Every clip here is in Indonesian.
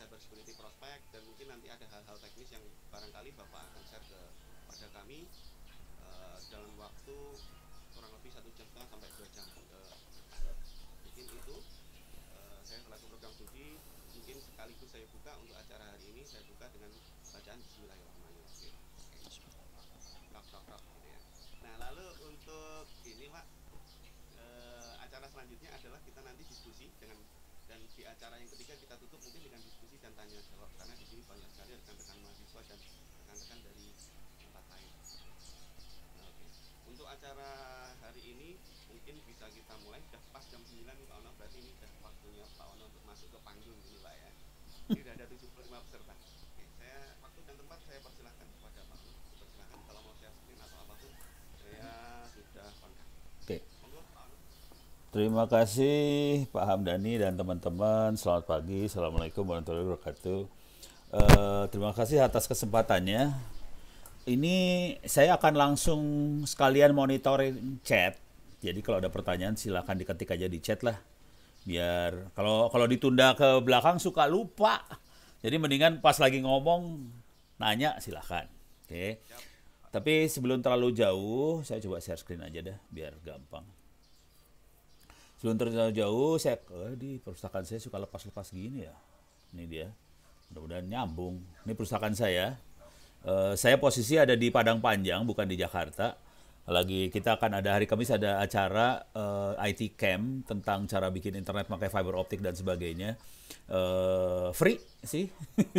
cyber security prospek dan mungkin nanti ada hal-hal teknis yang barangkali Bapak akan share ke pada kami uh, dalam waktu kurang lebih satu jam setengah sampai dua jam uh, mungkin itu uh, saya selaku program studi mungkin sekaligus saya buka untuk acara hari ini saya buka dengan bacaan Bismillahirrahmanirrahim rap, rap, rap, gitu ya. nah lalu untuk ini Pak uh, acara selanjutnya adalah kita nanti diskusi dengan dan di acara yang ketiga kita tutup mungkin dengan diskusi dan tanya jawab karena di sini banyak sekali rekan-rekan mahasiswa dan rekan-rekan dari tempat lain. Nah, okay. Untuk acara hari ini mungkin bisa kita mulai sudah pas jam 9 nih Pak Ono berarti ini sudah waktunya Pak Ono untuk masuk ke panggung ini Pak ya. ada tujuh ada lima peserta. Oke, saya waktu dan tempat saya persilahkan kepada Pak Ono. Persilahkan kalau mau share screen atau apapun saya sudah kontak. Terima kasih Pak Hamdani dan teman-teman. Selamat pagi. Assalamualaikum warahmatullahi wabarakatuh. E, terima kasih atas kesempatannya. Ini saya akan langsung sekalian monitoring chat. Jadi kalau ada pertanyaan silahkan diketik aja di chat lah. Biar kalau kalau ditunda ke belakang suka lupa. Jadi mendingan pas lagi ngomong nanya silahkan. Oke. Okay. Tapi sebelum terlalu jauh, saya coba share screen aja dah biar gampang sebelum terlalu jauh saya oh, di perpustakaan saya suka lepas-lepas gini ya ini dia mudah-mudahan nyambung ini perpustakaan saya uh, saya posisi ada di Padang Panjang bukan di Jakarta lagi kita akan ada hari Kamis ada acara uh, eh, IT Camp tentang cara bikin internet pakai fiber optik dan sebagainya uh, free sih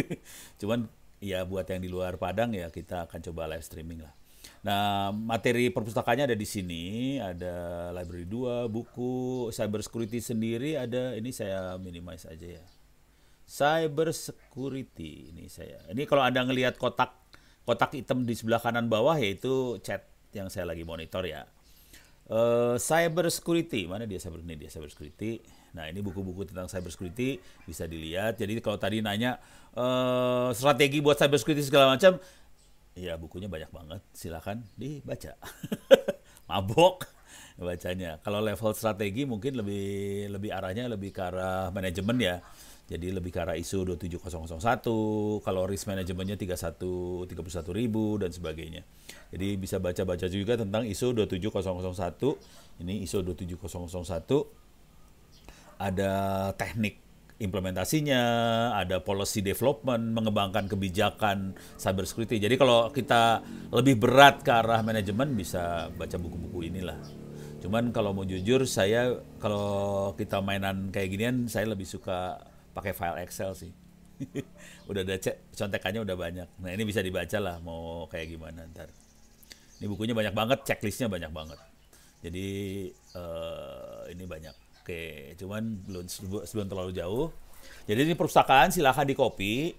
cuman ya buat yang di luar Padang ya kita akan coba live streaming lah Nah, materi perpustakanya ada di sini, ada library 2, buku, cyber security sendiri ada, ini saya minimize aja ya. Cyber security ini saya. Ini kalau Anda ngelihat kotak kotak hitam di sebelah kanan bawah yaitu chat yang saya lagi monitor ya. Uh, cyber security mana dia cyber ini dia cyber security nah ini buku-buku tentang cyber security bisa dilihat jadi kalau tadi nanya uh, strategi buat cyber security segala macam ya bukunya banyak banget silahkan dibaca mabok bacanya kalau level strategi mungkin lebih lebih arahnya lebih ke arah manajemen ya jadi lebih ke arah ISO 27001 kalau risk manajemennya 31 satu ribu dan sebagainya jadi bisa baca-baca juga tentang ISO 27001 ini ISO 27001 ada teknik implementasinya, ada policy development, mengembangkan kebijakan cyber security. Jadi kalau kita lebih berat ke arah manajemen bisa baca buku-buku inilah. Cuman kalau mau jujur saya kalau kita mainan kayak ginian saya lebih suka pakai file Excel sih. udah ada contekannya udah banyak. Nah ini bisa dibaca lah mau kayak gimana ntar. Ini bukunya banyak banget, checklistnya banyak banget. Jadi uh, ini banyak. Oke, cuman belum sebelum terlalu jauh. Jadi ini perpustakaan silahkan di copy.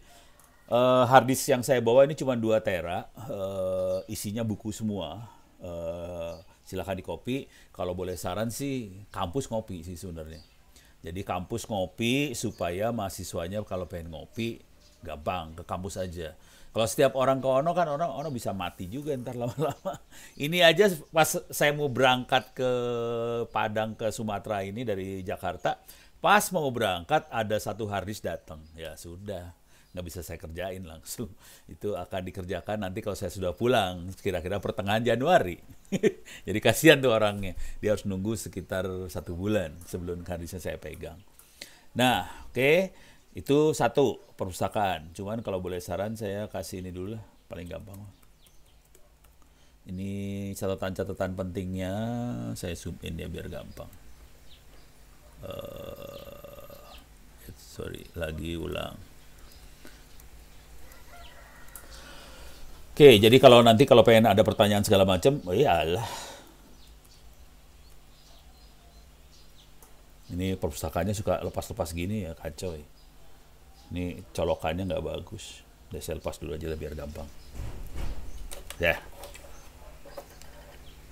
Uh, hard yang saya bawa ini cuma 2 tera, uh, isinya buku semua. Uh, silahkan di copy. Kalau boleh saran sih kampus ngopi sih sebenarnya. Jadi kampus ngopi supaya mahasiswanya kalau pengen ngopi gampang ke kampus aja. Kalau setiap orang ke ono kan ono ono bisa mati juga ntar lama-lama. Ini aja pas saya mau berangkat ke Padang ke Sumatera ini dari Jakarta, pas mau berangkat ada satu haris datang. Ya sudah, nggak bisa saya kerjain langsung. Itu akan dikerjakan nanti kalau saya sudah pulang, kira-kira pertengahan Januari. Jadi kasihan tuh orangnya. Dia harus nunggu sekitar satu bulan sebelum harisnya saya pegang. Nah, oke. Okay. Itu satu perpustakaan. Cuman kalau boleh saran saya kasih ini dulu lah, paling gampang. Ini catatan-catatan pentingnya saya zoom in ya biar gampang. Uh, sorry, lagi ulang. Oke, jadi kalau nanti kalau pengen ada pertanyaan segala macam, oh iyalah. Ini perpustakaannya suka lepas-lepas gini ya, kacau ya ini colokannya nggak bagus udah saya lepas dulu aja lah biar gampang ya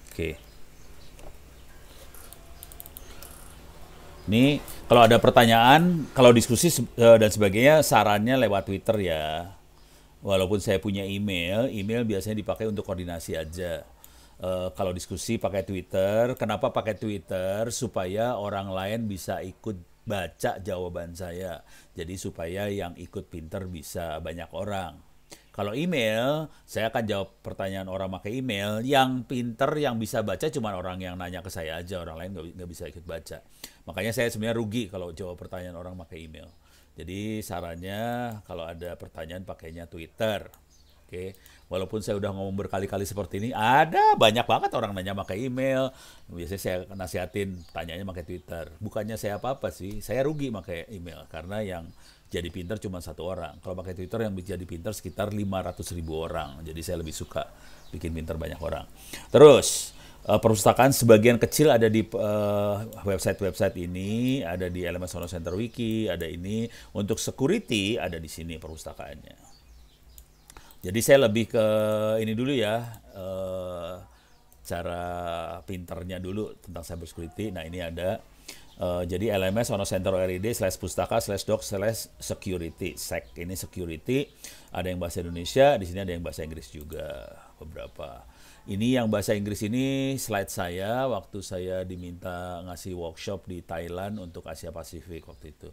oke ini kalau ada pertanyaan kalau diskusi e, dan sebagainya sarannya lewat twitter ya walaupun saya punya email email biasanya dipakai untuk koordinasi aja Uh, kalau diskusi pakai Twitter, kenapa pakai Twitter supaya orang lain bisa ikut baca jawaban saya. Jadi supaya yang ikut pinter bisa banyak orang. Kalau email, saya akan jawab pertanyaan orang pakai email. Yang pinter, yang bisa baca cuma orang yang nanya ke saya aja. Orang lain nggak bisa ikut baca. Makanya saya sebenarnya rugi kalau jawab pertanyaan orang pakai email. Jadi sarannya kalau ada pertanyaan pakainya Twitter. Oke. Okay walaupun saya udah ngomong berkali-kali seperti ini, ada banyak banget orang nanya pakai email. Biasanya saya nasihatin, tanyanya pakai Twitter. Bukannya saya apa-apa sih, saya rugi pakai email karena yang jadi pinter cuma satu orang. Kalau pakai Twitter yang jadi pinter sekitar 500 ribu orang. Jadi saya lebih suka bikin pinter banyak orang. Terus, eh, perpustakaan sebagian kecil ada di eh, website-website uh, ini, ada di elemen Sono Center Wiki, ada ini. Untuk security ada di sini perpustakaannya. Jadi saya lebih ke ini dulu ya, uh, cara pinternya dulu tentang cyber security. Nah ini ada, uh, jadi LMS Ono Center RID slash pustaka slash doc slash security, sec ini security, ada yang bahasa Indonesia, di sini ada yang bahasa Inggris juga beberapa. Ini yang bahasa Inggris ini slide saya waktu saya diminta ngasih workshop di Thailand untuk Asia Pasifik waktu itu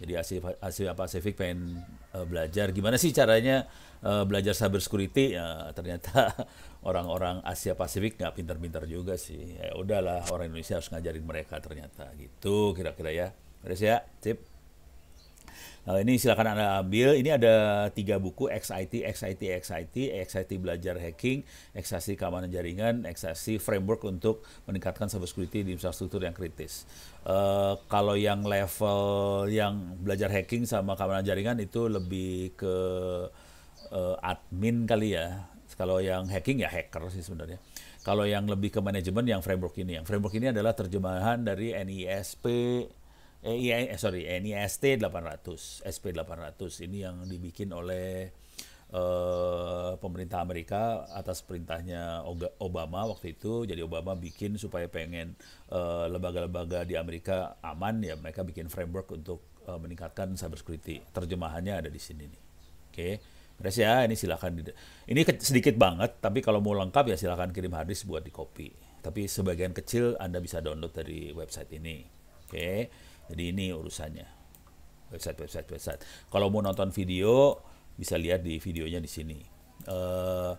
jadi Asia, Asia Pasifik pengen uh, belajar gimana sih caranya uh, belajar cyber security. uh, ternyata orang-orang Asia Pasifik nggak pintar-pintar juga sih. Ya udahlah orang Indonesia harus ngajarin mereka ternyata gitu kira-kira ya. Terus ya, tip. Nah, ini silakan Anda ambil. Ini ada tiga buku XIT, XIT, XIT, XIT belajar hacking, XIT keamanan jaringan, XIT framework untuk meningkatkan cybersecurity di infrastruktur yang kritis. Uh, kalau yang level yang belajar hacking sama keamanan jaringan itu lebih ke uh, admin kali ya. Kalau yang hacking ya hacker sih sebenarnya. Kalau yang lebih ke manajemen yang framework ini, yang framework ini adalah terjemahan dari NISP Eh, iya, eh, sorry ini ST 800 SP 800 ini yang dibikin oleh eh, pemerintah Amerika atas perintahnya Obama waktu itu jadi Obama bikin supaya pengen eh, lembaga-lembaga di Amerika aman ya mereka bikin framework untuk eh, meningkatkan cybersecurity terjemahannya ada di sini nih oke okay. Beres ya, ini silahkan. Ini sedikit banget, tapi kalau mau lengkap ya silahkan kirim hadis buat di copy. Tapi sebagian kecil Anda bisa download dari website ini. Oke. Okay. Jadi ini urusannya. Website, website, website. Kalau mau nonton video, bisa lihat di videonya di sini. Uh,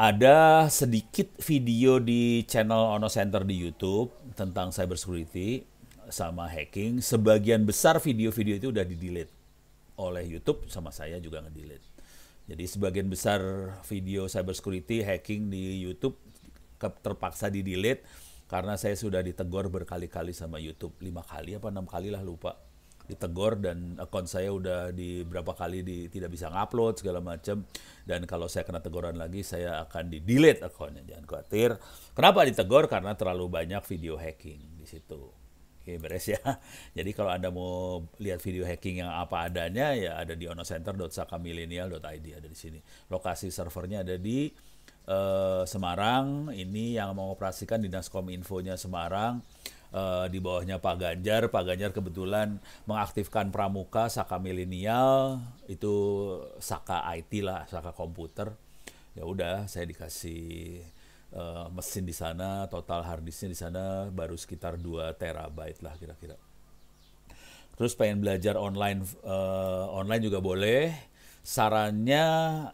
ada sedikit video di channel Ono Center di YouTube tentang cybersecurity sama hacking. Sebagian besar video-video itu udah di-delete oleh YouTube sama saya juga ngedelete. Jadi sebagian besar video cybersecurity hacking di YouTube terpaksa di-delete karena saya sudah ditegor berkali-kali sama YouTube lima kali apa enam kali lah lupa ditegor dan akun saya udah di berapa kali di tidak bisa ngupload segala macam dan kalau saya kena teguran lagi saya akan di delete akunnya jangan khawatir kenapa ditegor karena terlalu banyak video hacking di situ oke beres ya jadi kalau anda mau lihat video hacking yang apa adanya ya ada di onocenter.sakamilenial.id ada di sini lokasi servernya ada di uh, Semarang ini yang mengoperasikan dinas kominfonya Semarang uh, di bawahnya Pak Ganjar. Pak Ganjar kebetulan mengaktifkan Pramuka Saka Milenial itu Saka IT lah, Saka komputer. Ya udah, saya dikasih uh, mesin di sana, total harddisknya di sana baru sekitar 2 terabyte lah kira-kira. Terus pengen belajar online, uh, online juga boleh Sarannya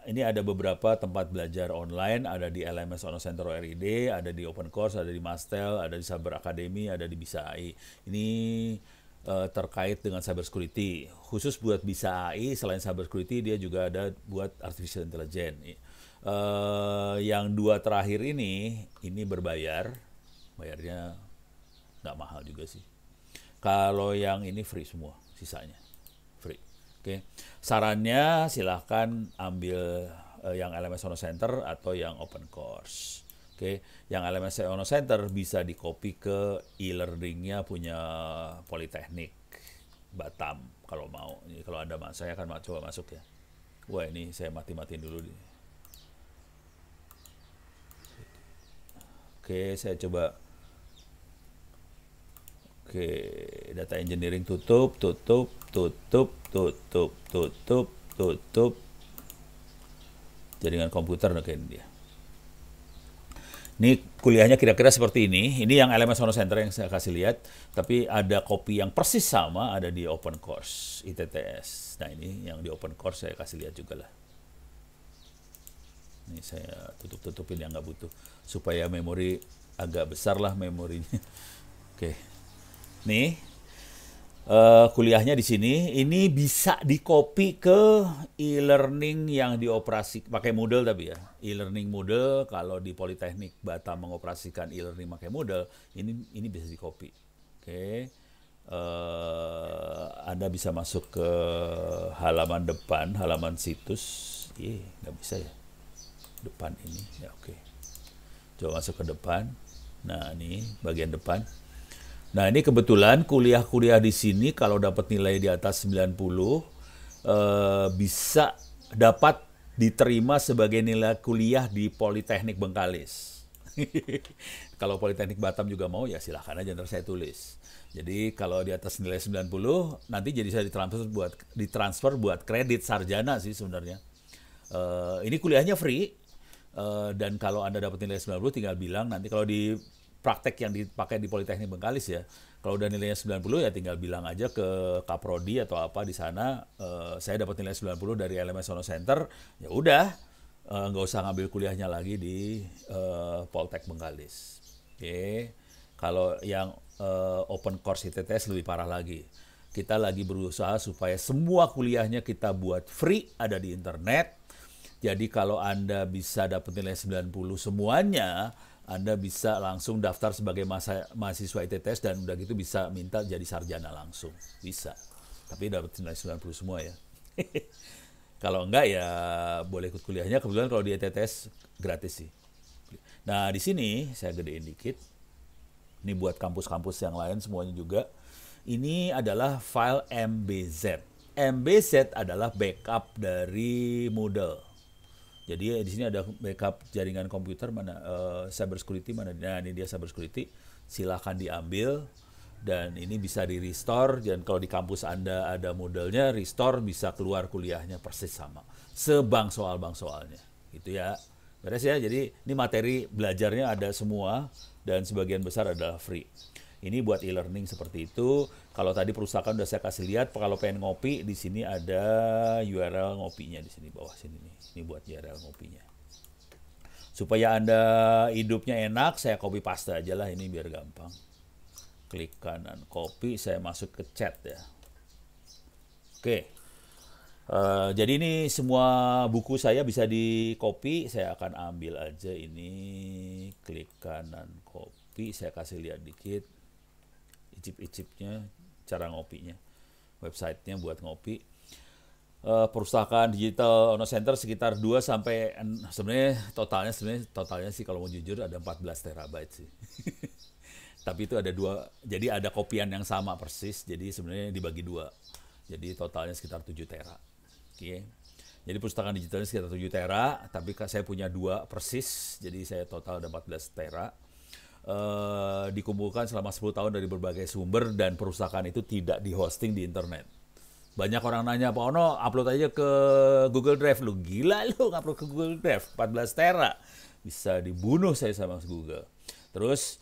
ini ada beberapa tempat belajar online, ada di LMS Ono Center RID, ada di Open Course, ada di Mastel, ada di Cyber Academy, ada di Bisa AI. Ini uh, terkait dengan cyber security. Khusus buat Bisa AI, selain cyber security dia juga ada buat artificial intelligence. Uh, yang dua terakhir ini, ini berbayar, bayarnya nggak mahal juga sih. Kalau yang ini free semua sisanya. Oke. Okay. Sarannya silahkan ambil uh, yang LMS Ono Center atau yang Open Course. Oke, okay. yang LMS Ono Center bisa dikopi ke e-learningnya punya Politeknik Batam kalau mau. Ini kalau ada saya akan coba masuk ya. Wah ini saya mati-matiin dulu. Oke, okay, saya coba. Oke, okay, data engineering tutup, tutup tutup, tutup, tutup, tutup. Jaringan komputer kayak dia. Ini kuliahnya kira-kira seperti ini. Ini yang elemen sound center yang saya kasih lihat. Tapi ada kopi yang persis sama ada di open course ITTS. Nah ini yang di open course saya kasih lihat juga lah. Ini saya tutup-tutupin yang nggak butuh. Supaya memori agak besar lah memorinya. Oke. Nih uh, kuliahnya di sini ini bisa dikopi ke e-learning yang dioperasi pakai model tapi ya e-learning model kalau di Politeknik Batam mengoperasikan e-learning pakai model ini ini bisa dikopi oke okay. uh, eh, Anda bisa masuk ke halaman depan halaman situs iya nggak bisa ya depan ini ya oke okay. coba masuk ke depan nah ini bagian depan Nah, ini kebetulan kuliah-kuliah di sini kalau dapat nilai di atas 90 eh, bisa dapat diterima sebagai nilai kuliah di Politeknik Bengkalis. kalau Politeknik Batam juga mau ya silahkan aja nanti saya tulis. Jadi kalau di atas nilai 90 nanti jadi saya ditransfer buat ditransfer buat kredit sarjana sih sebenarnya. Eh ini kuliahnya free uh, dan kalau Anda dapat nilai 90 tinggal bilang nanti kalau di praktek yang dipakai di Politeknik Bengkalis ya. Kalau udah nilainya 90 ya tinggal bilang aja ke Kaprodi atau apa di sana uh, saya dapat nilai 90 dari LMS Sono Center, ya udah eh, nggak uh, usah ngambil kuliahnya lagi di uh, Poltek Bengkalis. Oke. Okay. Kalau yang uh, open course ITTS lebih parah lagi. Kita lagi berusaha supaya semua kuliahnya kita buat free ada di internet. Jadi kalau Anda bisa dapat nilai 90 semuanya, anda bisa langsung daftar sebagai masa, mahasiswa ITTS dan udah gitu bisa minta jadi sarjana langsung. Bisa. Tapi dapat nilai 90 semua ya. kalau enggak ya boleh ikut kuliahnya. Kebetulan kalau di ITTS gratis sih. Nah, di sini saya gedein dikit. Ini buat kampus-kampus yang lain semuanya juga. Ini adalah file MBZ. MBZ adalah backup dari Moodle. Jadi eh, di sini ada backup jaringan komputer mana uh, cyber security mana nah ini dia cyber security silahkan diambil dan ini bisa di restore dan kalau di kampus Anda ada modelnya restore bisa keluar kuliahnya persis sama sebang soal bang soalnya gitu ya beres ya jadi ini materi belajarnya ada semua dan sebagian besar adalah free ini buat e-learning seperti itu kalau tadi perusahaan udah saya kasih lihat, kalau pengen ngopi di sini ada URL ngopinya di sini bawah sini nih. Ini buat URL ngopinya. Supaya Anda hidupnya enak, saya copy paste aja lah ini biar gampang. Klik kanan copy, saya masuk ke chat ya. Oke. Uh, jadi ini semua buku saya bisa di copy, saya akan ambil aja ini, klik kanan copy, saya kasih lihat dikit, icip-icipnya cara ngopinya websitenya buat ngopi uh, eh, perpustakaan digital ono center sekitar 2 sampai sebenarnya totalnya sebenarnya totalnya sih kalau mau jujur ada 14 terabyte sih tapi itu ada dua jadi ada kopian yang sama persis jadi sebenarnya dibagi dua jadi totalnya sekitar 7 tera oke okay. jadi perpustakaan digitalnya sekitar 7 tera tapi saya punya dua persis jadi saya total ada 14 tera Eh, dikumpulkan selama 10 tahun dari berbagai sumber dan perusahaan itu tidak dihosting di internet. Banyak orang nanya, Pak Ono, upload aja ke Google Drive. Lu gila lu upload ke Google Drive, 14 tera. Bisa dibunuh saya sama Google. Terus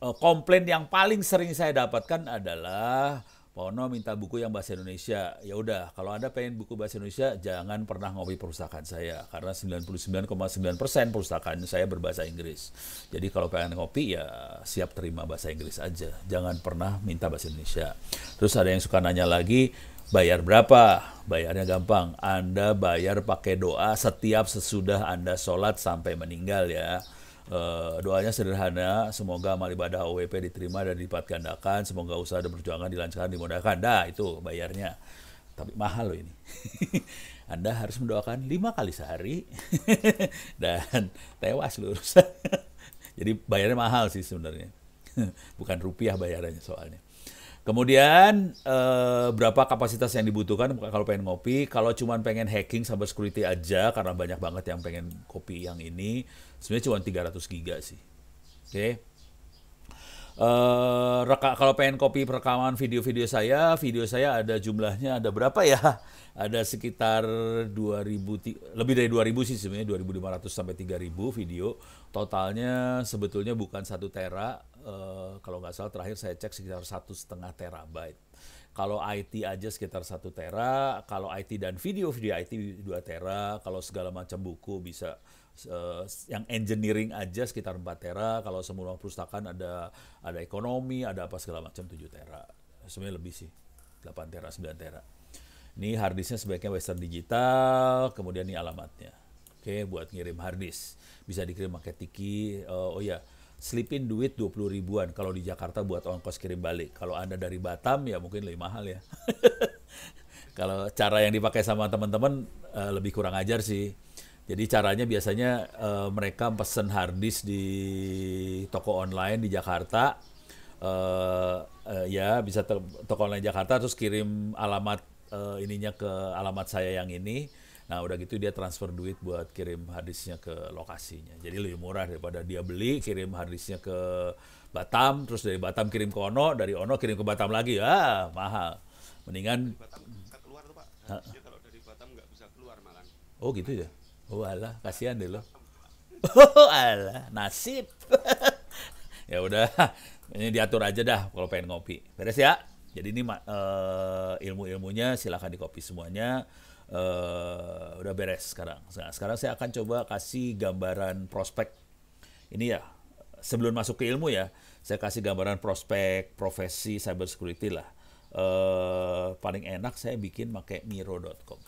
eh, komplain yang paling sering saya dapatkan adalah Pono minta buku yang bahasa Indonesia. Ya udah, kalau Anda pengen buku bahasa Indonesia, jangan pernah ngopi perpustakaan saya karena 99,9% perpustakaan saya berbahasa Inggris. Jadi kalau pengen ngopi ya siap terima bahasa Inggris aja. Jangan pernah minta bahasa Indonesia. Terus ada yang suka nanya lagi, bayar berapa? Bayarnya gampang. Anda bayar pakai doa setiap sesudah Anda sholat sampai meninggal ya. Eh, doanya sederhana, semoga amal ibadah OWP diterima dan dilipat gandakan, semoga usaha dan perjuangan dilancarkan, dimudahkan. Dah, itu bayarnya. Tapi mahal loh ini. Anda harus mendoakan lima kali sehari dan tewas lurus. Jadi bayarnya mahal sih sebenarnya. Bukan rupiah bayarannya soalnya. Kemudian eh, berapa kapasitas yang dibutuhkan kalau pengen ngopi? Kalau cuma pengen hacking sama security aja karena banyak banget yang pengen kopi yang ini, sebenarnya cuma 300 giga sih. Oke. Okay. Eh, kalau pengen kopi perekaman video-video saya, video saya ada jumlahnya ada berapa ya? Ada sekitar 2000 lebih dari 2000 sih sebenarnya 2500 sampai 3000 video. Totalnya sebetulnya bukan 1 tera, Eh, kalau nggak salah terakhir saya cek sekitar satu setengah terabyte. Kalau IT aja sekitar satu tera, kalau IT dan video video IT dua tera, kalau segala macam buku bisa uh, yang engineering aja sekitar empat tera, kalau semua perpustakaan ada ada ekonomi, ada apa segala macam tujuh tera. Sebenarnya lebih sih. delapan tera, sembilan tera. Ini harddisknya sebaiknya Western Digital, kemudian ini alamatnya. Oke, buat ngirim harddisk. Bisa dikirim pakai Tiki. Uh, oh ya, selipin duit 20 ribuan kalau di Jakarta buat ongkos kirim balik. Kalau Anda dari Batam ya mungkin lebih mahal ya. kalau cara yang dipakai sama teman-teman uh, lebih kurang ajar sih. Jadi caranya biasanya uh, mereka pesen harddisk di toko online di Jakarta. Uh, uh, ya bisa toko online Jakarta terus kirim alamat uh, ininya ke alamat saya yang ini Nah udah gitu dia transfer duit buat kirim hadisnya ke lokasinya. Jadi lebih murah daripada dia beli kirim hadisnya ke Batam, terus dari Batam kirim ke Ono, dari Ono kirim ke Batam lagi, ah mahal. Mendingan. Dari Batam bisa keluar tuh pak. kalau dari Batam nggak bisa keluar malah. Oh gitu ya. Oh alah, kasihan deh lo. Oh alah, nasib. ya udah, ini diatur aja dah kalau pengen ngopi. Beres ya. Jadi ini uh, ilmu-ilmunya silahkan dikopi semuanya uh, udah beres sekarang. Nah, sekarang saya akan coba kasih gambaran prospek. Ini ya, sebelum masuk ke ilmu ya, saya kasih gambaran prospek profesi cyber security lah. Uh, paling enak saya bikin pakai miro.com.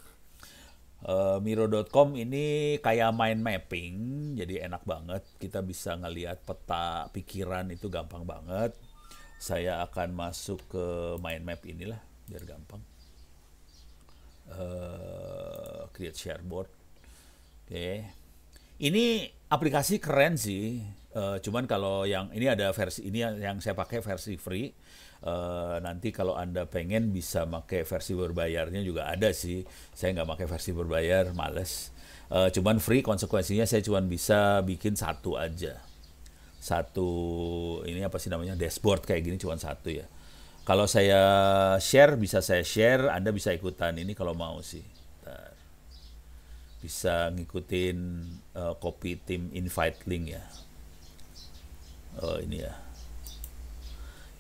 Uh, eh, Miro.com ini kayak mind mapping, jadi enak banget. Kita bisa ngelihat peta pikiran itu gampang banget. Saya akan masuk ke mind map inilah, biar gampang uh, create shareboard. Oke. Okay. Ini aplikasi keren sih. Uh, cuman kalau yang ini ada versi ini yang saya pakai versi free. Uh, nanti kalau anda pengen bisa pakai versi berbayarnya juga ada sih. Saya nggak pakai versi berbayar, males. Uh, cuman free konsekuensinya saya cuman bisa bikin satu aja. Satu ini apa sih namanya dashboard kayak gini cuman satu ya. Kalau saya share, bisa saya share, Anda bisa ikutan ini kalau mau sih. Bisa ngikutin uh, eh, copy tim invite link ya. Oh ini ya.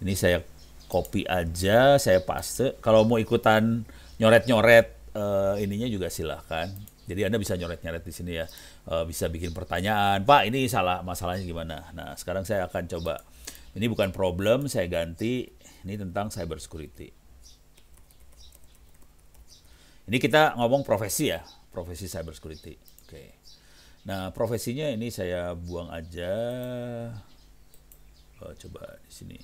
Ini saya copy aja, saya paste. Kalau mau ikutan nyoret-nyoret uh, ininya juga silahkan. Jadi Anda bisa nyoret-nyoret di sini ya. uh, bisa bikin pertanyaan, Pak ini salah masalahnya gimana? Nah sekarang saya akan coba. Ini bukan problem, saya ganti ini tentang cyber security. Ini kita ngomong profesi ya, profesi cyber security. Oke. Nah, profesinya ini saya buang aja. Oh, coba di sini.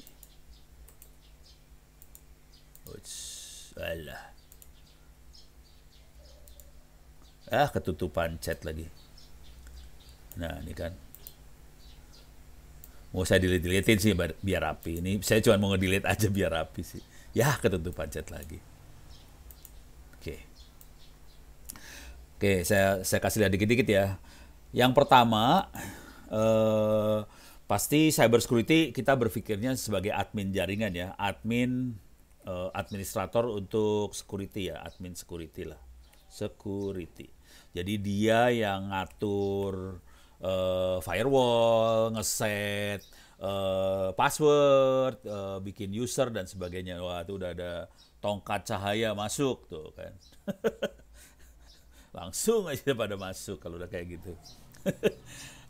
alah. Ah, ketutupan chat lagi. Nah, ini kan mau saya delete-deletein sih biar rapi. Ini saya cuma mau ngedelete aja biar rapi sih. Ya ketutupan chat lagi. Oke. Oke, saya saya kasih lihat dikit-dikit ya. Yang pertama eh, pasti cyber security kita berpikirnya sebagai admin jaringan ya, admin eh, administrator untuk security ya, admin security lah. Security. Jadi dia yang ngatur uh, firewall, ngeset uh, password, uh, bikin user dan sebagainya. Wah, itu udah ada tongkat cahaya masuk tuh kan. Langsung aja pada masuk kalau udah kayak gitu.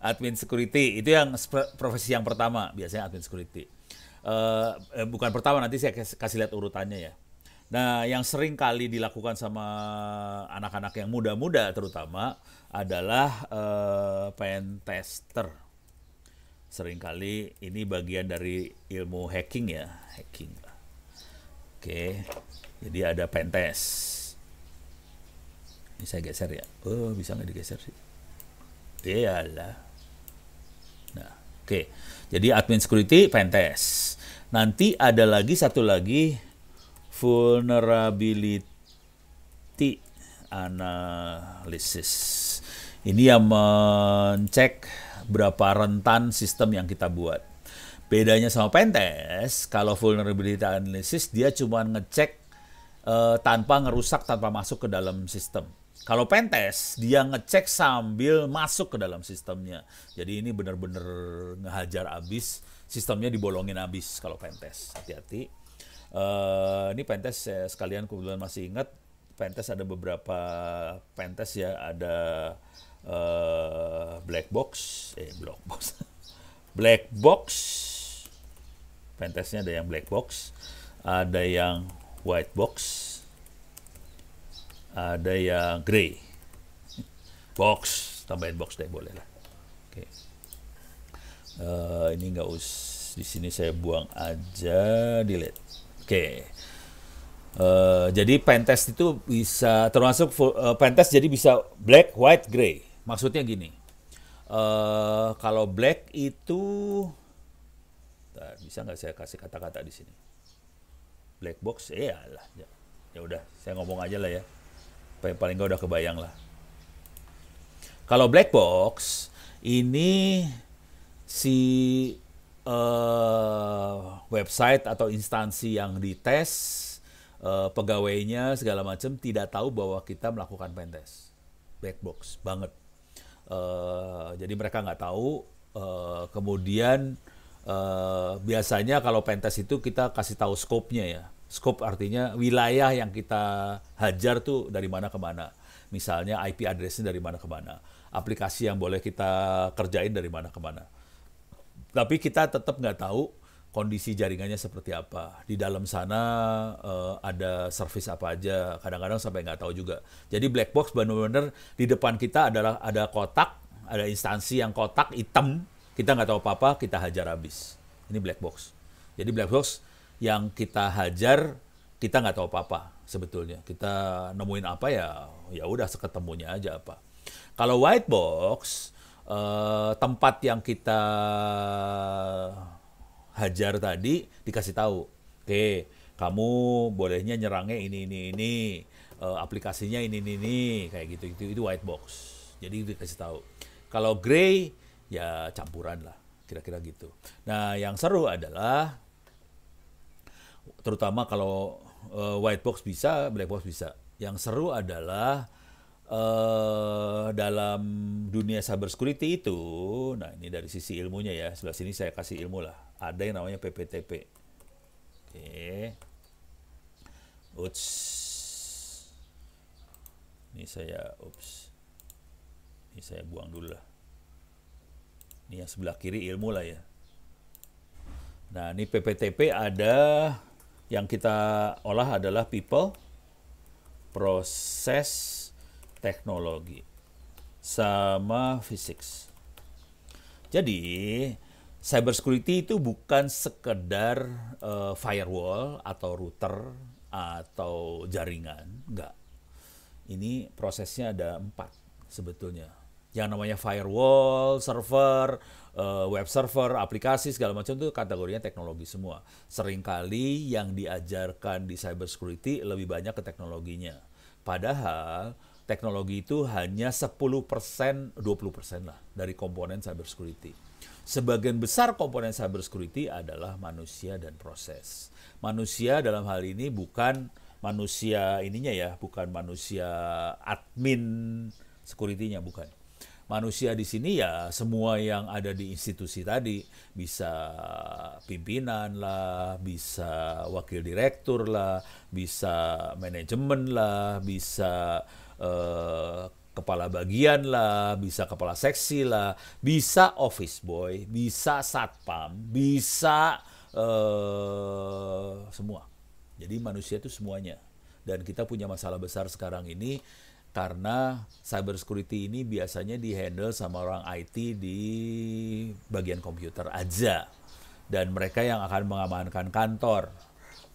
admin security itu yang profesi yang pertama biasanya admin security. Uh, eh, bukan pertama nanti saya kasih lihat urutannya ya. Nah, yang sering kali dilakukan sama anak-anak yang muda-muda terutama adalah uh, pentester. Seringkali ini bagian dari ilmu hacking ya, hacking. Oke, jadi ada pentest. Ini saya geser ya. Oh, bisa nggak digeser sih? Iyalah. Iya, iya. Nah, oke. Jadi admin security pentest. Nanti ada lagi satu lagi vulnerability analysis. Ini yang mencek berapa rentan sistem yang kita buat. Bedanya sama pentes, kalau vulnerability analysis dia cuma ngecek uh, tanpa ngerusak, tanpa masuk ke dalam sistem. Kalau pentes, dia ngecek sambil masuk ke dalam sistemnya. Jadi ini benar-benar ngehajar abis, sistemnya dibolongin abis kalau pentes. Hati-hati. Uh, ini pentes ya, sekalian kebetulan masih ingat, pentes ada beberapa pentes ya, ada Eh, black box eh black box black box pentestnya ada yang black box ada yang white box ada yang gray box tambahin box deh boleh lah oke okay. uh, eh, ini nggak us di sini saya buang aja delete oke okay. uh, eh, jadi pentest itu bisa termasuk uh, pentest jadi bisa black white grey Maksudnya gini, uh, kalau black itu, bisa nggak saya kasih kata-kata di sini? Black box, iya ya lah, ya, udah, saya ngomong aja lah ya. Paling nggak udah kebayang lah. Kalau black box ini si uh, website atau instansi yang dites eh, pegawainya segala macam tidak tahu bahwa kita melakukan pentest black box banget Eh, jadi mereka nggak tahu. Uh, kemudian uh, biasanya kalau pentas itu kita kasih tahu skopnya ya. Scope artinya wilayah yang kita hajar tuh dari mana ke mana. Misalnya IP addressnya dari mana ke mana. Aplikasi yang boleh kita kerjain dari mana ke mana. Tapi kita tetap nggak tahu kondisi jaringannya seperti apa di dalam sana uh, ada service apa aja kadang-kadang sampai nggak tahu juga jadi black box benar-benar di depan kita adalah ada kotak ada instansi yang kotak hitam kita nggak tahu apa-apa kita hajar habis ini black box jadi black box yang kita hajar kita nggak tahu apa-apa sebetulnya kita nemuin apa ya ya udah seketemunya aja apa kalau white box uh, tempat yang kita Hajar tadi dikasih tahu, oke kamu bolehnya nyerangnya ini ini ini, e, aplikasinya ini ini ini, kayak gitu itu itu white box. Jadi dikasih tahu. Kalau gray ya campuran lah, kira-kira gitu. Nah yang seru adalah terutama kalau e, white box bisa, black box bisa. Yang seru adalah uh, dalam dunia cyber security itu, nah ini dari sisi ilmunya ya, sebelah sini saya kasih ilmu lah ada yang namanya PPTP. Oke. Okay. Ups. Ini saya ups. Ini saya buang dulu lah. Ini yang sebelah kiri ilmu lah ya. Nah, ini PPTP ada yang kita olah adalah people, proses, teknologi, sama physics. Jadi, cyber security itu bukan sekedar uh, firewall atau router atau jaringan, enggak. Ini prosesnya ada empat sebetulnya. Yang namanya firewall, server, uh, web server, aplikasi segala macam itu kategorinya teknologi semua. Seringkali yang diajarkan di cyber security lebih banyak ke teknologinya. Padahal teknologi itu hanya 10% 20% lah dari komponen cyber security sebagian besar komponen cyber security adalah manusia dan proses. Manusia dalam hal ini bukan manusia ininya ya, bukan manusia admin security-nya bukan. Manusia di sini ya semua yang ada di institusi tadi, bisa pimpinan lah, bisa wakil direktur lah, bisa manajemen lah, bisa eh, kepala bagian lah, bisa kepala seksi lah, bisa office boy, bisa satpam, bisa uh, semua. Jadi manusia itu semuanya. Dan kita punya masalah besar sekarang ini karena cyber security ini biasanya dihandle sama orang IT di bagian komputer aja. Dan mereka yang akan mengamankan kantor,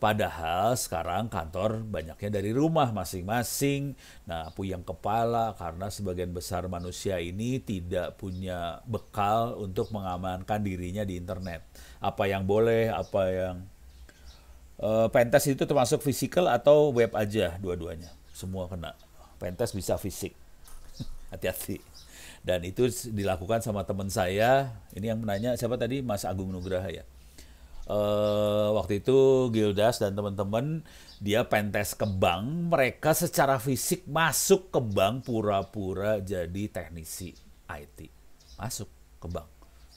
Padahal sekarang kantor banyaknya dari rumah masing-masing. Nah, puyeng kepala karena sebagian besar manusia ini tidak punya bekal untuk mengamankan dirinya di internet. Apa yang boleh, apa yang uh, itu termasuk fisikal atau web aja dua-duanya. Semua kena. pentas bisa fisik. Hati-hati. Dan itu dilakukan sama teman saya. Ini yang menanya siapa tadi? Mas Agung Nugraha ya uh, waktu itu Gildas dan teman-teman dia pentes ke bank, mereka secara fisik masuk ke bank pura-pura jadi teknisi IT. Masuk ke bank.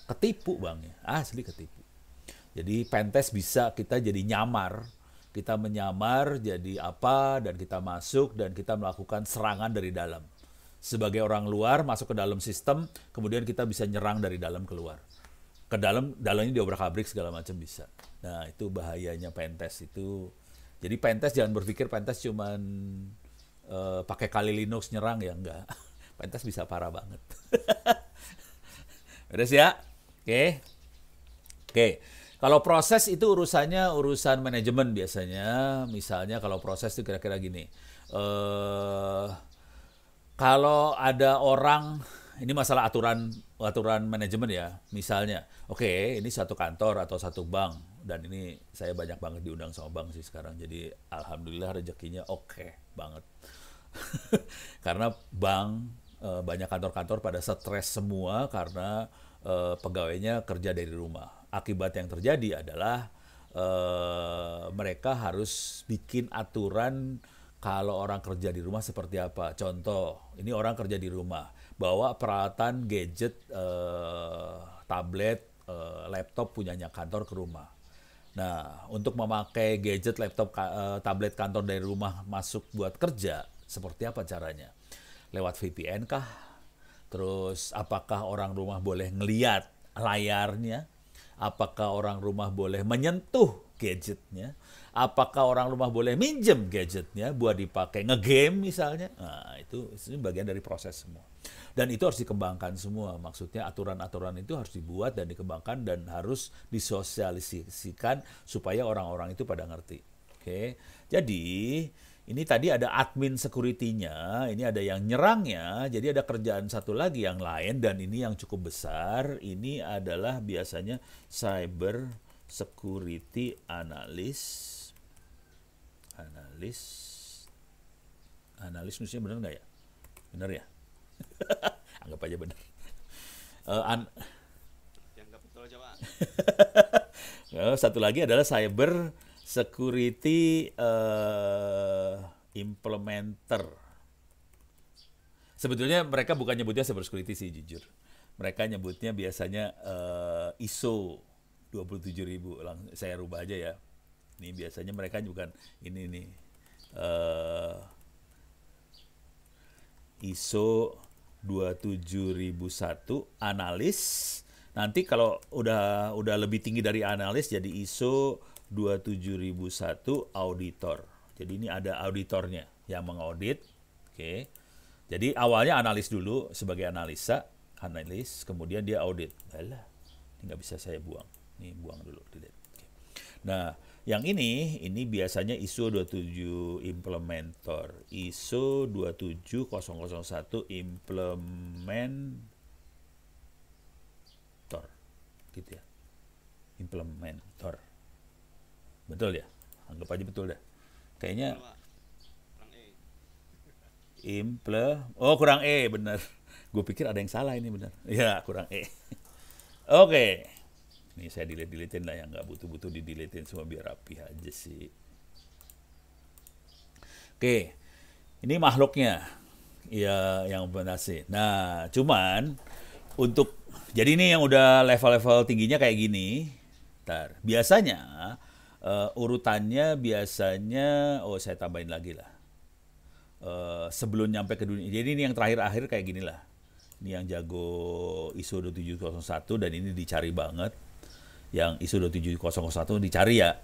Ketipu banknya, asli ketipu. Jadi pentes bisa kita jadi nyamar, kita menyamar jadi apa dan kita masuk dan kita melakukan serangan dari dalam. Sebagai orang luar masuk ke dalam sistem, kemudian kita bisa nyerang dari dalam keluar ke dalam dalamnya diobrak-abrik segala macam bisa. Nah, itu bahayanya pentes itu. Jadi pentes jangan berpikir pentes cuman uh, pakai kali Linux nyerang ya enggak. pentes bisa parah banget. Beres ya? Oke. Oke. Kalau proses itu urusannya urusan manajemen biasanya. Misalnya kalau proses itu kira-kira gini. Eh kalau ada orang ini masalah aturan aturan manajemen ya. Misalnya, oke, okay, ini satu kantor atau satu bank dan ini saya banyak banget diundang sama bank sih sekarang. Jadi alhamdulillah rezekinya oke okay banget. karena bank eh, banyak kantor-kantor pada stres semua karena eh, pegawainya kerja dari rumah. Akibat yang terjadi adalah eh, mereka harus bikin aturan kalau orang kerja di rumah seperti apa. Contoh, ini orang kerja di rumah bawa peralatan gadget eh, tablet eh, laptop punyanya kantor ke rumah nah untuk memakai gadget laptop eh, tablet kantor dari rumah masuk buat kerja seperti apa caranya lewat VPN kah terus apakah orang rumah boleh ngeliat layarnya apakah orang rumah boleh menyentuh gadgetnya apakah orang rumah boleh minjem gadgetnya buat dipakai ngegame misalnya nah, itu, itu bagian dari proses semua dan itu harus dikembangkan semua. Maksudnya aturan-aturan itu harus dibuat dan dikembangkan dan harus disosialisasikan supaya orang-orang itu pada ngerti. Oke. Okay? Jadi ini tadi ada admin security-nya, ini ada yang nyerangnya, jadi ada kerjaan satu lagi yang lain dan ini yang cukup besar, ini adalah biasanya cyber security analis analis analis nulisnya benar nggak ya? Benar ya? anggap aja benar uh, eh, an eh, satu lagi adalah cyber security uh, implementer sebetulnya mereka bukan nyebutnya cyber security sih jujur mereka nyebutnya biasanya uh, ISO 27000 lang saya rubah aja ya ini biasanya mereka bukan ini nih uh, ISO 27001 analis. Nanti kalau udah udah lebih tinggi dari analis jadi ISO 27001 auditor. Jadi ini ada auditornya yang mengaudit. Oke. Jadi awalnya analis dulu sebagai analisa, analis, kemudian dia audit. Alah, ini nggak bisa saya buang. Ini buang dulu. Oke. Nah, yang ini, ini biasanya ISO 27 implementer. ISO 27001 implementer. Gitu ya. Implementer. Betul ya? Anggap aja betul dah. Kayaknya e. imple oh kurang e bener gue pikir ada yang salah ini bener ya kurang e oke okay ini saya delete deletein lah yang nggak butuh-butuh di deletein semua biar rapi aja sih oke ini makhluknya ya yang sih nah cuman untuk jadi ini yang udah level-level tingginya kayak gini tar biasanya uh, urutannya biasanya oh saya tambahin lagi lah uh, sebelum nyampe ke dunia jadi ini yang terakhir akhir kayak gini lah ini yang jago ISO 2701 dan ini dicari banget yang ISO 27001 dicari ya.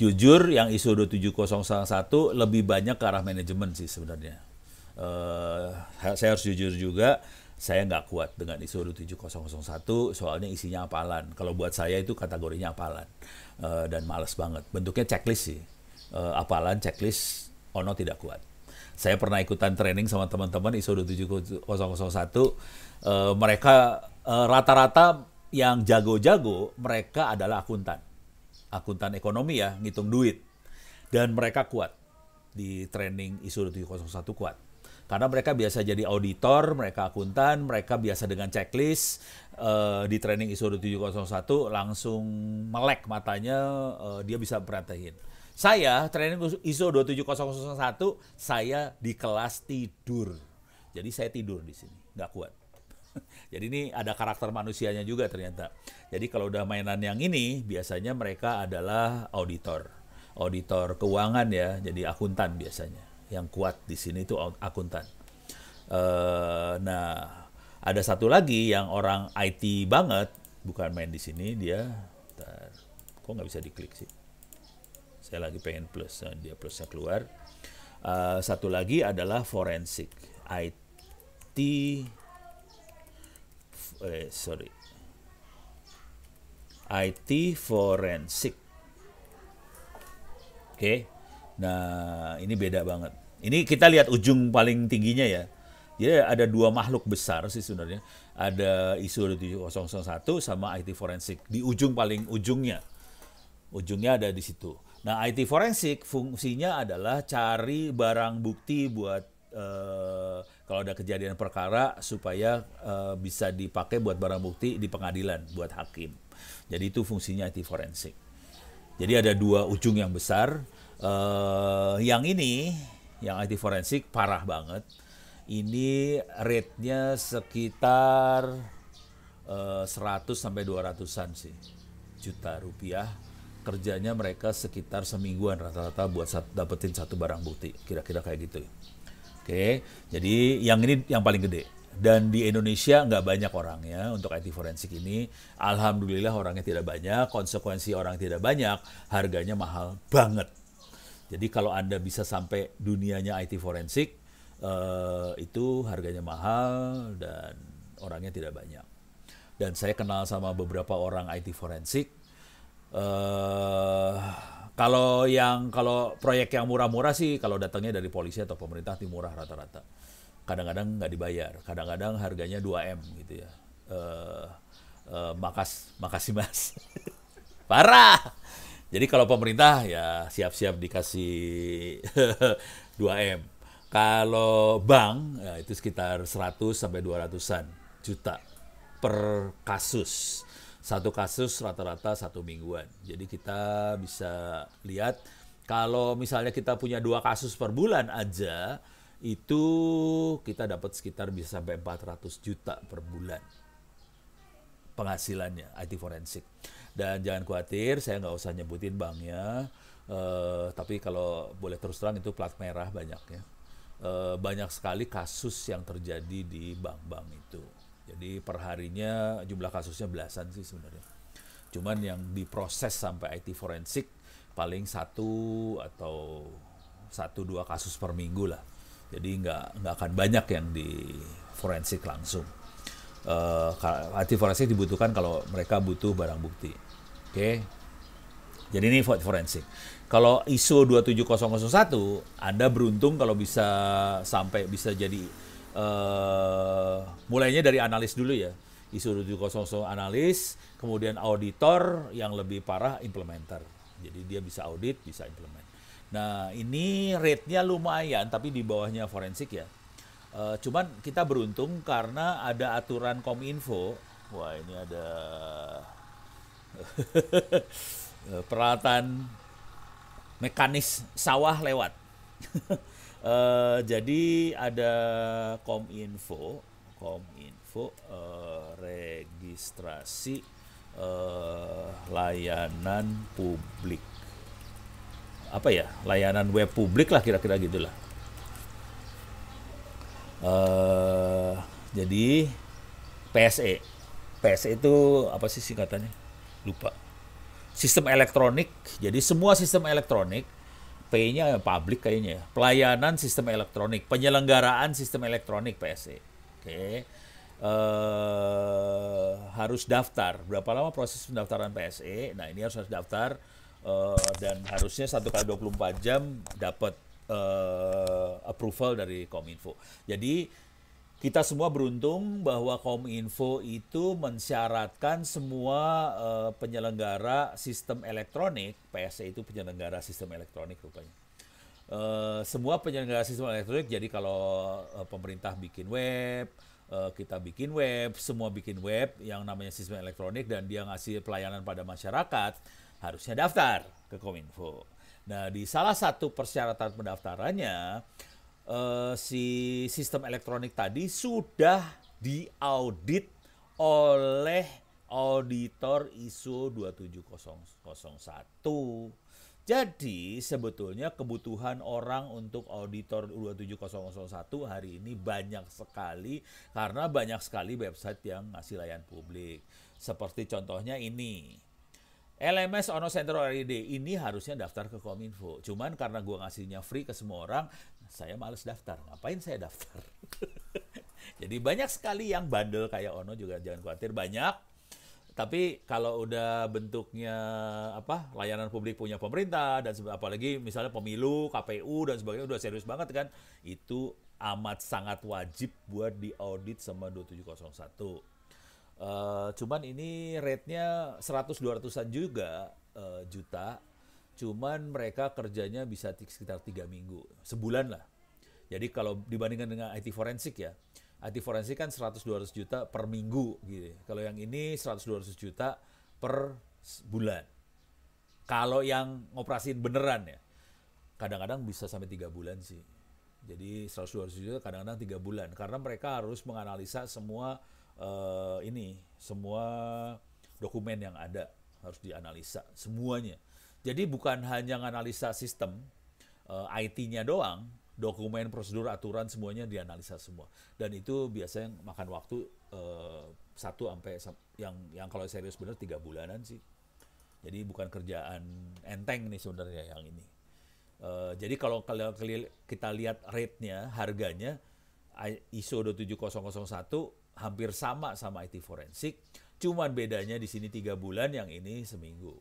Jujur yang ISO 27001 lebih banyak ke arah manajemen sih sebenarnya. Uh, saya harus jujur juga, saya nggak kuat dengan ISO 27001 soalnya isinya apalan. Kalau buat saya itu kategorinya apalan uh, dan males banget. Bentuknya checklist sih. Uh, apalan checklist Ono tidak kuat saya pernah ikutan training sama teman-teman ISO 27001 uh, mereka rata-rata uh, rata -rata yang jago-jago mereka adalah akuntan. Akuntan ekonomi ya, ngitung duit. Dan mereka kuat di training ISO 2701 kuat. Karena mereka biasa jadi auditor, mereka akuntan, mereka biasa dengan checklist. Uh, di training ISO 2701 langsung melek matanya, uh, dia bisa perhatiin. Saya training ISO 27001, saya di kelas tidur. Jadi saya tidur di sini, nggak kuat. Jadi ini ada karakter manusianya juga ternyata. Jadi kalau udah mainan yang ini, biasanya mereka adalah auditor. Auditor keuangan ya, jadi akuntan biasanya. Yang kuat di sini itu akuntan. Uh, nah, ada satu lagi yang orang IT banget, bukan main di sini, dia... Bentar, kok nggak bisa diklik sih? Saya lagi pengen plus, nah, dia plusnya keluar. Uh, satu lagi adalah forensik. IT eh, sorry IT forensik oke okay. nah ini beda banget ini kita lihat ujung paling tingginya ya ya ada dua makhluk besar sih sebenarnya ada isu 7001 sama IT forensik di ujung paling ujungnya ujungnya ada di situ nah IT forensik fungsinya adalah cari barang bukti buat eh, kalau ada kejadian perkara supaya uh, bisa dipakai buat barang bukti di pengadilan buat hakim. Jadi itu fungsinya IT forensik. Jadi ada dua ujung yang besar. Uh, yang ini yang IT forensik parah banget. Ini rate-nya sekitar uh, eh, 100 sampai 200-an sih juta rupiah. Kerjanya mereka sekitar semingguan rata-rata buat dapetin satu barang bukti, kira-kira kayak gitu. Ya. Oke, jadi yang ini yang paling gede dan di Indonesia nggak banyak orangnya untuk IT forensik ini. Alhamdulillah orangnya tidak banyak, konsekuensi orang tidak banyak, harganya mahal banget. Jadi kalau Anda bisa sampai dunianya IT forensik, eh, itu harganya mahal dan orangnya tidak banyak. Dan saya kenal sama beberapa orang IT forensik. Eh, kalau yang kalau proyek yang murah-murah sih kalau datangnya dari polisi atau pemerintah itu murah rata-rata. Kadang-kadang nggak dibayar, kadang-kadang harganya 2 m gitu ya. Uh, uh, makas, makasih mas. Parah. Jadi kalau pemerintah ya siap-siap dikasih 2 m. Kalau bank ya itu sekitar 100 sampai 200-an juta per kasus satu kasus rata-rata satu mingguan. Jadi kita bisa lihat kalau misalnya kita punya dua kasus per bulan aja itu kita dapat sekitar bisa sampai 400 juta per bulan penghasilannya IT forensik. Dan jangan khawatir, saya nggak usah nyebutin banknya. Uh, tapi kalau boleh terus terang itu plat merah banyaknya. Uh, banyak sekali kasus yang terjadi di bank-bank itu jadi perharinya jumlah kasusnya belasan sih sebenarnya. Cuman yang diproses sampai IT forensik paling satu atau satu dua kasus per minggu lah. Jadi nggak nggak akan banyak yang di forensik langsung. Uh, eh, IT forensik dibutuhkan kalau mereka butuh barang bukti. Oke. Okay? Jadi ini forensik. Kalau ISO 27001, Anda beruntung kalau bisa sampai bisa jadi uh, mulainya dari analis dulu ya isu 700 analis kemudian auditor yang lebih parah implementer jadi dia bisa audit bisa implement nah ini rate-nya lumayan tapi di bawahnya forensik ya uh, cuman kita beruntung karena ada aturan kominfo wah ini ada eh, peralatan mekanis sawah lewat Eh, jadi ada kominfo, kominfo uh, eh, registrasi uh, layanan publik. Apa ya? Layanan web publik lah kira-kira gitulah. Uh, jadi PSE. PSE itu apa sih singkatannya? Lupa. Sistem elektronik. Jadi semua sistem elektronik P-nya eh, publik kayaknya ya. Pelayanan sistem elektronik, penyelenggaraan sistem elektronik PSE. Oke. Okay. Uh, eh, harus daftar. Berapa lama proses pendaftaran PSE? Nah, ini harus, daftar uh, dan harusnya satu kali 24 jam dapat uh, approval dari Kominfo. Jadi kita semua beruntung bahwa Kominfo itu mensyaratkan semua uh, penyelenggara sistem elektronik, PSE itu penyelenggara sistem elektronik rupanya. Uh, semua penyelenggara sistem elektronik, jadi kalau uh, pemerintah bikin web, uh, kita bikin web, semua bikin web yang namanya sistem elektronik dan dia ngasih pelayanan pada masyarakat, harusnya daftar ke Kominfo. Nah, di salah satu persyaratan pendaftarannya, Eh, si sistem elektronik tadi sudah diaudit oleh auditor ISO 27001. Jadi sebetulnya kebutuhan orang untuk auditor 27001 hari ini banyak sekali karena banyak sekali website yang ngasih layan publik. Seperti contohnya ini. LMS Ono Center RID ini harusnya daftar ke Kominfo. Cuman karena gua ngasihnya free ke semua orang, saya males daftar. Ngapain saya daftar? Jadi banyak sekali yang bandel kayak Ono juga jangan khawatir banyak. Tapi kalau udah bentuknya apa layanan publik punya pemerintah dan apalagi misalnya pemilu, KPU dan sebagainya udah serius banget kan, itu amat sangat wajib buat diaudit sama 2701. Uh, eh, cuman ini rate-nya 100-200an juga uh, juta Cuman mereka kerjanya bisa sekitar tiga minggu, sebulan lah. Jadi kalau dibandingkan dengan IT forensik ya, IT forensik kan 100-200 juta per minggu gitu. Kalau yang ini 100-200 juta per bulan. Kalau yang ngoperasin beneran ya, kadang-kadang bisa sampai tiga bulan sih. Jadi 100-200 juta kadang-kadang tiga bulan. Karena mereka harus menganalisa semua uh, ini, semua dokumen yang ada harus dianalisa semuanya. Jadi bukan hanya analisa sistem uh, eh, IT-nya doang, dokumen, prosedur, aturan semuanya dianalisa semua. Dan itu biasanya makan waktu eh, satu sampai yang yang kalau serius benar tiga bulanan sih. Jadi bukan kerjaan enteng nih sebenarnya yang ini. Uh, jadi kalau kita lihat rate-nya, harganya ISO 27001 hampir sama sama IT forensik Cuman bedanya di sini tiga bulan, yang ini seminggu.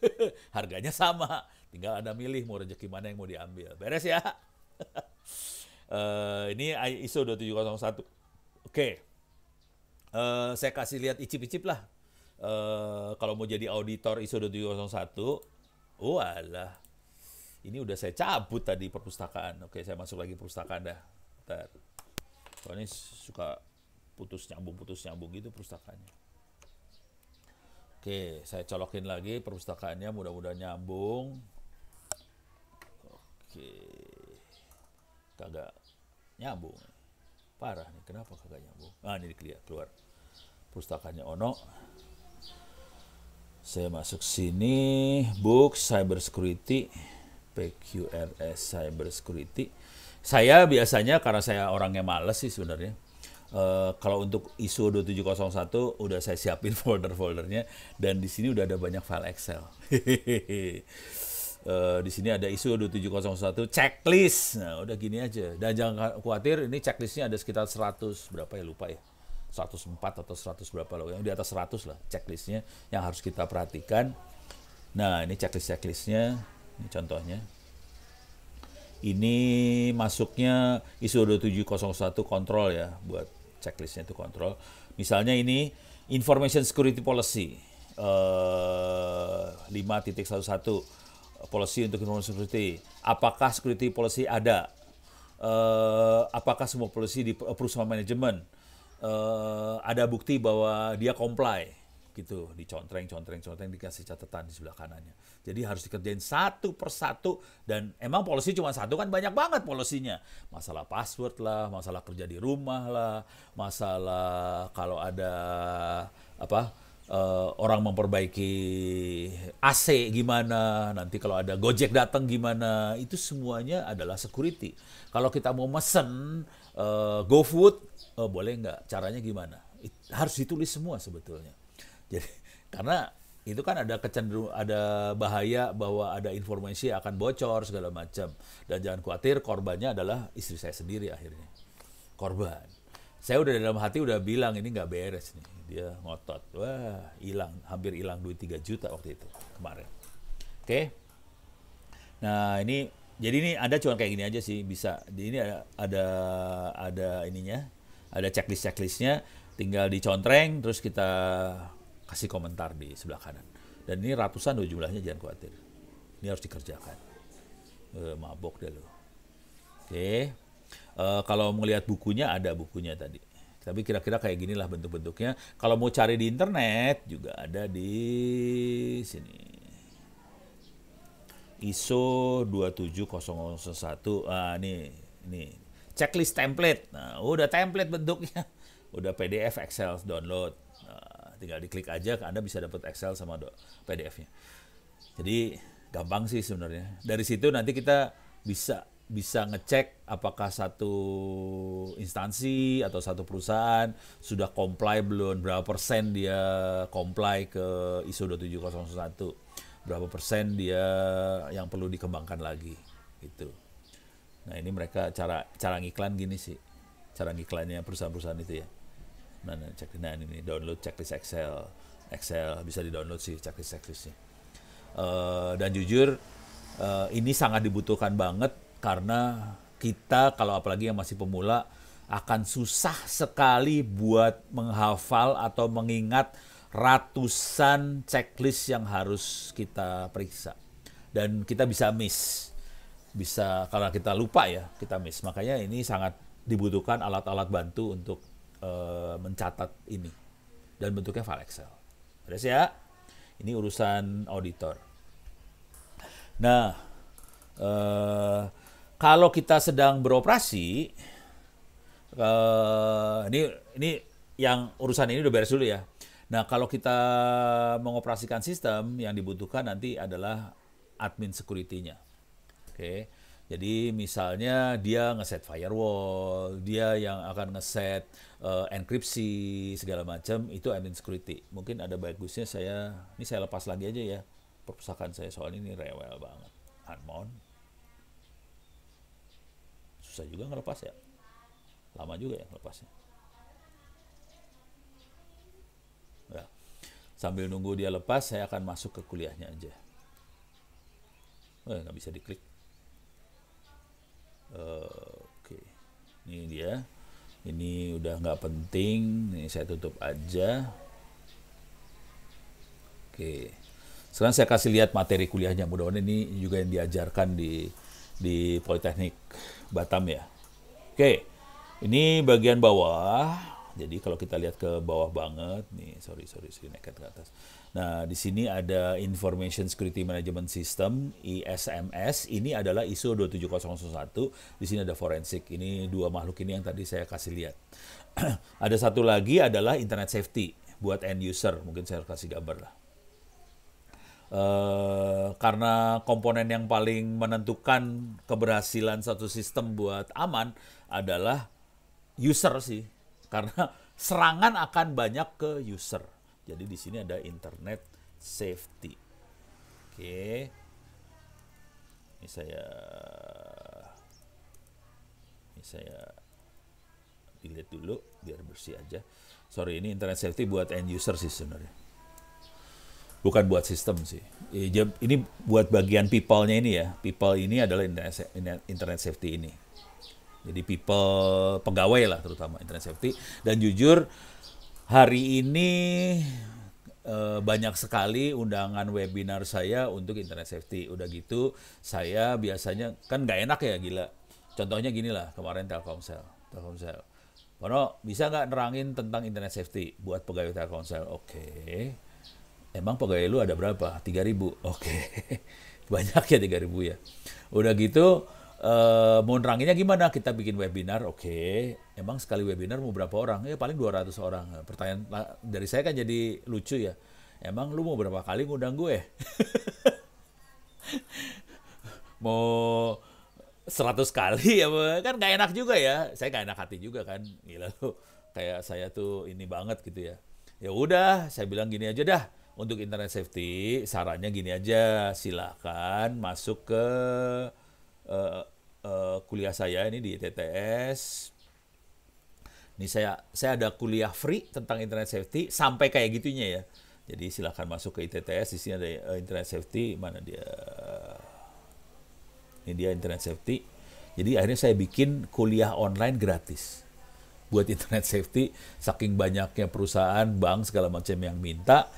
Harganya sama, tinggal Anda milih mau rezeki mana yang mau diambil. Beres ya? uh, ini ISO 2701. Oke, okay. uh, eh, saya kasih lihat icip-icip lah. Uh, kalau mau jadi auditor ISO 2701, Walah, ini udah saya cabut tadi perpustakaan. Oke, saya masuk lagi perpustakaan dah. Bentar. Soalnya oh, suka putus nyambung putus nyambung gitu perpustakaannya. Oke, saya colokin lagi perpustakaannya mudah-mudahan nyambung. Oke. Kagak nyambung. Parah nih, kenapa kagak nyambung? Ah, ini dilihat keluar. Pustakanya Ono. Saya masuk sini, book cyber security, PQRS cyber security. Saya biasanya karena saya orangnya males sih sebenarnya Eh, kalau untuk ISO 2701 udah saya siapin folder-foldernya dan di sini udah ada banyak file Excel. uh, di sini ada ISO 2701 checklist. Nah, udah gini aja. Dan jangan khawatir ini checklistnya ada sekitar 100 berapa ya lupa ya. 104 atau 100 berapa loh Yang di atas 100 lah checklistnya yang harus kita perhatikan. Nah, ini checklist-checklistnya. Ini contohnya ini masuknya ISO 2701 kontrol ya buat checklistnya itu kontrol. Misalnya ini Information Security Policy uh, eh, 5.11 Policy untuk Information Security. Apakah security policy ada? Uh, apakah semua policy di perusahaan manajemen uh, eh, ada bukti bahwa dia comply? gitu dicontreng contreng contreng dikasih catatan di sebelah kanannya jadi harus dikerjain satu persatu dan emang polisi cuma satu kan banyak banget polisinya masalah password lah masalah kerja di rumah lah masalah kalau ada apa uh, orang memperbaiki AC gimana, nanti kalau ada Gojek datang gimana, itu semuanya adalah security. Kalau kita mau mesen uh, GoFood, uh, boleh nggak? Caranya gimana? It, harus ditulis semua sebetulnya. Jadi karena itu kan ada kecenderung ada bahaya bahwa ada informasi akan bocor segala macam dan jangan khawatir korbannya adalah istri saya sendiri akhirnya korban saya udah dalam hati udah bilang ini nggak beres nih dia ngotot wah hilang hampir hilang duit 3 juta waktu itu kemarin oke okay? nah ini jadi ini ada cuma kayak gini aja sih bisa di ini ada ada ada ininya ada checklist checklistnya tinggal dicontreng terus kita kasih komentar di sebelah kanan. Dan ini ratusan loh jumlahnya jangan khawatir. Ini harus dikerjakan. E, mabok deh lo. Oke. E, kalau melihat bukunya ada bukunya tadi. Tapi kira-kira kayak ginilah bentuk-bentuknya. Kalau mau cari di internet juga ada di sini. ISO 27001. Ah, nih, ini Checklist template. Nah, udah template bentuknya. Udah PDF, Excel, download tinggal diklik aja Anda bisa dapat Excel sama PDF-nya. Jadi gampang sih sebenarnya. Dari situ nanti kita bisa bisa ngecek apakah satu instansi atau satu perusahaan sudah comply belum, berapa persen dia comply ke ISO 27001, berapa persen dia yang perlu dikembangkan lagi gitu. Nah, ini mereka cara cara ngiklan gini sih. Cara ngiklannya perusahaan-perusahaan itu ya nah, nah nah ini download checklist Excel Excel bisa di download sih checklist checklistnya uh, dan jujur uh, ini sangat dibutuhkan banget karena kita kalau apalagi yang masih pemula akan susah sekali buat menghafal atau mengingat ratusan checklist yang harus kita periksa dan kita bisa miss bisa karena kita lupa ya kita miss makanya ini sangat dibutuhkan alat-alat bantu untuk Eh, mencatat ini dan bentuknya file Excel. Beres ya? Ini urusan auditor. Nah, eh, kalau kita sedang beroperasi, eh, ini ini yang urusan ini udah beres dulu ya. Nah, kalau kita mengoperasikan sistem, yang dibutuhkan nanti adalah admin security-nya. Oke. Okay. Jadi misalnya dia ngeset firewall, dia yang akan ngeset uh, enkripsi segala macam itu admin security. Mungkin ada bagusnya saya ini saya lepas lagi aja ya perpustakaan saya soal ini rewel banget. Unmount. Susah juga ngelepas ya. Lama juga ya ngelepasnya. Ya. Sambil nunggu dia lepas, saya akan masuk ke kuliahnya aja. Eh, nggak bisa diklik oke ini dia ini udah nggak penting ini saya tutup aja oke sekarang saya kasih lihat materi kuliahnya mudah-mudahan ini juga yang diajarkan di di Politeknik Batam ya oke ini bagian bawah jadi kalau kita lihat ke bawah banget nih sorry sorry sini naik ke atas Nah, di sini ada Information Security Management System ISMS. Ini adalah ISO 27001. Di sini ada forensik. Ini dua makhluk ini yang tadi saya kasih lihat. ada satu lagi adalah Internet Safety buat end user. Mungkin saya kasih gambar lah. Uh, karena komponen yang paling menentukan keberhasilan satu sistem buat aman adalah user sih. Karena serangan akan banyak ke user jadi di sini ada internet safety. Oke. Ini saya ini saya delete dulu biar bersih aja. Sorry, ini internet safety buat end user sih sebenarnya. Bukan buat sistem sih. Iya, ini buat bagian people-nya ini ya. People ini adalah internet safety ini. Jadi people pegawai lah terutama internet safety dan jujur Hari ini eh, banyak sekali undangan webinar saya untuk internet safety. Udah gitu, saya biasanya kan nggak enak ya gila. Contohnya gini lah kemarin Telkomsel, Telkomsel. Kono bisa nggak nerangin tentang internet safety buat pegawai Telkomsel? Oke. Okay. Emang pegawai lu ada berapa? 3000. Oke. Okay. banyak ya 3000 ya. Udah gitu Uh, eh, mau neranginnya gimana? Kita bikin webinar, oke. Okay. Emang sekali webinar mau berapa orang? Ya paling 200 orang. Pertanyaan dari saya kan jadi lucu ya. Emang lu mau berapa kali ngundang gue? mau 100 kali ya kan gak enak juga ya. Saya gak enak hati juga kan. Gila lu. Kayak saya tuh ini banget gitu ya. Ya udah, saya bilang gini aja dah. Untuk internet safety, sarannya gini aja. silahkan masuk ke uh, kuliah saya ini di TTS. Ini saya saya ada kuliah free tentang internet safety sampai kayak gitunya ya. Jadi silahkan masuk ke ITTS di sini ada eh, internet safety mana dia ini dia internet safety. Jadi akhirnya saya bikin kuliah online gratis buat internet safety saking banyaknya perusahaan bank segala macam yang minta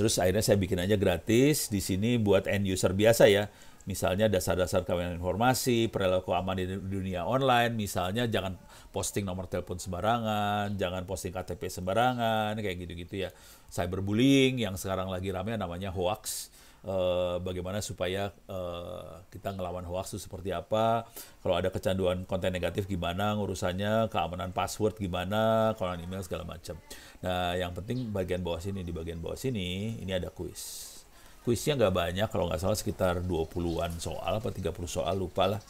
terus akhirnya saya bikin aja gratis di sini buat end user biasa ya misalnya dasar-dasar kawinan informasi, perilaku aman di dunia online, misalnya jangan posting nomor telepon sembarangan, jangan posting KTP sembarangan, kayak gitu-gitu ya. Cyberbullying yang sekarang lagi ramai namanya hoax. Uh, bagaimana supaya uh, kita ngelawan hoax itu seperti apa, kalau ada kecanduan konten negatif gimana urusannya, keamanan password gimana, keamanan email segala macam. Nah, yang penting bagian bawah sini di bagian bawah sini ini ada kuis kuisnya nggak banyak kalau nggak salah sekitar 20-an soal apa 30 soal lupa lah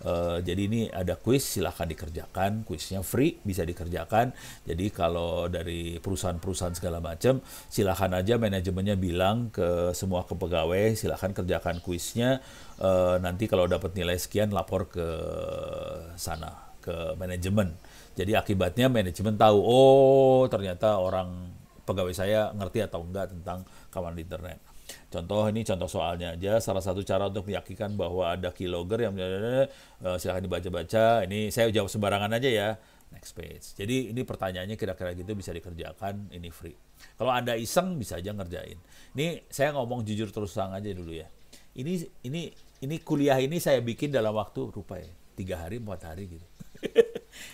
Uh, jadi ini ada kuis, silahkan dikerjakan. Kuisnya free, bisa dikerjakan. Jadi kalau dari perusahaan-perusahaan segala macam, silahkan aja manajemennya bilang ke semua kepegawai, silahkan kerjakan kuisnya. Uh, nanti kalau dapat nilai sekian, lapor ke sana, ke manajemen. Jadi akibatnya manajemen tahu, oh ternyata orang pegawai saya ngerti atau enggak tentang kawan di internet. Contoh ini contoh soalnya aja. Salah satu cara untuk meyakinkan bahwa ada keylogger yang uh, silahkan dibaca-baca. Ini saya jawab sembarangan aja ya. Next page. Jadi ini pertanyaannya kira-kira gitu bisa dikerjakan. Ini free. Kalau anda iseng bisa aja ngerjain. Ini saya ngomong jujur terus terang aja dulu ya. Ini ini ini kuliah ini saya bikin dalam waktu rupanya tiga hari empat hari gitu.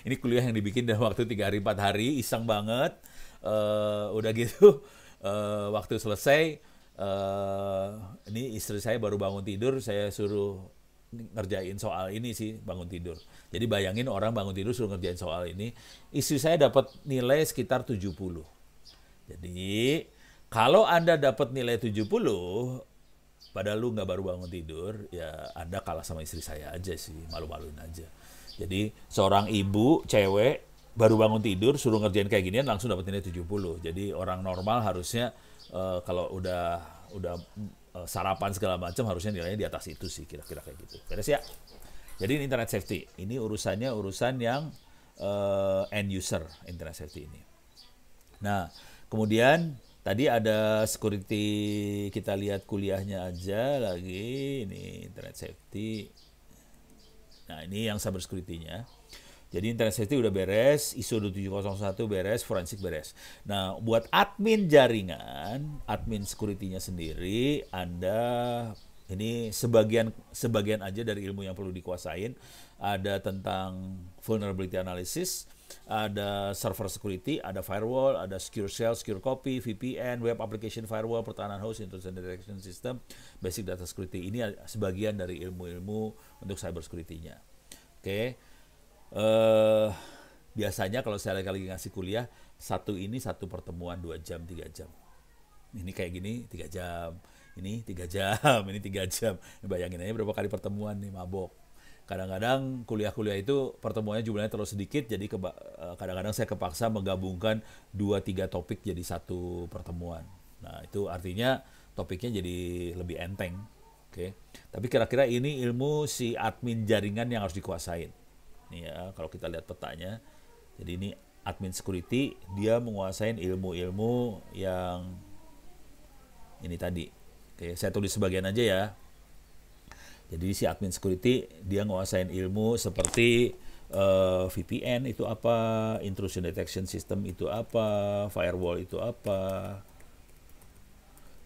ini kuliah yang dibikin dalam waktu tiga hari empat hari iseng banget. Uh, udah gitu uh, waktu selesai uh, ini istri saya baru bangun tidur saya suruh ngerjain soal ini sih bangun tidur. Jadi bayangin orang bangun tidur suruh ngerjain soal ini, istri saya dapat nilai sekitar 70. Jadi kalau Anda dapat nilai 70 padahal lu nggak baru bangun tidur, ya Anda kalah sama istri saya aja sih, malu-maluin aja. Jadi seorang ibu cewek baru bangun tidur suruh ngerjain kayak ginian langsung dapat nilai 70. Jadi orang normal harusnya Eh, kalau udah udah uh, sarapan segala macam harusnya nilainya di atas itu sih kira-kira kayak gitu. Beres ya. Jadi ini internet safety ini urusannya urusan yang uh, end user internet safety ini. Nah kemudian tadi ada security kita lihat kuliahnya aja lagi ini internet safety. Nah ini yang cyber security-nya. Jadi internet safety udah beres, ISO 2701 beres, forensik beres. Nah, buat admin jaringan, admin security-nya sendiri, Anda ini sebagian sebagian aja dari ilmu yang perlu dikuasain. Ada tentang vulnerability analysis, ada server security, ada firewall, ada secure shell, secure copy, VPN, web application firewall, pertahanan host, intrusion detection system, basic data security. Ini sebagian dari ilmu-ilmu untuk cyber security-nya. Oke. Okay eh, biasanya kalau saya lagi ngasih kuliah satu ini satu pertemuan dua jam tiga jam ini kayak gini tiga jam ini tiga jam ini tiga jam bayangin aja berapa kali pertemuan nih mabok kadang-kadang kuliah-kuliah itu pertemuannya jumlahnya terlalu sedikit jadi eh, kadang-kadang saya kepaksa menggabungkan dua tiga topik jadi satu pertemuan nah itu artinya topiknya jadi lebih enteng oke okay. tapi kira-kira ini ilmu si admin jaringan yang harus dikuasain nih ya kalau kita lihat petanya jadi ini admin security dia menguasai ilmu-ilmu yang ini tadi oke saya tulis sebagian aja ya jadi si admin security dia menguasai ilmu seperti uh, eh, VPN itu apa, intrusion detection system itu apa, firewall itu apa,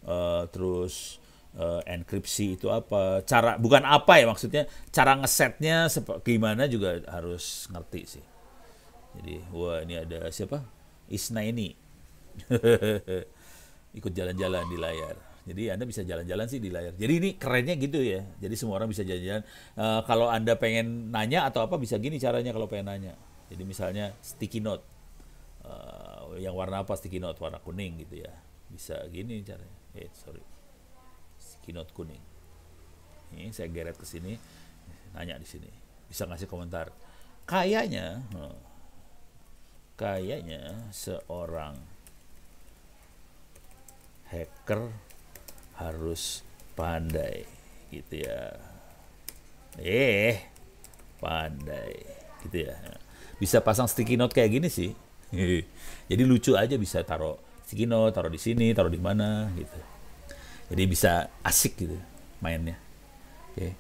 uh, terus uh, enkripsi itu apa cara bukan apa ya maksudnya cara ngesetnya gimana juga harus ngerti sih jadi wah ini ada siapa Isna ini ikut jalan-jalan di layar jadi anda bisa jalan-jalan sih di layar jadi ini kerennya gitu ya jadi semua orang bisa jalan-jalan uh, kalau anda pengen nanya atau apa bisa gini caranya kalau pengen nanya jadi misalnya sticky note uh, yang warna apa sticky note warna kuning gitu ya bisa gini caranya eh sorry keynote kuning. Ini saya geret ke sini, nanya di sini. Bisa ngasih komentar. Kayaknya, oh, kayaknya seorang hacker harus pandai gitu ya. Eh, pandai gitu ya. Bisa pasang sticky note kayak gini sih. Jadi lucu aja bisa taruh sticky note, taruh di sini, taruh di mana gitu jadi bisa asik gitu mainnya oke okay.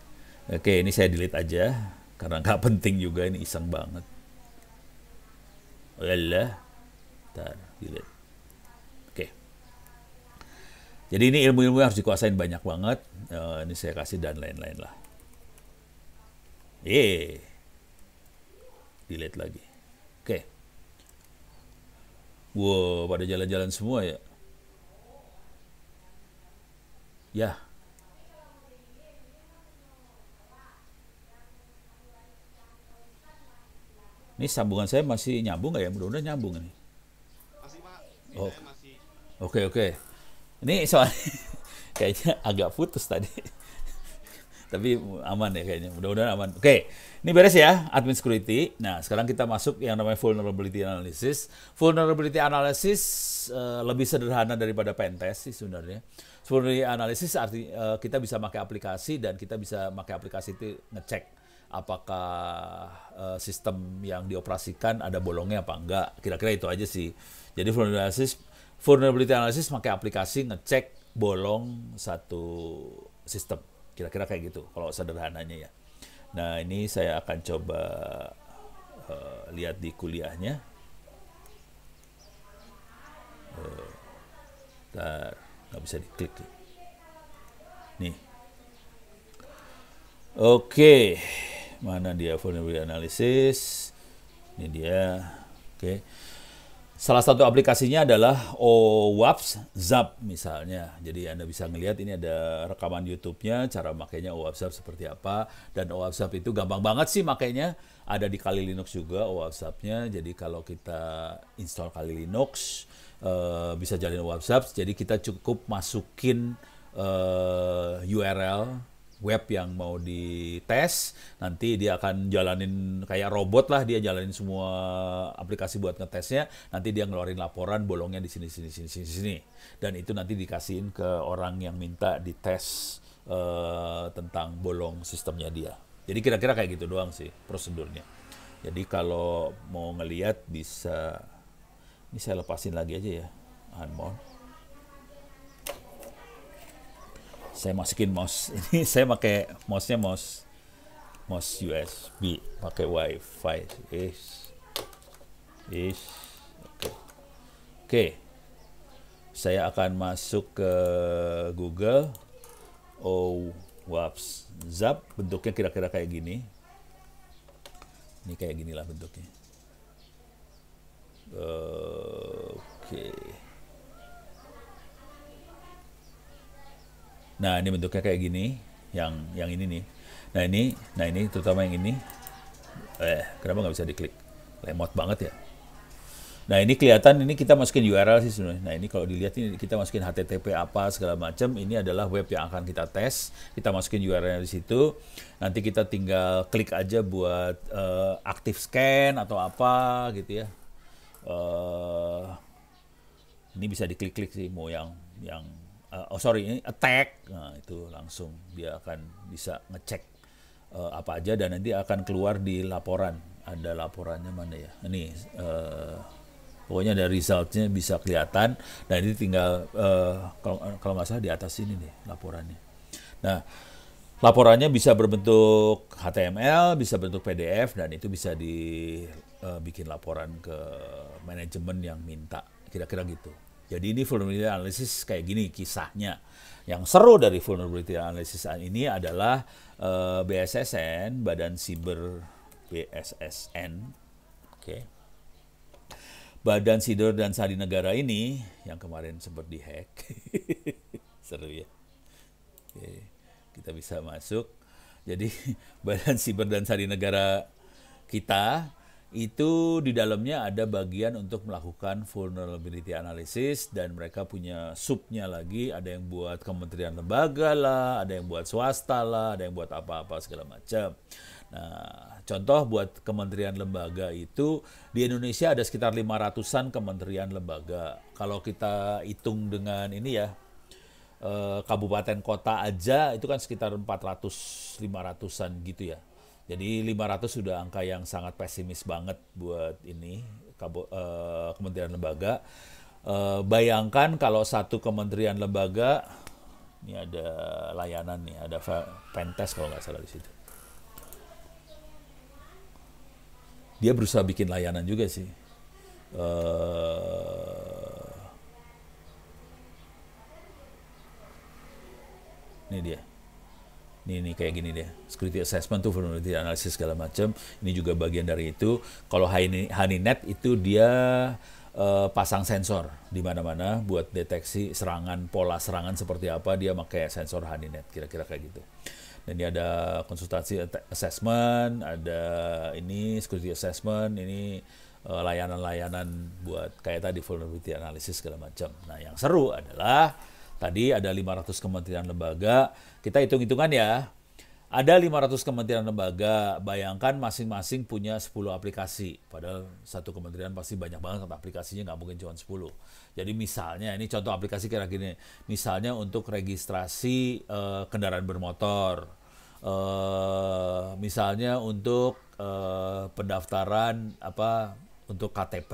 oke okay, ini saya delete aja karena nggak penting juga ini iseng banget Allah tar delete oke okay. jadi ini ilmu-ilmu harus dikuasain banyak banget uh, ini saya kasih dan lain-lain lah eh delete lagi oke okay. wow pada jalan-jalan semua ya Ya. Ini sambungan saya masih nyambung nggak ya? Mudah-mudahan nyambung ini. Oh. Oke okay, Oke, oke. Ini soal kayaknya agak putus tadi. Tapi aman ya kayaknya. Mudah-mudahan aman. Oke, ini beres ya admin security. Nah, sekarang kita masuk yang namanya vulnerability analysis. Vulnerability analysis uh, lebih sederhana daripada pentest sih sebenarnya vulnerability analysis arti uh, kita bisa pakai aplikasi dan kita bisa pakai aplikasi itu ngecek apakah uh, sistem yang dioperasikan ada bolongnya apa enggak kira-kira itu aja sih jadi vulnerability analysis vulnerability analysis pakai aplikasi ngecek bolong satu sistem kira-kira kayak gitu kalau sederhananya ya nah ini saya akan coba uh, lihat di kuliahnya uh, nggak bisa diklik nih oke mana dia vulnerability analysis ini dia oke okay. Salah satu aplikasinya adalah OWAPS Zap misalnya. Jadi Anda bisa melihat ini ada rekaman YouTube-nya, cara makainya OWAPS Zap seperti apa. Dan OWAPS Zap itu gampang banget sih makainya. Ada di Kali Linux juga OWAPS Zap-nya. Jadi kalau kita install Kali Linux, eh, bisa jalin OWAPS Zap. Jadi kita cukup masukin eh, URL web yang mau dites nanti dia akan jalanin kayak robot lah dia jalanin semua aplikasi buat ngetesnya nanti dia ngeluarin laporan bolongnya di sini sini sini sini sini dan itu nanti dikasihin ke orang yang minta dites uh, tentang bolong sistemnya dia jadi kira-kira kayak gitu doang sih prosedurnya jadi kalau mau ngeliat bisa ini saya lepasin lagi aja ya unmount saya masukin mouse ini saya pakai mouse-nya mouse mouse USB pakai WiFi is is oke okay. okay. saya akan masuk ke Google oh waps zap bentuknya kira-kira kayak gini ini kayak gini lah bentuknya oke okay. Nah, ini bentuknya kayak gini, yang yang ini nih. Nah, ini nah ini terutama yang ini. Eh, kenapa nggak bisa diklik? Lemot banget ya. Nah, ini kelihatan ini kita masukin URL sih sebenarnya. Nah, ini kalau dilihat ini kita masukin HTTP apa segala macam, ini adalah web yang akan kita tes. Kita masukin URL di situ. Nanti kita tinggal klik aja buat uh, aktif scan atau apa gitu ya. Uh, ini bisa diklik-klik sih mau yang yang uh, oh sorry ini attack nah, itu langsung dia akan bisa ngecek uh, apa aja dan nanti akan keluar di laporan ada laporannya mana ya ini uh, pokoknya ada resultnya bisa kelihatan dan nah, ini tinggal kalau kalau nggak salah di atas ini nih laporannya nah Laporannya bisa berbentuk HTML, bisa bentuk PDF, dan itu bisa dibikin uh, laporan ke manajemen yang minta, kira-kira gitu. Jadi ini vulnerability analysis kayak gini kisahnya. Yang seru dari vulnerability analysis ini adalah uh, eh, BSSN, Badan Siber BSSN, oke. Okay. Badan Siber dan Sandi Negara ini yang kemarin sempat dihack. seru ya. Oke, kita bisa masuk. Jadi Badan Siber dan Sandi Negara kita itu di dalamnya ada bagian untuk melakukan vulnerability analysis dan mereka punya subnya lagi ada yang buat kementerian lembaga lah ada yang buat swasta lah ada yang buat apa-apa segala macam nah contoh buat kementerian lembaga itu di Indonesia ada sekitar 500-an kementerian lembaga kalau kita hitung dengan ini ya eh, kabupaten kota aja itu kan sekitar 400 500-an gitu ya jadi 500 sudah angka yang sangat pesimis banget buat ini kabo, uh, kementerian lembaga. Uh, bayangkan kalau satu kementerian lembaga ini ada layanan nih, ada pentes kalau nggak salah di situ. Dia berusaha bikin layanan juga sih. Uh, ini dia ini, ini kayak gini deh security assessment tuh vulnerability analysis segala macam ini juga bagian dari itu kalau Net itu dia uh, pasang sensor di mana-mana buat deteksi serangan pola serangan seperti apa dia pakai sensor Net kira-kira kayak gitu dan ini ada konsultasi assessment ada ini security assessment ini eh, layanan-layanan buat kayak tadi vulnerability analysis segala macam nah yang seru adalah Tadi ada 500 kementerian lembaga, kita hitung-hitungan ya. Ada 500 kementerian lembaga, bayangkan masing-masing punya 10 aplikasi. Padahal satu kementerian pasti banyak banget aplikasinya, nggak mungkin cuma 10. Jadi misalnya, ini contoh aplikasi kira-kira gini, misalnya untuk registrasi uh, kendaraan bermotor, Uh, misalnya untuk uh, pendaftaran apa untuk KTP,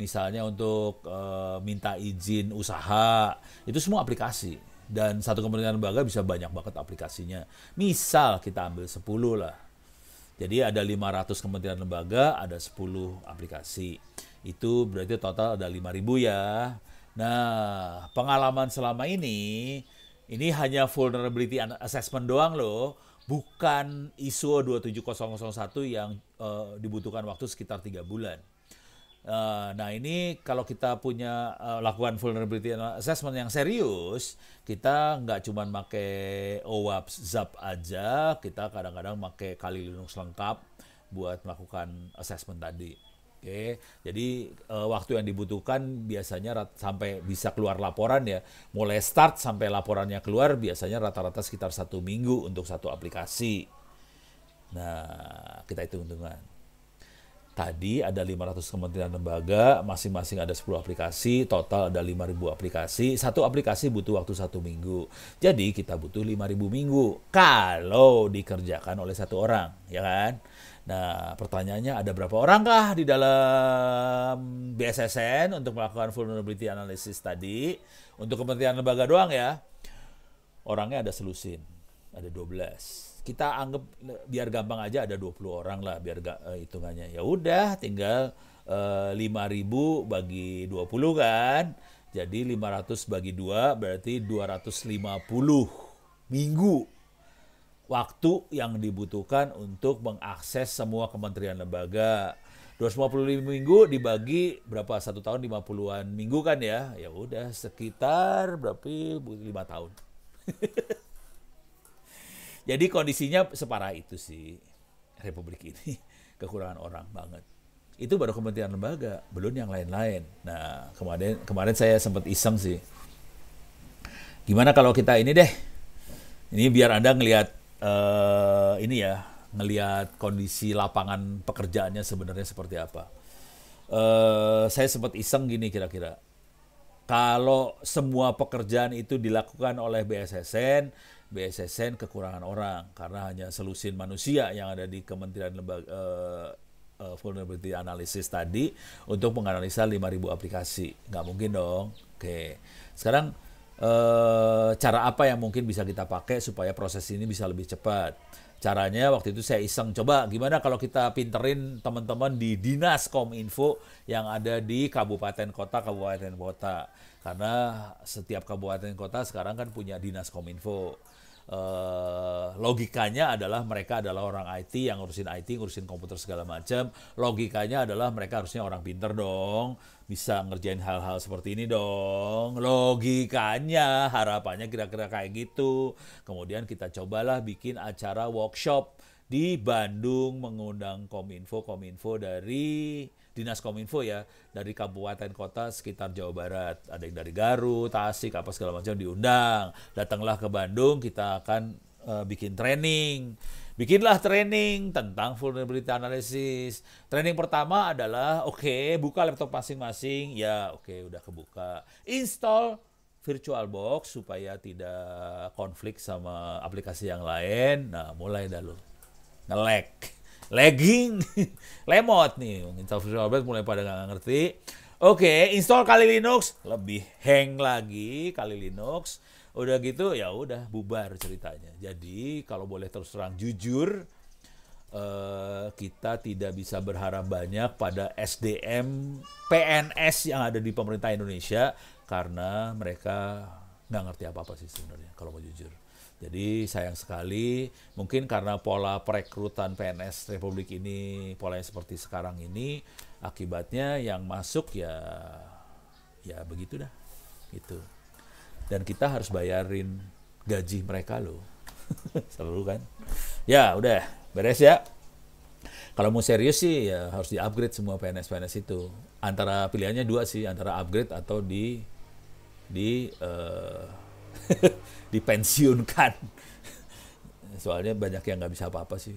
misalnya untuk e, minta izin usaha itu semua aplikasi dan satu kementerian lembaga bisa banyak banget aplikasinya misal kita ambil 10 lah jadi ada 500 kementerian lembaga ada 10 aplikasi itu berarti total ada 5000 ya nah pengalaman selama ini ini hanya vulnerability assessment doang loh bukan ISO 27001 yang e, dibutuhkan waktu sekitar tiga bulan Uh, nah ini kalau kita punya uh, lakukan vulnerability assessment yang serius, kita nggak cuma pakai OWASP ZAP aja, kita kadang-kadang pakai kali Linux lengkap buat melakukan assessment tadi. Oke, jadi uh, waktu yang dibutuhkan biasanya rat, sampai bisa keluar laporan ya, mulai start sampai laporannya keluar biasanya rata-rata sekitar satu minggu untuk satu aplikasi. Nah, kita hitung-hitungan. Tadi ada 500 kementerian lembaga, masing-masing ada 10 aplikasi, total ada 5.000 aplikasi. Satu aplikasi butuh waktu satu minggu. Jadi kita butuh 5.000 minggu kalau dikerjakan oleh satu orang, ya kan? Nah, pertanyaannya ada berapa orangkah di dalam BSSN untuk melakukan vulnerability analysis tadi? Untuk kementerian lembaga doang ya. Orangnya ada selusin, ada 12 kita anggap biar gampang aja ada 20 orang lah biar gak, uh, eh, hitungannya. Ya udah tinggal uh, eh, 5000 bagi 20 kan. Jadi 500 bagi 2 berarti 250 minggu waktu yang dibutuhkan untuk mengakses semua kementerian lembaga. 250 minggu dibagi berapa satu tahun 50-an minggu kan ya. Ya udah sekitar berapa 5 tahun. Jadi kondisinya separah itu sih Republik ini kekurangan orang banget. Itu baru kementerian lembaga, belum yang lain-lain. Nah, kemarin kemarin saya sempat iseng sih. Gimana kalau kita ini deh? Ini biar Anda ngelihat uh, ini ya, ngelihat kondisi lapangan pekerjaannya sebenarnya seperti apa. Uh, saya sempat iseng gini kira-kira kalau semua pekerjaan itu dilakukan oleh BSSN, BSSN kekurangan orang karena hanya selusin manusia yang ada di Kementerian Lembaga uh, uh, Vulnerability Analysis tadi untuk menganalisa 5.000 aplikasi. Nggak mungkin dong. Oke. Sekarang uh, cara apa yang mungkin bisa kita pakai supaya proses ini bisa lebih cepat? Caranya waktu itu saya iseng coba gimana kalau kita pinterin teman-teman di Dinas Kominfo yang ada di kabupaten kota kabupaten kota karena setiap kabupaten kota sekarang kan punya Dinas Kominfo eh, logikanya adalah mereka adalah orang IT yang ngurusin IT, ngurusin komputer segala macam. Logikanya adalah mereka harusnya orang pinter dong, bisa ngerjain hal-hal seperti ini dong. Logikanya harapannya kira-kira kayak gitu. Kemudian kita cobalah bikin acara workshop di Bandung mengundang Kominfo, Kominfo dari dinas kominfo ya dari kabupaten kota sekitar Jawa Barat ada yang dari Garut, Tasik apa segala macam diundang datanglah ke Bandung kita akan uh, bikin training bikinlah training tentang vulnerability analysis training pertama adalah oke okay, buka laptop masing-masing ya oke okay, udah kebuka install virtual box supaya tidak konflik sama aplikasi yang lain nah mulai dah lo ngelek Lagging, lemot nih. Mungkin sobat mulai pada nggak ngerti. Oke, okay, install Kali Linux lebih hang lagi Kali Linux. Udah gitu ya udah bubar ceritanya. Jadi kalau boleh terus terang jujur uh, kita tidak bisa berharap banyak pada SDM PNS yang ada di pemerintah Indonesia karena mereka nggak ngerti apa-apa sih sebenarnya kalau mau jujur. Jadi sayang sekali, mungkin karena pola perekrutan PNS Republik ini, polanya seperti sekarang ini, akibatnya yang masuk ya ya begitu dah. Gitu. Dan kita harus bayarin gaji mereka loh. Seru kan? Ya, udah, beres ya. Kalau mau serius sih ya harus di-upgrade semua PNS-PNS itu. Antara pilihannya dua sih, antara upgrade atau di di uh, dipensiunkan soalnya banyak yang nggak bisa apa-apa sih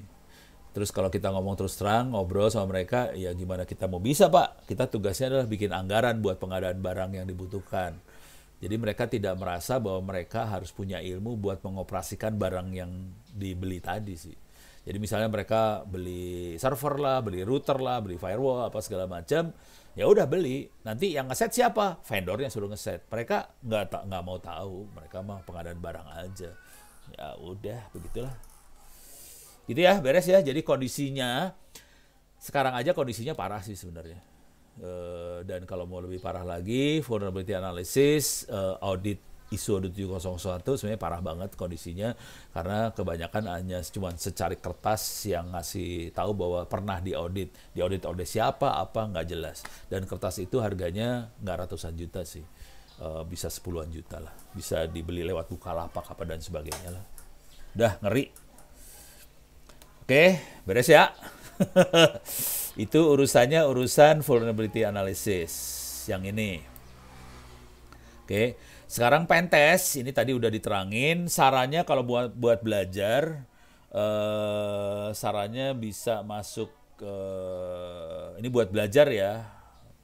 terus kalau kita ngomong terus terang ngobrol sama mereka ya gimana kita mau bisa pak kita tugasnya adalah bikin anggaran buat pengadaan barang yang dibutuhkan jadi mereka tidak merasa bahwa mereka harus punya ilmu buat mengoperasikan barang yang dibeli tadi sih jadi misalnya mereka beli server lah beli router lah beli firewall apa segala macam ya udah beli nanti yang ngeset siapa vendornya suruh ngeset mereka nggak tak nggak mau tahu mereka mah pengadaan barang aja ya udah begitulah gitu ya beres ya jadi kondisinya sekarang aja kondisinya parah sih sebenarnya e, dan kalau mau lebih parah lagi vulnerability analysis e, audit ISO 2701 sebenarnya parah banget kondisinya karena kebanyakan hanya cuma secari kertas yang ngasih tahu bahwa pernah diaudit. Diaudit oleh siapa, apa, nggak jelas. Dan kertas itu harganya nggak ratusan juta sih. E, bisa sepuluhan juta lah. Bisa dibeli lewat Bukalapak apa dan sebagainya lah. Udah, ngeri. Oke, beres ya. itu urusannya urusan vulnerability analysis yang ini. Oke. Okay sekarang Pentes ini tadi udah diterangin sarannya kalau buat buat belajar eh sarannya bisa masuk ke ini buat belajar ya.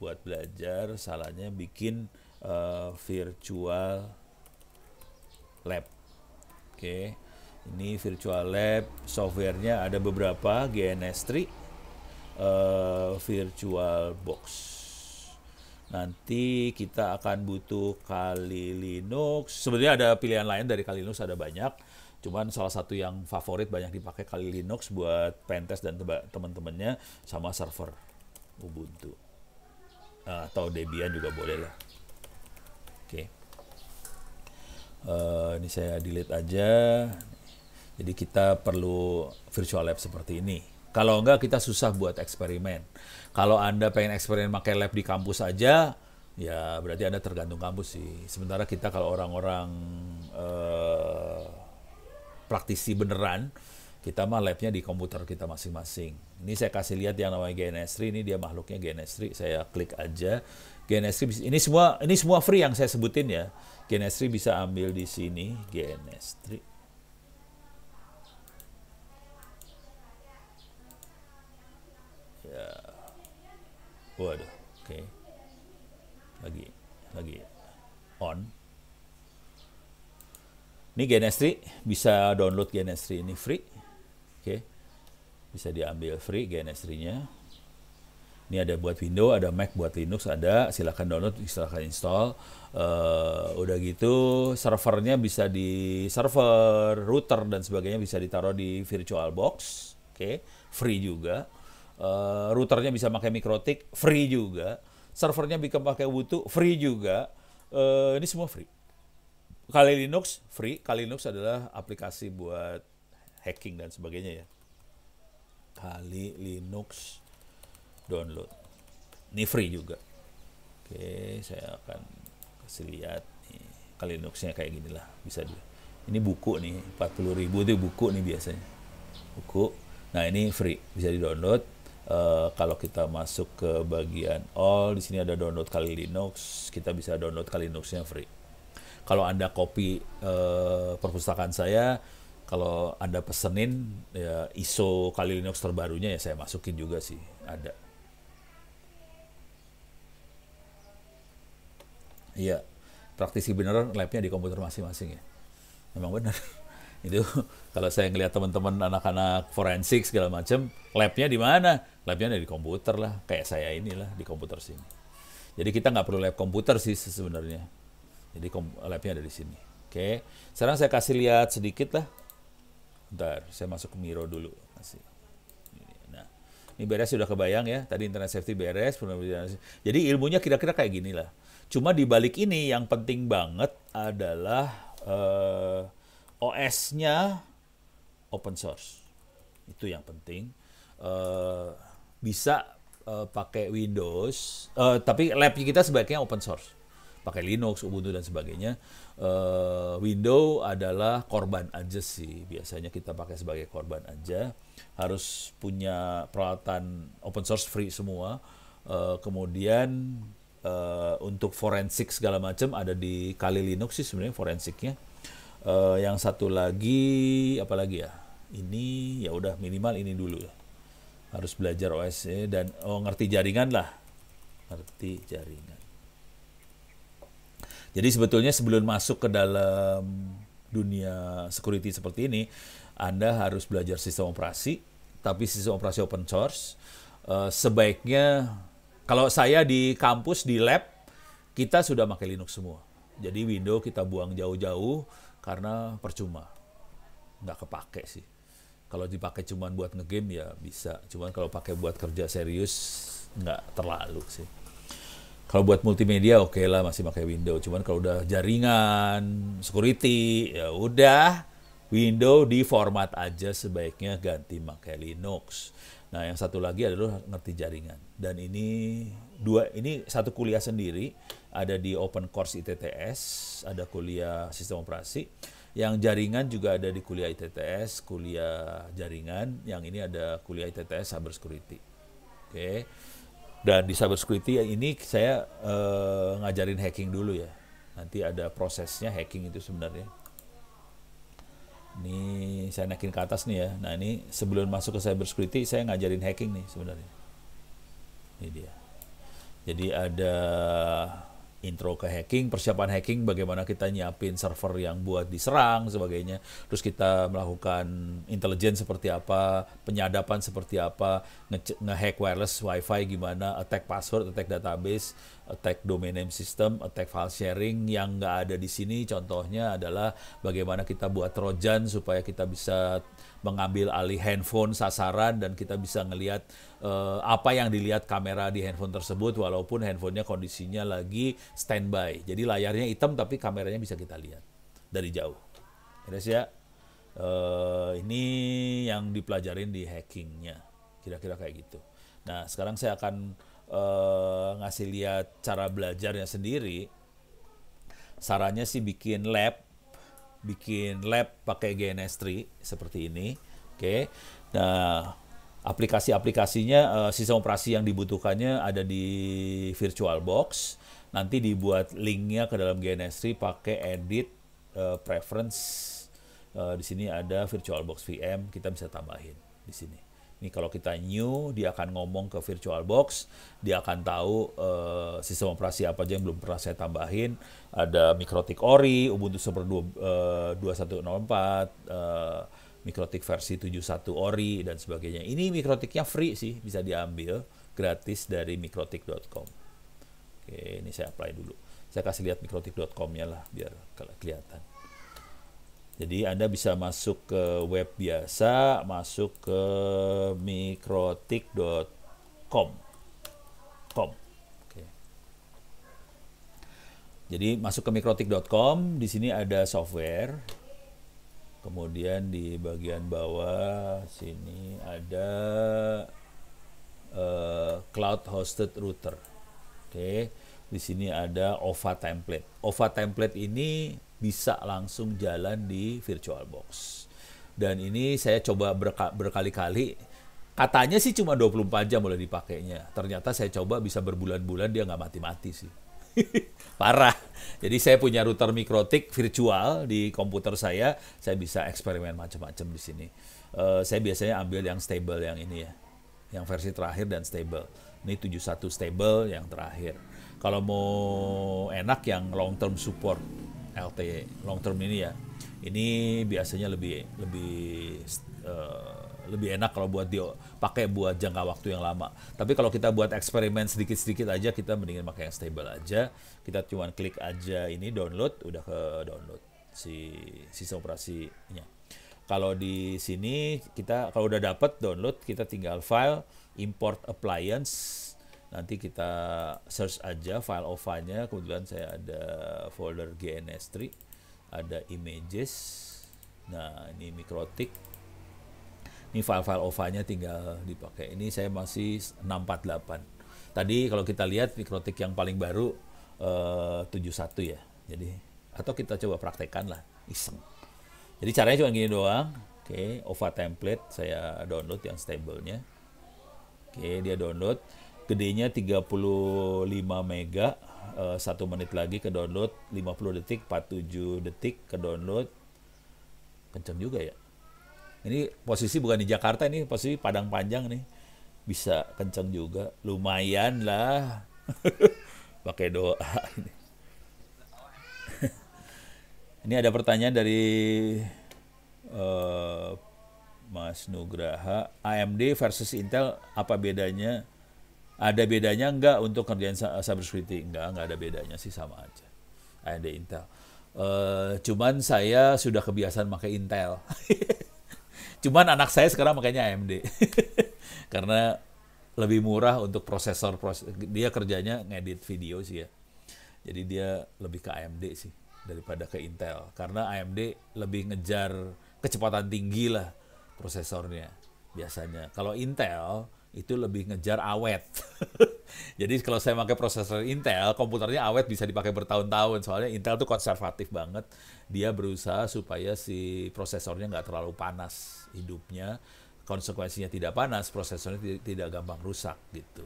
Buat belajar salahnya bikin eh, virtual lab. Oke. Okay. Ini virtual lab softwarenya ada beberapa GNS3 eh, virtual box. Nanti kita akan butuh Kali Linux. Sebenarnya ada pilihan lain dari Kali Linux ada banyak. Cuman salah satu yang favorit banyak dipakai Kali Linux buat pentest dan teman-temannya sama server Ubuntu. Nah, atau Debian juga boleh lah. Oke. Okay. Uh, eh, ini saya delete aja. Jadi kita perlu virtual lab seperti ini. Kalau enggak kita susah buat eksperimen. Kalau Anda pengen eksperimen pakai lab di kampus aja, ya berarti Anda tergantung kampus sih. Sementara kita kalau orang-orang eh, praktisi beneran, kita mah labnya di komputer kita masing-masing. Ini saya kasih lihat yang namanya GNS3 ini dia makhluknya GNS3 saya klik aja. GNS3 ini semua ini semua free yang saya sebutin ya. GNS3 bisa ambil di sini, Genestri. Waduh, oke. Okay. Lagi, lagi on. Ini Genestri, bisa download Genestri ini free. Oke. Okay. Bisa diambil free Genestri-nya. Ini ada buat Windows, ada Mac, buat Linux, ada. Silahkan download, silahkan install. Uh, udah gitu, servernya bisa di server, router, dan sebagainya bisa ditaruh di VirtualBox. Oke, okay. free juga Eh, routernya bisa pakai mikrotik, free juga. Servernya bisa pakai Ubuntu, free juga. Uh, ini semua free. Kali Linux free, Kali Linux adalah aplikasi buat hacking dan sebagainya ya. Kali Linux download. Ini free juga. Oke, saya akan kasih lihat nih. Kali Linuxnya kayak gini lah, bisa dulu. Ini buku nih, 40.000 itu buku nih biasanya. Buku. Nah, ini free, bisa di-download. Eh, kalau kita masuk ke bagian all, di sini ada download kali Linux, kita bisa download kali Linuxnya free. Kalau Anda copy uh, perpustakaan saya, kalau Anda pesenin ya ISO kali Linux terbarunya ya saya masukin juga sih, ada. Iya, praktisi beneran labnya di komputer masing-masing ya. Memang bener. itu kalau saya ngelihat teman-teman anak-anak forensik segala macam labnya di mana labnya ada di komputer lah kayak saya inilah di komputer sini jadi kita nggak perlu lab komputer sih sebenarnya jadi labnya ada di sini oke sekarang saya kasih lihat sedikit lah Ntar saya masuk ke Miro dulu masih. nah ini beres sudah kebayang ya tadi internet safety beres jadi ilmunya kira-kira kayak gini lah cuma di balik ini yang penting banget adalah uh, eh, OS-nya open source itu yang penting uh, bisa uh, pakai Windows, uh, tapi lab kita sebaiknya open source, pakai Linux, Ubuntu dan sebagainya. Uh, Windows adalah korban aja sih, biasanya kita pakai sebagai korban aja. Harus punya peralatan open source free semua. Uh, kemudian uh, untuk forensik segala macam ada di Kali Linux sih sebenarnya forensiknya. Uh, yang satu lagi apalagi ya? Ini ya udah minimal ini dulu ya harus belajar OS e dan oh ngerti jaringan lah ngerti jaringan jadi sebetulnya sebelum masuk ke dalam dunia security seperti ini anda harus belajar sistem operasi tapi sistem operasi open source eh, sebaiknya kalau saya di kampus di lab kita sudah pakai Linux semua jadi Windows kita buang jauh-jauh karena percuma nggak kepake sih kalau dipakai cuma buat ngegame ya bisa cuman kalau pakai buat kerja serius nggak terlalu sih kalau buat multimedia oke okay lah masih pakai Windows cuman kalau udah jaringan security ya udah Windows di format aja sebaiknya ganti pakai Linux nah yang satu lagi adalah ngerti jaringan dan ini dua ini satu kuliah sendiri ada di Open Course ITTS ada kuliah sistem operasi yang jaringan juga ada di kuliah ITTS, kuliah jaringan. Yang ini ada kuliah ITTS cyber security. Oke. Dan di cyber security ini saya eh, ngajarin hacking dulu ya. Nanti ada prosesnya hacking itu sebenarnya. Ini saya naikin ke atas nih ya. Nah ini sebelum masuk ke cyber security saya ngajarin hacking nih sebenarnya. Ini dia. Jadi ada intro ke hacking, persiapan hacking, bagaimana kita nyiapin server yang buat diserang, sebagainya. Terus kita melakukan intelijen seperti apa, penyadapan seperti apa, nge-hack wireless wifi gimana, attack password, attack database, attack domain name system, attack file sharing yang nggak ada di sini. Contohnya adalah bagaimana kita buat trojan supaya kita bisa mengambil alih handphone sasaran dan kita bisa ngelihat uh, apa yang dilihat kamera di handphone tersebut walaupun handphonenya kondisinya lagi standby. Jadi layarnya hitam tapi kameranya bisa kita lihat dari jauh. Beres ya. Uh, ini yang dipelajarin di hackingnya, kira-kira kayak gitu. Nah, sekarang saya akan uh, ngasih lihat cara belajarnya sendiri sarannya sih bikin lab bikin lab pakai GNS3 seperti ini oke okay. nah aplikasi-aplikasinya uh, sistem operasi yang dibutuhkannya ada di VirtualBox nanti dibuat linknya ke dalam GNS3 pakai edit uh, preference uh, di sini ada VirtualBox VM kita bisa tambahin di sini ini kalau kita new, dia akan ngomong ke Virtual Box, dia akan tahu uh, sistem operasi apa aja yang belum pernah saya tambahin. Ada Mikrotik Ori, Ubuntu Super 2, uh, 2104, uh, Mikrotik versi 71 Ori, dan sebagainya. Ini Mikrotiknya free sih, bisa diambil gratis dari mikrotik.com. Oke, ini saya apply dulu. Saya kasih lihat mikrotik.com-nya lah biar kelihatan. Jadi Anda bisa masuk ke web biasa, masuk ke mikrotik.com. Com. Oke. Jadi masuk ke mikrotik.com, di sini ada software. Kemudian di bagian bawah sini ada uh, cloud hosted router. Oke, di sini ada OVA template. OVA template ini bisa langsung jalan di virtual box. Dan ini saya coba berka berkali-kali. Katanya sih cuma 24 jam boleh dipakainya. Ternyata saya coba bisa berbulan-bulan dia nggak mati-mati sih. Parah. Jadi saya punya router mikrotik virtual di komputer saya. Saya bisa eksperimen macam-macam di sini. Uh, saya biasanya ambil yang stable yang ini ya. Yang versi terakhir dan stable. Ini 71 stable yang terakhir. Kalau mau enak yang long term support LT long term ini ya ini biasanya lebih lebih uh, lebih enak kalau buat dia pakai buat jangka waktu yang lama. Tapi kalau kita buat eksperimen sedikit-sedikit aja, kita mendingan pakai yang stable aja. Kita cuma klik aja ini download, udah ke download si sistem operasinya. Kalau di sini kita kalau udah dapat download, kita tinggal file import appliance nanti kita search aja file OVA-nya kebetulan saya ada folder GNS3 ada images nah ini mikrotik ini file-file OVA-nya tinggal dipakai ini saya masih 648 tadi kalau kita lihat mikrotik yang paling baru eh, 71 ya jadi atau kita coba praktekkan lah iseng jadi caranya cuma gini doang oke okay, OVA template saya download yang stable-nya oke okay, dia download gedenya 35 mega eh, satu menit lagi ke download 50 detik 47 detik ke download kenceng juga ya ini posisi bukan di Jakarta ini posisi Padang Panjang nih bisa kenceng juga lumayan lah pakai doa ini ini ada pertanyaan dari uh, Mas Nugraha AMD versus Intel apa bedanya ada bedanya enggak untuk kerjaan security? Enggak, enggak ada bedanya sih sama aja. AMD Intel. Uh, cuman saya sudah kebiasaan pakai Intel. cuman anak saya sekarang makanya AMD. Karena lebih murah untuk prosesor proses dia kerjanya ngedit video sih ya. Jadi dia lebih ke AMD sih daripada ke Intel karena AMD lebih ngejar kecepatan tinggi lah prosesornya biasanya. Kalau Intel itu lebih ngejar awet. Jadi kalau saya pakai prosesor Intel, komputernya awet bisa dipakai bertahun-tahun. Soalnya Intel tuh konservatif banget. Dia berusaha supaya si prosesornya nggak terlalu panas hidupnya. Konsekuensinya tidak panas, prosesornya tidak, gampang rusak gitu.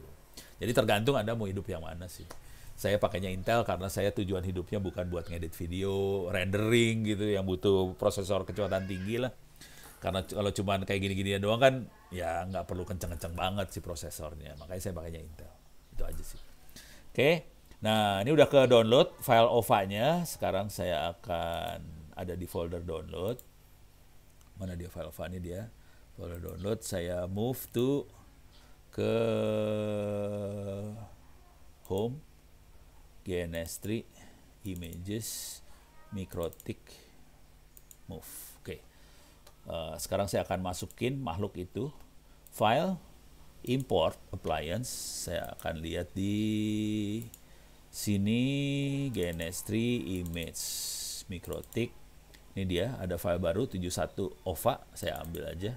Jadi tergantung Anda mau hidup yang mana sih. Saya pakainya Intel karena saya tujuan hidupnya bukan buat ngedit video, rendering gitu yang butuh prosesor kecepatan tinggi lah karena kalau cuma kayak gini-gini doang kan ya nggak perlu kenceng-kenceng banget si prosesornya makanya saya pakainya Intel itu aja sih oke nah ini udah ke download file OVA-nya sekarang saya akan ada di folder download mana dia file OVA-nya dia folder download saya move to ke home GNS3 images mikrotik move Eh, sekarang saya akan masukin makhluk itu. File, import, appliance. Saya akan lihat di sini, GNS3, image, mikrotik. Ini dia, ada file baru 71 OVA. Saya ambil aja.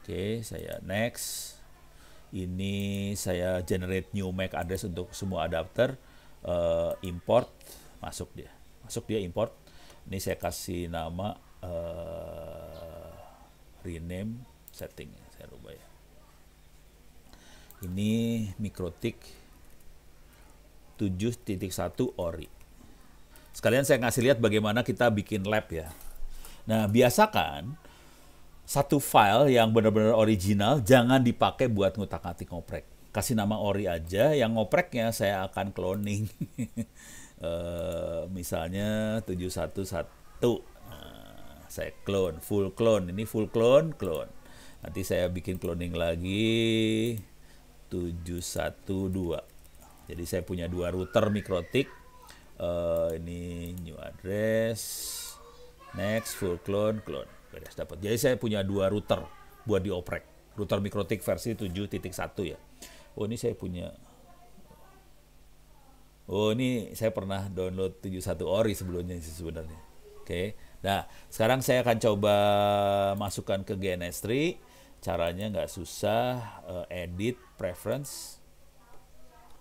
Oke, saya next. Ini saya generate new MAC address untuk semua adapter. Uh, import, masuk dia. Masuk dia import. Ini saya kasih nama... Uh, rename setting saya rubah ya ini mikrotik 7.1 ori sekalian saya ngasih lihat bagaimana kita bikin lab ya nah biasakan satu file yang benar-benar original jangan dipakai buat ngutak-ngatik ngoprek kasih nama ori aja yang ngopreknya saya akan cloning eh, misalnya 711 saya clone full clone ini full clone clone nanti saya bikin cloning lagi 712 jadi saya punya dua router mikrotik uh, ini new address next full clone clone beres dapat jadi saya punya dua router buat dioprek router mikrotik versi 7.1 ya oh ini saya punya oh ini saya pernah download 71 ori sebelumnya sih sebenarnya oke okay. Nah, sekarang saya akan coba masukkan ke GNS GNS3. Caranya nggak susah, uh, edit preference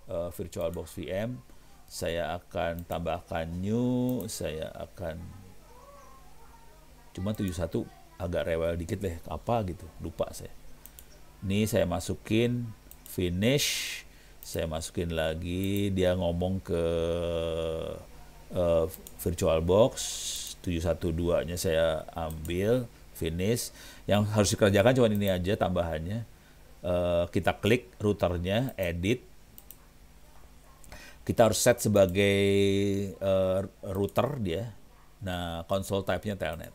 uh, eh, VirtualBox VM. Saya akan tambahkan new, saya akan cuma 71 agak rewel dikit deh, apa gitu, lupa saya. Ini saya masukin finish, saya masukin lagi dia ngomong ke uh, box 712-nya saya ambil, finish. Yang harus dikerjakan cuma ini aja tambahannya. Uh, kita klik routernya, edit. Kita harus set sebagai uh, router dia. Nah, console type-nya telnet.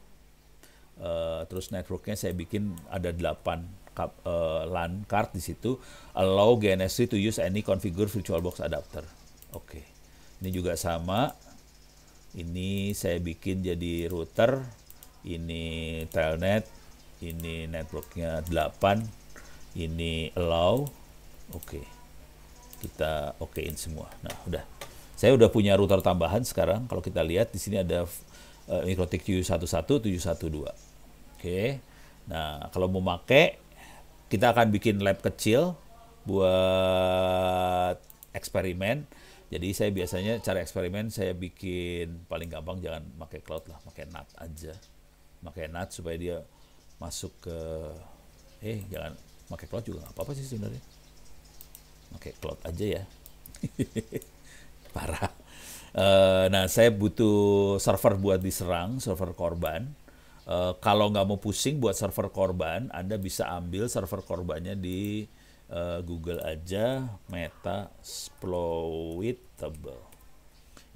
Uh, terus networknya saya bikin ada 8 kap, uh, LAN card di situ. Allow gns to use any configure virtual box adapter. Oke. Okay. Ini juga sama ini saya bikin jadi router ini telnet ini networknya 8 ini allow oke okay. kita okein semua nah udah saya udah punya router tambahan sekarang kalau kita lihat di sini ada uh, Mikrotik U11712 oke okay. nah kalau mau make kita akan bikin lab kecil buat eksperimen jadi saya biasanya cara eksperimen saya bikin paling gampang jangan pakai cloud lah, pakai NAT aja. Pakai NAT supaya dia masuk ke eh jangan pakai cloud juga nggak apa-apa sih sebenarnya. Pakai cloud aja ya. Parah. Uh, nah, saya butuh server buat diserang, server korban. Uh, kalau nggak mau pusing buat server korban, Anda bisa ambil server korbannya di uh, Google aja Meta Exploitable.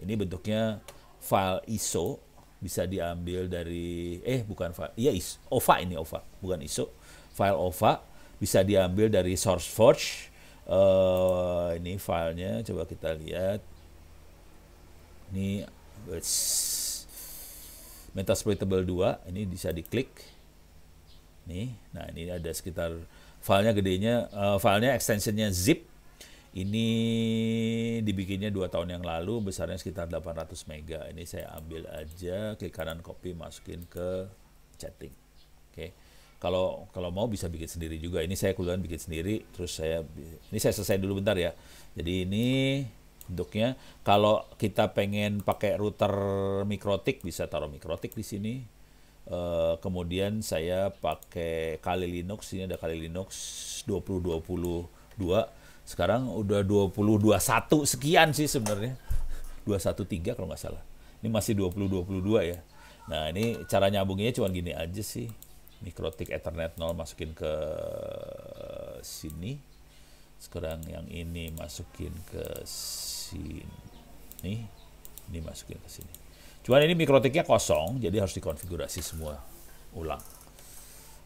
Ini bentuknya file ISO bisa diambil dari eh bukan file iya is OVA ini OVA bukan ISO file OVA bisa diambil dari SourceForge uh, ini filenya coba kita lihat ini Metasploitable 2 ini bisa diklik nih nah ini ada sekitar filenya gedenya uh, filenya extensionnya zip ini dibikinnya dua tahun yang lalu besarnya sekitar 800 mega ini saya ambil aja klik kanan copy masukin ke chatting oke okay. kalau kalau mau bisa bikin sendiri juga ini saya keluaran bikin sendiri terus saya ini saya selesai dulu bentar ya jadi ini bentuknya kalau kita pengen pakai router mikrotik bisa taruh mikrotik di sini Eh, kemudian saya pakai Kali Linux, ini ada Kali Linux 2022. Sekarang udah 2021 sekian sih sebenarnya. 213 kalau nggak salah. Ini masih 2022 ya. Nah, ini cara nyambungnya cuma gini aja sih. Mikrotik Ethernet 0 masukin ke sini. Sekarang yang ini masukin ke sini. Ini masukin ke sini. Cuman ini mikrotiknya kosong, jadi harus dikonfigurasi semua ulang.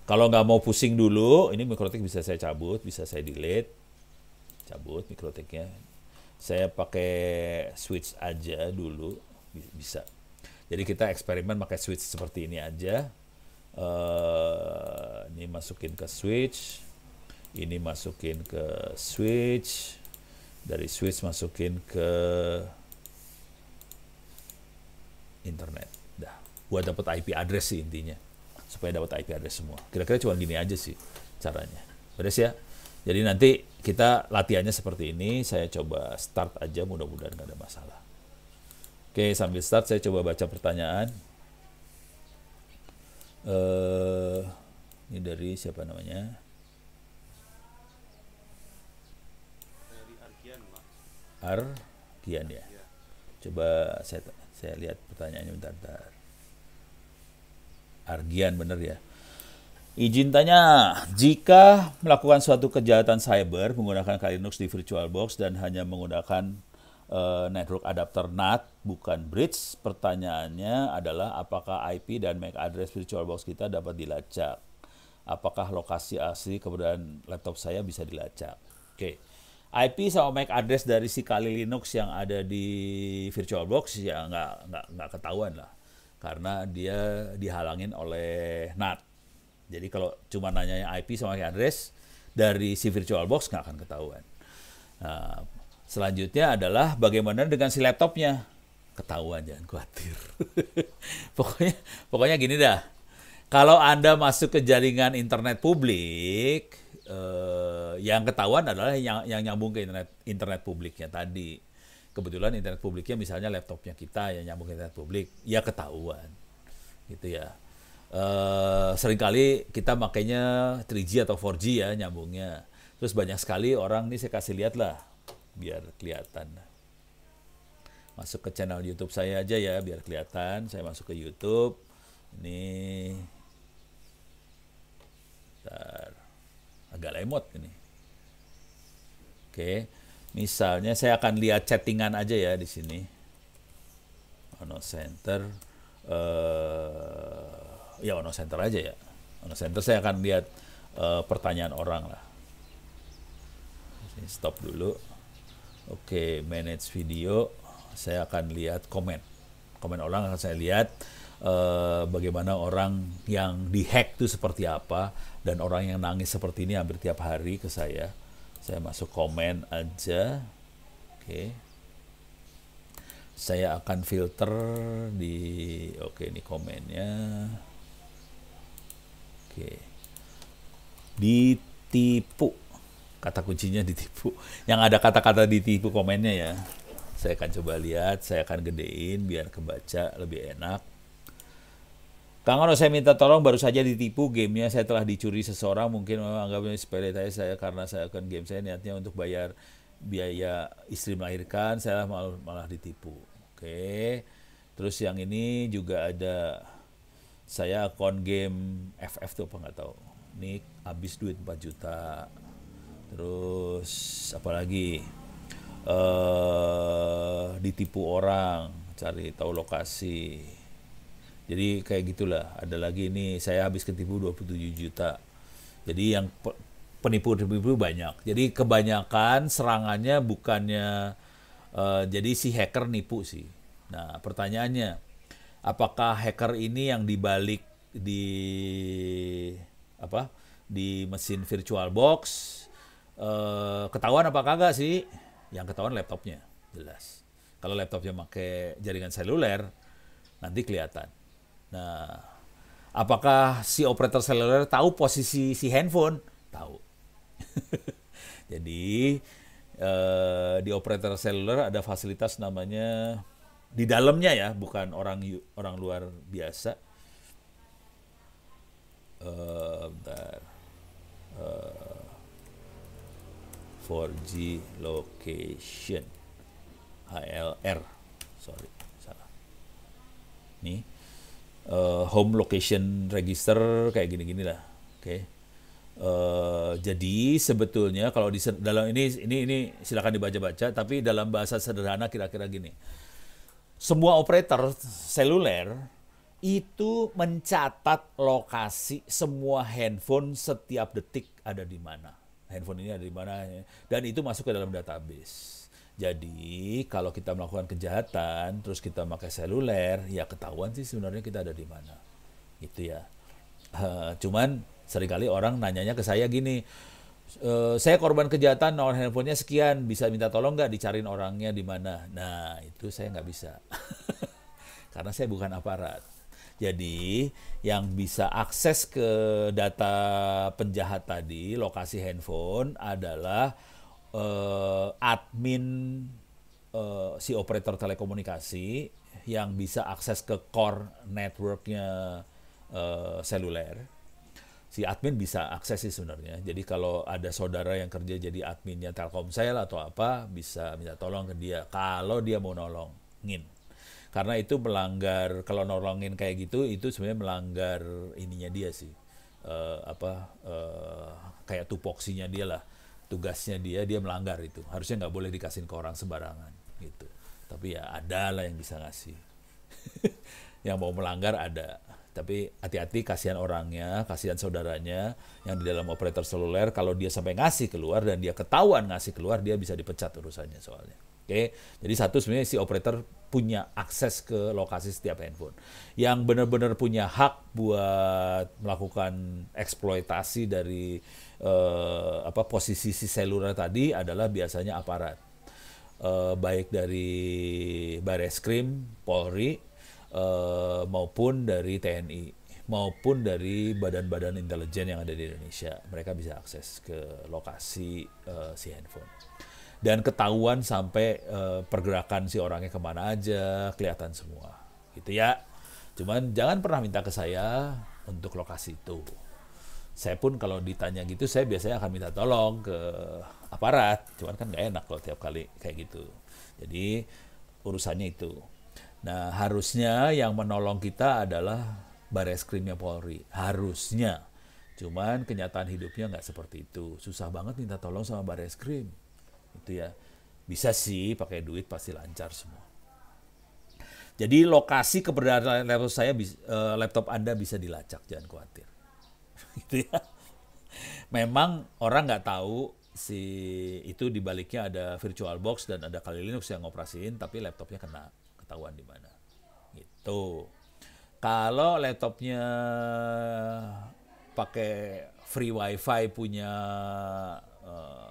Kalau nggak mau pusing dulu, ini mikrotik bisa saya cabut, bisa saya delete. Cabut mikrotiknya. Saya pakai switch aja dulu, bisa. Jadi kita eksperimen pakai switch seperti ini aja. Uh, ini masukin ke switch, ini masukin ke switch, dari switch masukin ke internet. Dah, gua dapat IP address sih intinya. Supaya dapat IP address semua. Kira-kira cuma gini aja sih caranya. Beres ya? Jadi nanti kita latihannya seperti ini, saya coba start aja mudah-mudahan nggak ada masalah. Oke, sambil start saya coba baca pertanyaan. Uh, ini dari siapa namanya? Dari Arkian, Pak. Arkian ya. Coba saya saya lihat pertanyaannya bentar, bentar. Argian bener ya. Izin tanya, jika melakukan suatu kejahatan cyber menggunakan Kali Linux di VirtualBox dan hanya menggunakan uh, network adapter NAT bukan bridge, pertanyaannya adalah apakah IP dan MAC address VirtualBox kita dapat dilacak? Apakah lokasi asli keberadaan laptop saya bisa dilacak? Oke. Okay. IP sama MAC address dari si kali Linux yang ada di VirtualBox ya nggak nggak nggak ketahuan lah karena dia dihalangin oleh NAT. Jadi kalau cuma nanya IP sama MAC address dari si VirtualBox nggak akan ketahuan. Nah, selanjutnya adalah bagaimana dengan si laptopnya ketahuan jangan khawatir. pokoknya pokoknya gini dah. Kalau Anda masuk ke jaringan internet publik, Eh, yang ketahuan adalah yang, yang nyambung ke internet internet publiknya tadi. Kebetulan internet publiknya misalnya laptopnya kita yang nyambung ke internet publik, ya ketahuan. Gitu ya. Eh, seringkali kita makainya 3G atau 4G ya nyambungnya. Terus banyak sekali orang nih saya kasih lihat lah biar kelihatan. Masuk ke channel YouTube saya aja ya biar kelihatan. Saya masuk ke YouTube. Ini Bentar agak lemot ini. Oke, misalnya saya akan lihat chattingan aja ya di sini. Ono Center, uh, ya Ono Center aja ya. Ono Center saya akan lihat uh, pertanyaan orang lah. stop dulu. Oke, manage video. Saya akan lihat komen. Komen orang akan saya lihat Eh, bagaimana orang yang dihack itu seperti apa dan orang yang nangis seperti ini hampir tiap hari ke saya. Saya masuk komen aja. Oke. Okay. Saya akan filter di oke okay, ini komennya. Oke. Okay. Ditipu. Kata kuncinya ditipu. Yang ada kata-kata ditipu komennya ya. Saya akan coba lihat, saya akan gedein biar kebaca lebih enak. Kang Ono, saya minta tolong baru saja ditipu gamenya saya telah dicuri seseorang mungkin memang anggapnya sepele saya, saya karena saya akan game saya niatnya untuk bayar biaya istri melahirkan saya malah, malah ditipu. Oke. Okay. Terus yang ini juga ada saya akun game FF tuh apa nggak tahu. Ini habis duit 4 juta. Terus apalagi eh uh, ditipu orang cari tahu lokasi jadi kayak gitulah. Ada lagi ini saya habis ketipu 27 juta. Jadi yang penipu-penipu banyak. Jadi kebanyakan serangannya bukannya uh, jadi si hacker nipu sih. Nah, pertanyaannya apakah hacker ini yang dibalik di apa? di mesin virtual box uh, ketahuan apa kagak sih? Yang ketahuan laptopnya, jelas. Kalau laptopnya pakai jaringan seluler nanti kelihatan Nah, apakah si operator seluler tahu posisi si handphone? Tahu. Jadi eh, di operator seluler ada fasilitas namanya di dalamnya ya, bukan orang orang luar biasa. Eh, bentar. Eh, 4G location HLR sorry salah nih uh, home location register kayak gini-gini lah. Oke. Okay. Uh, eh, jadi sebetulnya kalau di dalam ini ini ini silakan dibaca-baca tapi dalam bahasa sederhana kira-kira gini. Semua operator seluler itu mencatat lokasi semua handphone setiap detik ada di mana. Handphone ini ada di mana dan itu masuk ke dalam database. Jadi kalau kita melakukan kejahatan terus kita pakai seluler, ya ketahuan sih sebenarnya kita ada di mana. Gitu ya. Uh, cuman seringkali orang nanyanya ke saya gini, e, saya korban kejahatan nomor handphonenya sekian, bisa minta tolong nggak dicariin orangnya di mana? Nah itu saya nggak bisa karena saya bukan aparat. Jadi yang bisa akses ke data penjahat tadi, lokasi handphone adalah uh, admin uh, si operator telekomunikasi yang bisa akses ke core networknya uh, seluler si admin bisa akses sih sebenarnya. Jadi kalau ada saudara yang kerja jadi adminnya Telkomsel atau apa, bisa minta tolong ke dia kalau dia mau nolongin. Karena itu melanggar kalau nolongin kayak gitu itu sebenarnya melanggar ininya dia sih. Uh, apa uh, kayak tupoksinya dia lah tugasnya dia dia melanggar itu harusnya nggak boleh dikasihin ke orang sembarangan gitu tapi ya ada lah yang bisa ngasih yang mau melanggar ada tapi hati-hati kasihan orangnya, kasihan saudaranya yang di dalam operator seluler kalau dia sampai ngasih keluar dan dia ketahuan ngasih keluar dia bisa dipecat urusannya soalnya. Oke. Jadi satu sebenarnya si operator punya akses ke lokasi setiap handphone. Yang benar-benar punya hak buat melakukan eksploitasi dari uh, apa posisi si seluler tadi adalah biasanya aparat. Uh, baik dari Bareskrim, Polri uh, maupun dari TNI maupun dari badan-badan intelijen yang ada di Indonesia. Mereka bisa akses ke lokasi uh, si handphone dan ketahuan sampai uh, pergerakan si orangnya kemana aja kelihatan semua gitu ya cuman jangan pernah minta ke saya untuk lokasi itu saya pun kalau ditanya gitu saya biasanya akan minta tolong ke aparat cuman kan gak enak kalau tiap kali kayak gitu jadi urusannya itu nah harusnya yang menolong kita adalah baris krimnya Polri harusnya cuman kenyataan hidupnya nggak seperti itu susah banget minta tolong sama baris krim itu ya bisa sih pakai duit pasti lancar semua. Jadi lokasi keberadaan laptop saya eh, laptop Anda bisa dilacak jangan khawatir. Gitu ya. Memang orang nggak tahu si itu dibaliknya ada virtual box dan ada kali Linux yang ngoperasiin tapi laptopnya kena ketahuan di mana. Gitu. Kalau laptopnya pakai free wifi punya eh,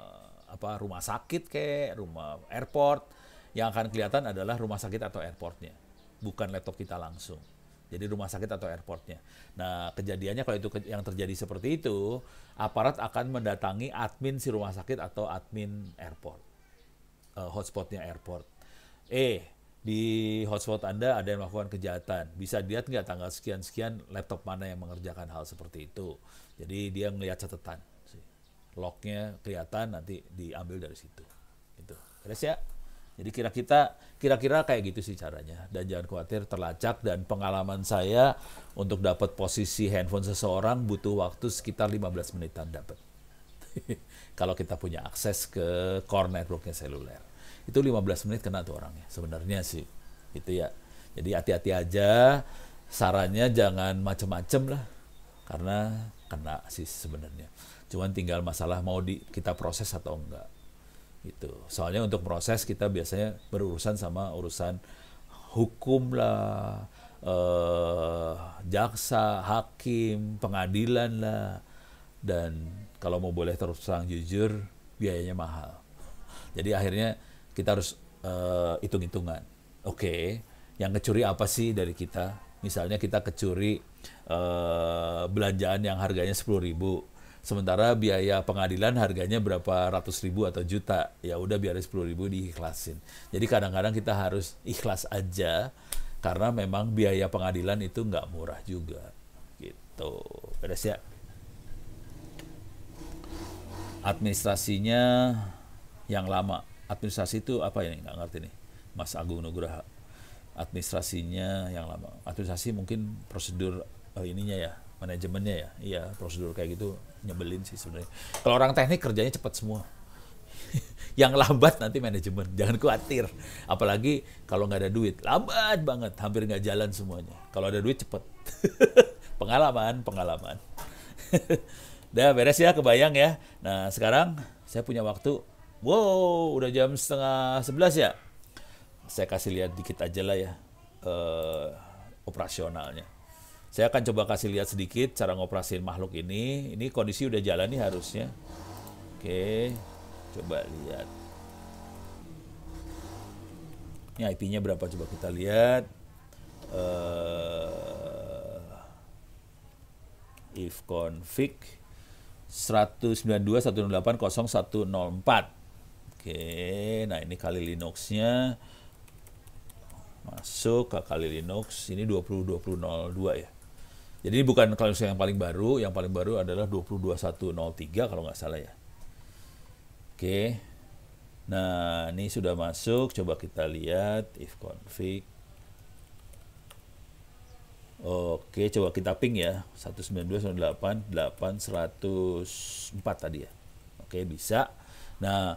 apa rumah sakit ke rumah airport yang akan kelihatan adalah rumah sakit atau airportnya bukan laptop kita langsung jadi rumah sakit atau airportnya nah kejadiannya kalau itu yang terjadi seperti itu aparat akan mendatangi admin si rumah sakit atau admin airport uh, hotspotnya airport eh di hotspot Anda ada yang melakukan kejahatan. Bisa dilihat nggak tanggal sekian-sekian laptop mana yang mengerjakan hal seperti itu. Jadi dia melihat catatan lognya kelihatan nanti diambil dari situ gitu beres ya jadi kira kita kira-kira kayak gitu sih caranya dan jangan khawatir terlacak dan pengalaman saya untuk dapat posisi handphone seseorang butuh waktu sekitar 15 menitan dapat. Kalau kita punya akses ke core networknya seluler. Itu 15 menit kena tuh orangnya sebenarnya sih. Gitu ya. Jadi hati-hati aja sarannya jangan macem-macem lah karena kena sih sebenarnya. Cuman tinggal masalah mau di, kita proses atau enggak. Gitu. Soalnya untuk proses kita biasanya berurusan sama urusan hukum lah, eh, jaksa, hakim, pengadilan lah. Dan kalau mau boleh terus terang jujur, biayanya mahal. Jadi akhirnya kita harus eh, hitung-hitungan. Oke, okay, yang kecuri apa sih dari kita? Misalnya kita kecuri eh, belanjaan yang harganya sepuluh ribu, Sementara biaya pengadilan harganya berapa ratus ribu atau juta, ya udah biar sepuluh ribu diikhlasin. Jadi kadang-kadang kita harus ikhlas aja karena memang biaya pengadilan itu nggak murah juga, gitu. Beres ya. Administrasinya yang lama. Administrasi itu apa ya Nggak ngerti nih, Mas Agung Nugraha. Administrasinya yang lama. Administrasi mungkin prosedur uh, ininya ya, manajemennya ya. Iya, prosedur kayak gitu nyebelin sih sebenarnya. Kalau orang teknik kerjanya cepat semua. yang lambat nanti manajemen, jangan khawatir. Apalagi kalau nggak ada duit, lambat banget, hampir nggak jalan semuanya. Kalau ada duit cepet. pengalaman, pengalaman. Udah beres ya, kebayang ya. Nah sekarang saya punya waktu, wow udah jam setengah sebelas ya. Saya kasih lihat dikit aja lah ya, Uh, operasionalnya. Saya akan coba kasih lihat sedikit cara ngoperasin makhluk ini. Ini kondisi udah jalan nih harusnya. Oke, coba lihat. Ini IP-nya berapa coba kita lihat. Uh, if config 192.168.0104. Oke, nah ini kali Linux-nya. Masuk ke kali Linux, ini 20.20.02 ya. Jadi ini bukan kalender yang paling baru, yang paling baru adalah 22103 kalau nggak salah ya. Oke. Nah, ini sudah masuk, coba kita lihat if config. Oke, coba kita ping ya. 192.98 tadi ya. Oke, bisa. Nah,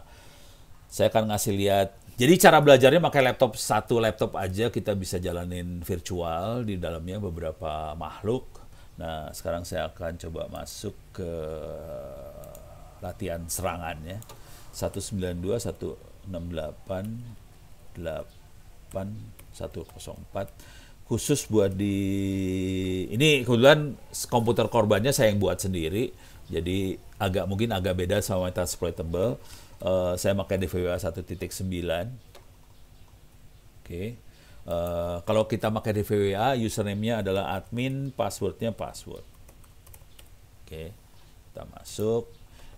saya akan ngasih lihat. Jadi cara belajarnya pakai laptop satu laptop aja kita bisa jalanin virtual di dalamnya beberapa makhluk. Nah, sekarang saya akan coba masuk ke latihan serangannya. 192 168 8 104 khusus buat di ini kebetulan komputer korbannya saya yang buat sendiri. Jadi agak mungkin agak beda sama yang exploitable. Uh, saya pakai DVWA 1.9. Oke. Okay Uh, kalau kita pakai DVWA, username-nya adalah admin, passwordnya password. Oke, okay. kita masuk.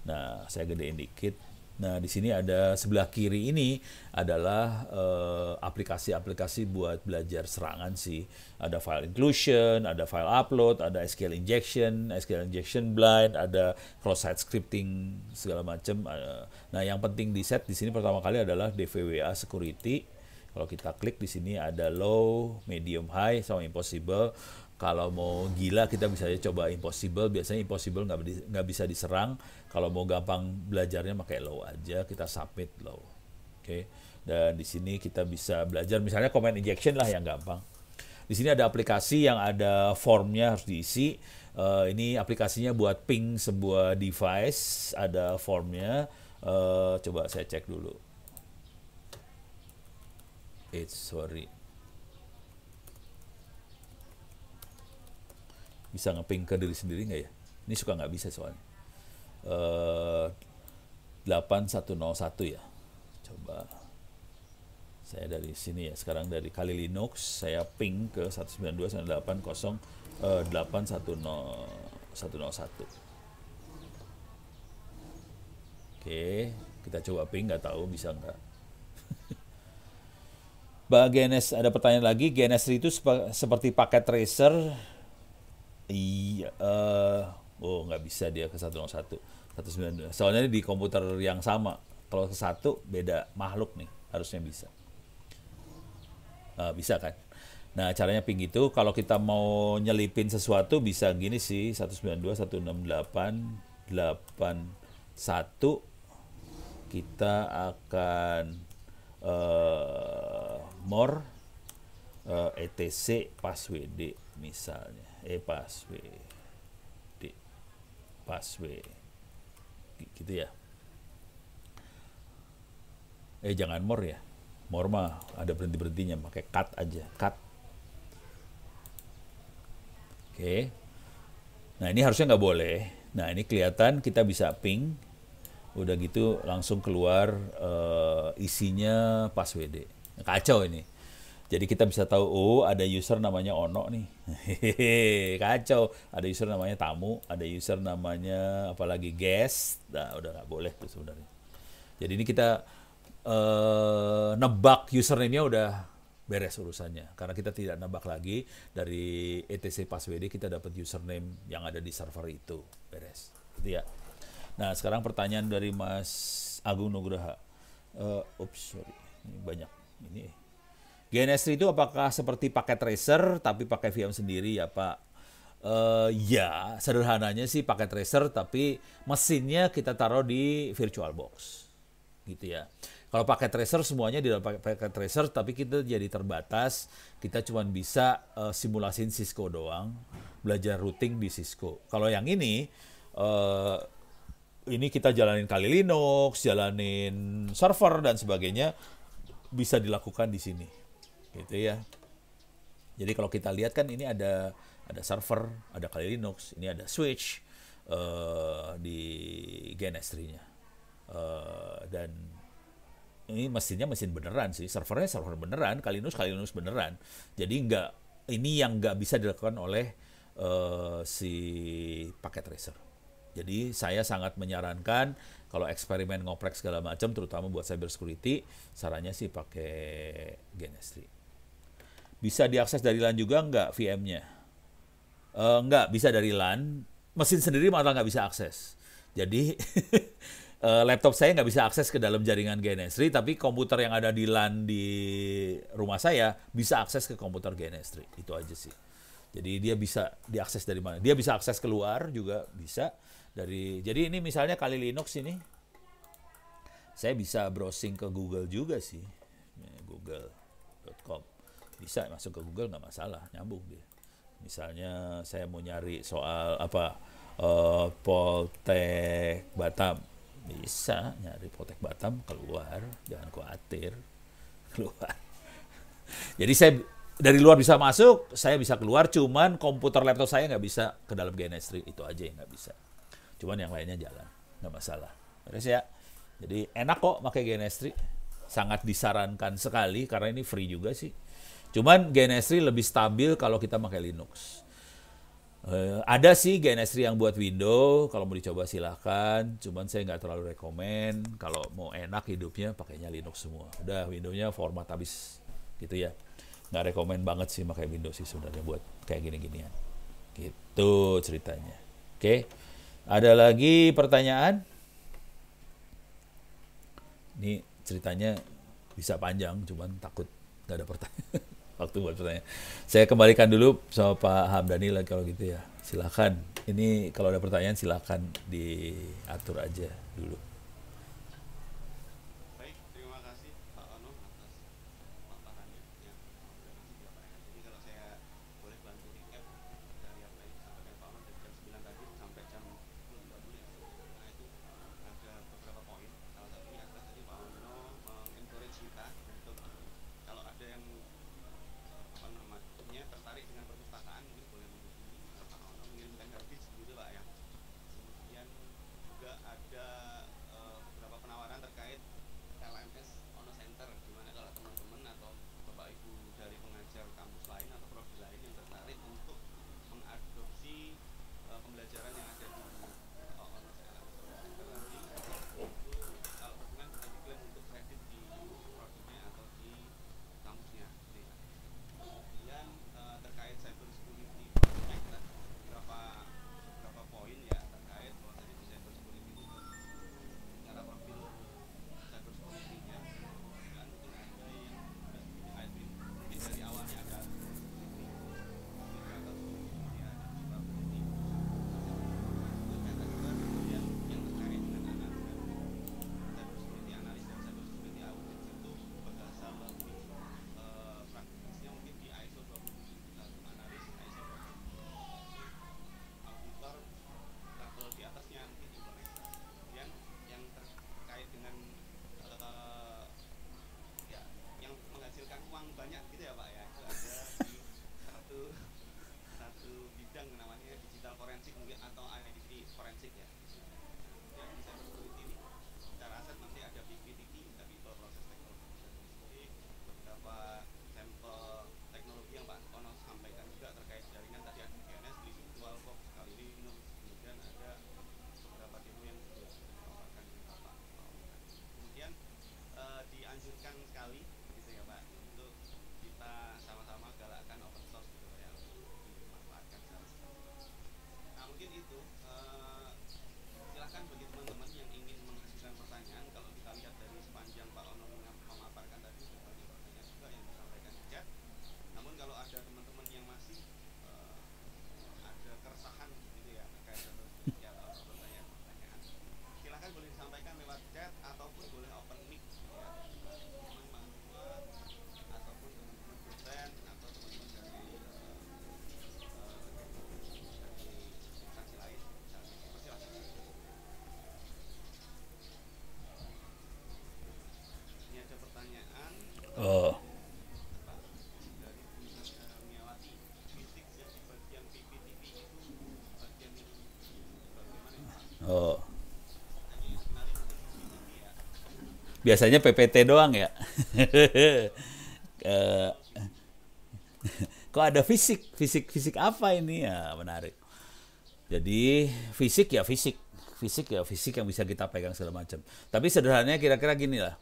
Nah, saya gedein dikit. Nah, di sini ada sebelah kiri ini adalah eh, aplikasi-aplikasi uh, buat belajar serangan sih. Ada file inclusion, ada file upload, ada SQL injection, SQL injection blind, ada cross-site scripting segala macam. Eh. Nah, yang penting di set di sini pertama kali adalah DVWA security kalau kita klik di sini ada low, medium, high sama impossible. Kalau mau gila kita bisa aja coba impossible. Biasanya impossible nggak bisa diserang. Kalau mau gampang belajarnya pakai low aja. Kita submit low. Oke. Okay. Dan di sini kita bisa belajar misalnya command injection lah yang gampang. Di sini ada aplikasi yang ada formnya harus diisi. Uh, ini aplikasinya buat ping sebuah device, ada formnya. Uh, coba saya cek dulu eh sorry bisa ngeping ke diri sendiri nggak ya ini suka nggak bisa soalnya uh, eh, 8101 ya coba saya dari sini ya sekarang dari kali Linux saya ping ke 192.180.8101 uh, eh, Oke, kita coba ping nggak tahu bisa nggak. Pak GNS ada pertanyaan lagi. GNS itu seperti paket tracer. Iya. Uh, oh nggak bisa dia ke satu satu satu sembilan dua Soalnya di komputer yang sama. Kalau ke satu beda makhluk nih. Harusnya bisa. Uh, bisa kan? Nah caranya ping itu kalau kita mau nyelipin sesuatu bisa gini sih satu satu sembilan dua enam delapan delapan satu kita akan uh, more uh, etc WD misalnya WD eh, pas passwd gitu ya eh jangan mor ya mor mah ada berhenti berhentinya pakai cut aja cut oke okay. nah ini harusnya nggak boleh nah ini kelihatan kita bisa ping udah gitu langsung keluar uh, isinya WD. Kacau ini. Jadi kita bisa tahu, oh ada user namanya Ono nih. Hehehe, kacau. Ada user namanya tamu, ada user namanya apalagi guest. Nah, udah nggak boleh tuh sebenarnya. Jadi ini kita uh, nebak usernamenya udah beres urusannya. Karena kita tidak nebak lagi dari etc password kita dapat username yang ada di server itu. Beres. Gitu ya. Nah, sekarang pertanyaan dari Mas Agung Nugraha. Uh, sorry. banyak. Ini GNS3 itu apakah seperti paket tracer tapi pakai VM sendiri ya Pak? Uh, ya, sederhananya sih pakai tracer tapi mesinnya kita taruh di virtual box. Gitu ya. Kalau pakai tracer semuanya di dalam pakai tracer tapi kita jadi terbatas, kita cuma bisa uh, eh, simulasiin Cisco doang, belajar routing di Cisco. Kalau yang ini uh, ini kita jalanin kali Linux, jalanin server dan sebagainya bisa dilakukan di sini gitu ya jadi kalau kita lihat kan ini ada ada server ada kali Linux ini ada switch uh, di Gen 3 nya uh, eh, dan ini mesinnya mesin beneran sih servernya server beneran kali Linux kali Linux beneran jadi nggak ini yang nggak bisa dilakukan oleh uh, si paket tracer jadi saya sangat menyarankan kalau eksperimen ngoprek segala macam terutama buat cyber security sarannya sih pakai Genestri bisa diakses dari LAN juga nggak VM-nya uh, eh, nggak bisa dari LAN mesin sendiri malah nggak bisa akses jadi eh, laptop saya nggak bisa akses ke dalam jaringan Genestri tapi komputer yang ada di LAN di rumah saya bisa akses ke komputer Genestri itu aja sih jadi dia bisa diakses dari mana dia bisa akses keluar juga bisa dari jadi ini misalnya kali Linux ini saya bisa browsing ke Google juga sih google.com bisa masuk ke Google nggak masalah nyambung dia misalnya saya mau nyari soal apa uh, eh, Poltek Batam bisa nyari Poltek Batam keluar jangan khawatir keluar jadi saya dari luar bisa masuk saya bisa keluar cuman komputer laptop saya nggak bisa ke dalam GNS3 itu aja yang nggak bisa cuman yang lainnya jalan nggak masalah beres ya jadi enak kok pakai genestri sangat disarankan sekali karena ini free juga sih cuman genestri lebih stabil kalau kita pakai Linux Uh, ada sih Genestri yang buat window, kalau mau dicoba silahkan. Cuman saya nggak terlalu rekomen. Kalau mau enak hidupnya pakainya Linux semua. Udah windownya format habis gitu ya. Nggak rekomen banget sih pakai Windows sih sebenarnya buat kayak gini-ginian. Gitu ceritanya. Oke. Okay? Ada lagi pertanyaan? Ini ceritanya bisa panjang, cuman takut nggak ada pertanyaan. Waktu buat pertanyaan. Saya kembalikan dulu sama Pak Hamdani lah kalau gitu ya. Silakan. Ini kalau ada pertanyaan silakan diatur aja dulu. biasanya PPT doang ya. Kok ada fisik? Fisik fisik apa ini? Ya, menarik. Jadi fisik ya fisik, fisik ya fisik yang bisa kita pegang segala macam. Tapi sederhananya kira-kira gini lah.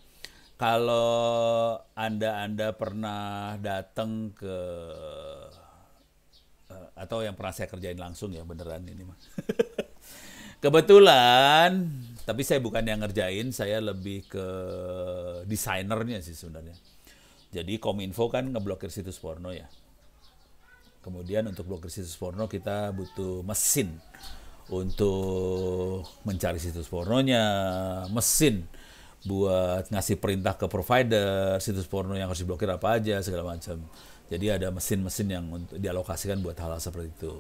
Kalau Anda-anda pernah datang ke eh, atau yang pernah saya kerjain langsung ya beneran ini mah. Kebetulan tapi saya bukan yang ngerjain, saya lebih ke desainernya sih sebenarnya. Jadi Kominfo kan ngeblokir situs porno ya. Kemudian untuk blokir situs porno kita butuh mesin untuk mencari situs pornonya, mesin buat ngasih perintah ke provider situs porno yang harus diblokir apa aja segala macam. Jadi ada mesin-mesin yang untuk dialokasikan buat hal-hal seperti itu.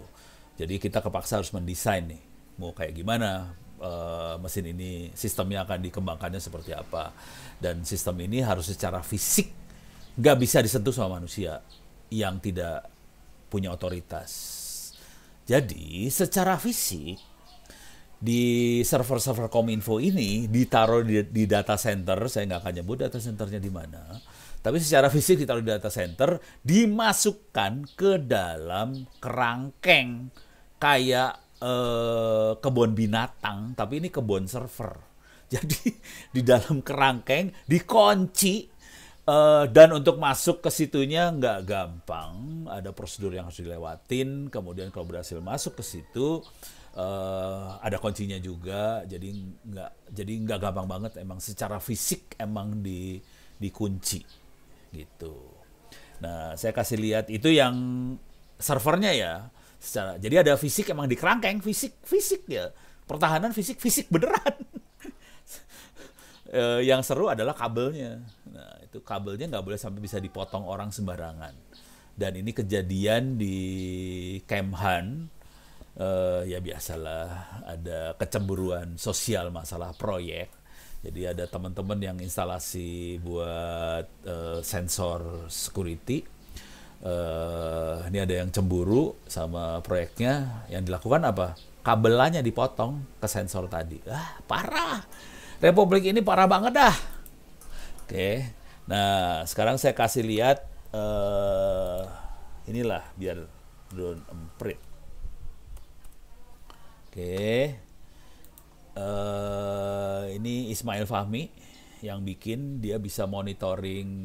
Jadi kita kepaksa harus mendesain nih, mau kayak gimana Eh, mesin ini sistemnya akan dikembangkannya seperti apa dan sistem ini harus secara fisik nggak bisa disentuh sama manusia yang tidak punya otoritas. Jadi secara fisik di server-server kominfo ini ditaruh di, di data center, saya nggak akan nyebut data centernya di mana, tapi secara fisik ditaruh di data center, dimasukkan ke dalam kerangkeng kayak Eh, kebun binatang, tapi ini kebun server. Jadi di dalam kerangkeng dikunci Uh, dan untuk masuk ke situnya nggak gampang, ada prosedur yang harus dilewatin. Kemudian kalau berhasil masuk ke situ, uh, ada kuncinya juga. Jadi nggak jadi nggak gampang banget. Emang secara fisik emang di dikunci gitu. Nah saya kasih lihat itu yang servernya ya secara jadi ada fisik emang di kerangkeng fisik fisik ya pertahanan fisik fisik beneran e, yang seru adalah kabelnya nah itu kabelnya nggak boleh sampai bisa dipotong orang sembarangan dan ini kejadian di Kemhan e, ya biasalah ada kecemburuan sosial masalah proyek jadi ada teman-teman yang instalasi buat uh, sensor security uh, ini ada yang cemburu sama proyeknya yang dilakukan apa kabelannya dipotong ke sensor tadi ah parah Republik ini parah banget dah oke okay. nah sekarang saya kasih lihat uh, inilah biar drone emprit oke okay. uh, eh, ini Ismail Fahmi yang bikin dia bisa monitoring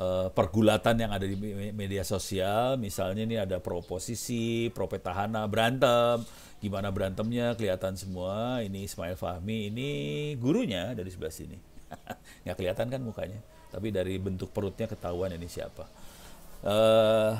Eh, pergulatan yang ada di media sosial, misalnya ini ada proposisi oposisi, pro petahana berantem, gimana berantemnya kelihatan semua. Ini Ismail Fahmi ini gurunya dari sebelah sini. Nggak kelihatan kan mukanya, tapi dari bentuk perutnya ketahuan ini siapa. Uh,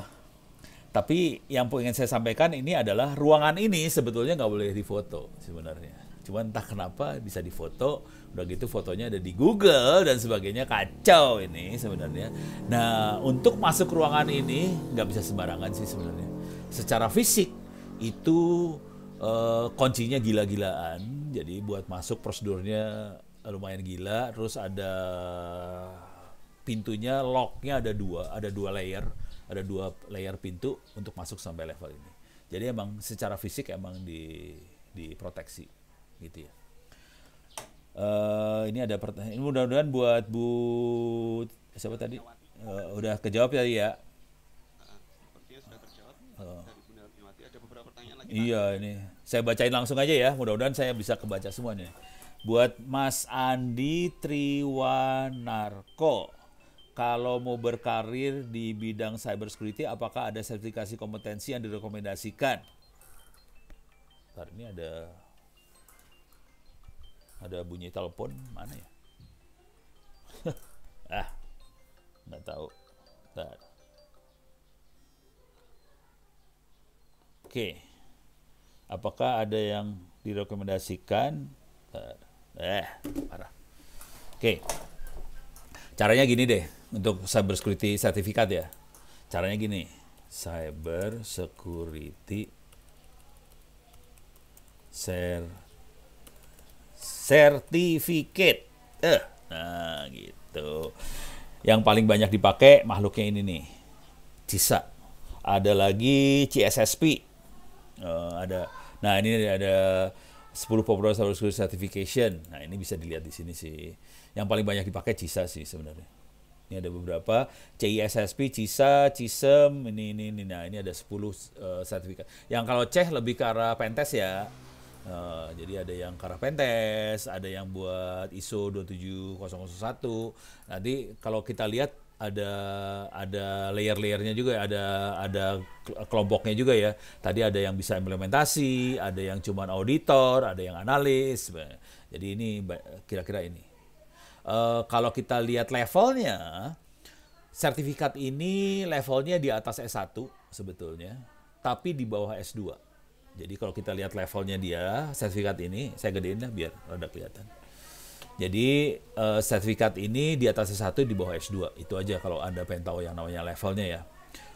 tapi yang ingin saya sampaikan ini adalah ruangan ini sebetulnya nggak boleh difoto sebenarnya. Cuma entah kenapa bisa difoto udah gitu fotonya ada di Google dan sebagainya kacau ini sebenarnya. Nah untuk masuk ruangan ini nggak bisa sembarangan sih sebenarnya. Secara fisik itu eh, kuncinya gila-gilaan, jadi buat masuk prosedurnya lumayan gila. Terus ada pintunya locknya ada dua, ada dua layer, ada dua layer pintu untuk masuk sampai level ini. Jadi emang secara fisik emang di proteksi, gitu ya. Uh, ini ada pertanyaan. Ini mudah-mudahan buat Bu siapa tadi? Uh, udah kejawab tadi ya. iya ini saya bacain langsung aja ya. Mudah-mudahan saya bisa kebaca semuanya. Buat Mas Andi Triwanarko kalau mau berkarir di bidang cyber security, apakah ada sertifikasi kompetensi yang direkomendasikan? Ntar, ini ada ada bunyi telepon mana ya ah nggak tahu Bentar. oke apakah ada yang direkomendasikan Bentar. eh parah oke caranya gini deh untuk cyber security sertifikat ya caranya gini cyber security sertifikat Sertifikat, Eh, nah gitu. Yang paling banyak dipakai makhluknya ini nih. CISA. Ada lagi CSSP. Uh, eh, ada nah ini ada 10 popular cyber security certification. Nah, ini bisa dilihat di sini sih. Yang paling banyak dipakai CISA sih sebenarnya. Ini ada beberapa CISSP, CISA, CISEM, ini ini ini. Nah, ini ada 10 eh, sertifikat. Yang kalau cek lebih ke arah pentest ya. Uh, jadi ada yang Karapentes, ada yang buat ISO 27001. Nanti kalau kita lihat ada ada layer-layernya juga, ya, ada ada kelompoknya juga ya. Tadi ada yang bisa implementasi, ada yang cuma auditor, ada yang analis. Jadi ini kira-kira ini. Uh, kalau kita lihat levelnya, sertifikat ini levelnya di atas S1 sebetulnya, tapi di bawah S2 jadi kalau kita lihat levelnya dia, sertifikat ini saya gedein lah biar ada kelihatan. Jadi uh, sertifikat ini di atas S1 di bawah S2. Itu aja kalau Anda pengen tahu yang namanya levelnya ya.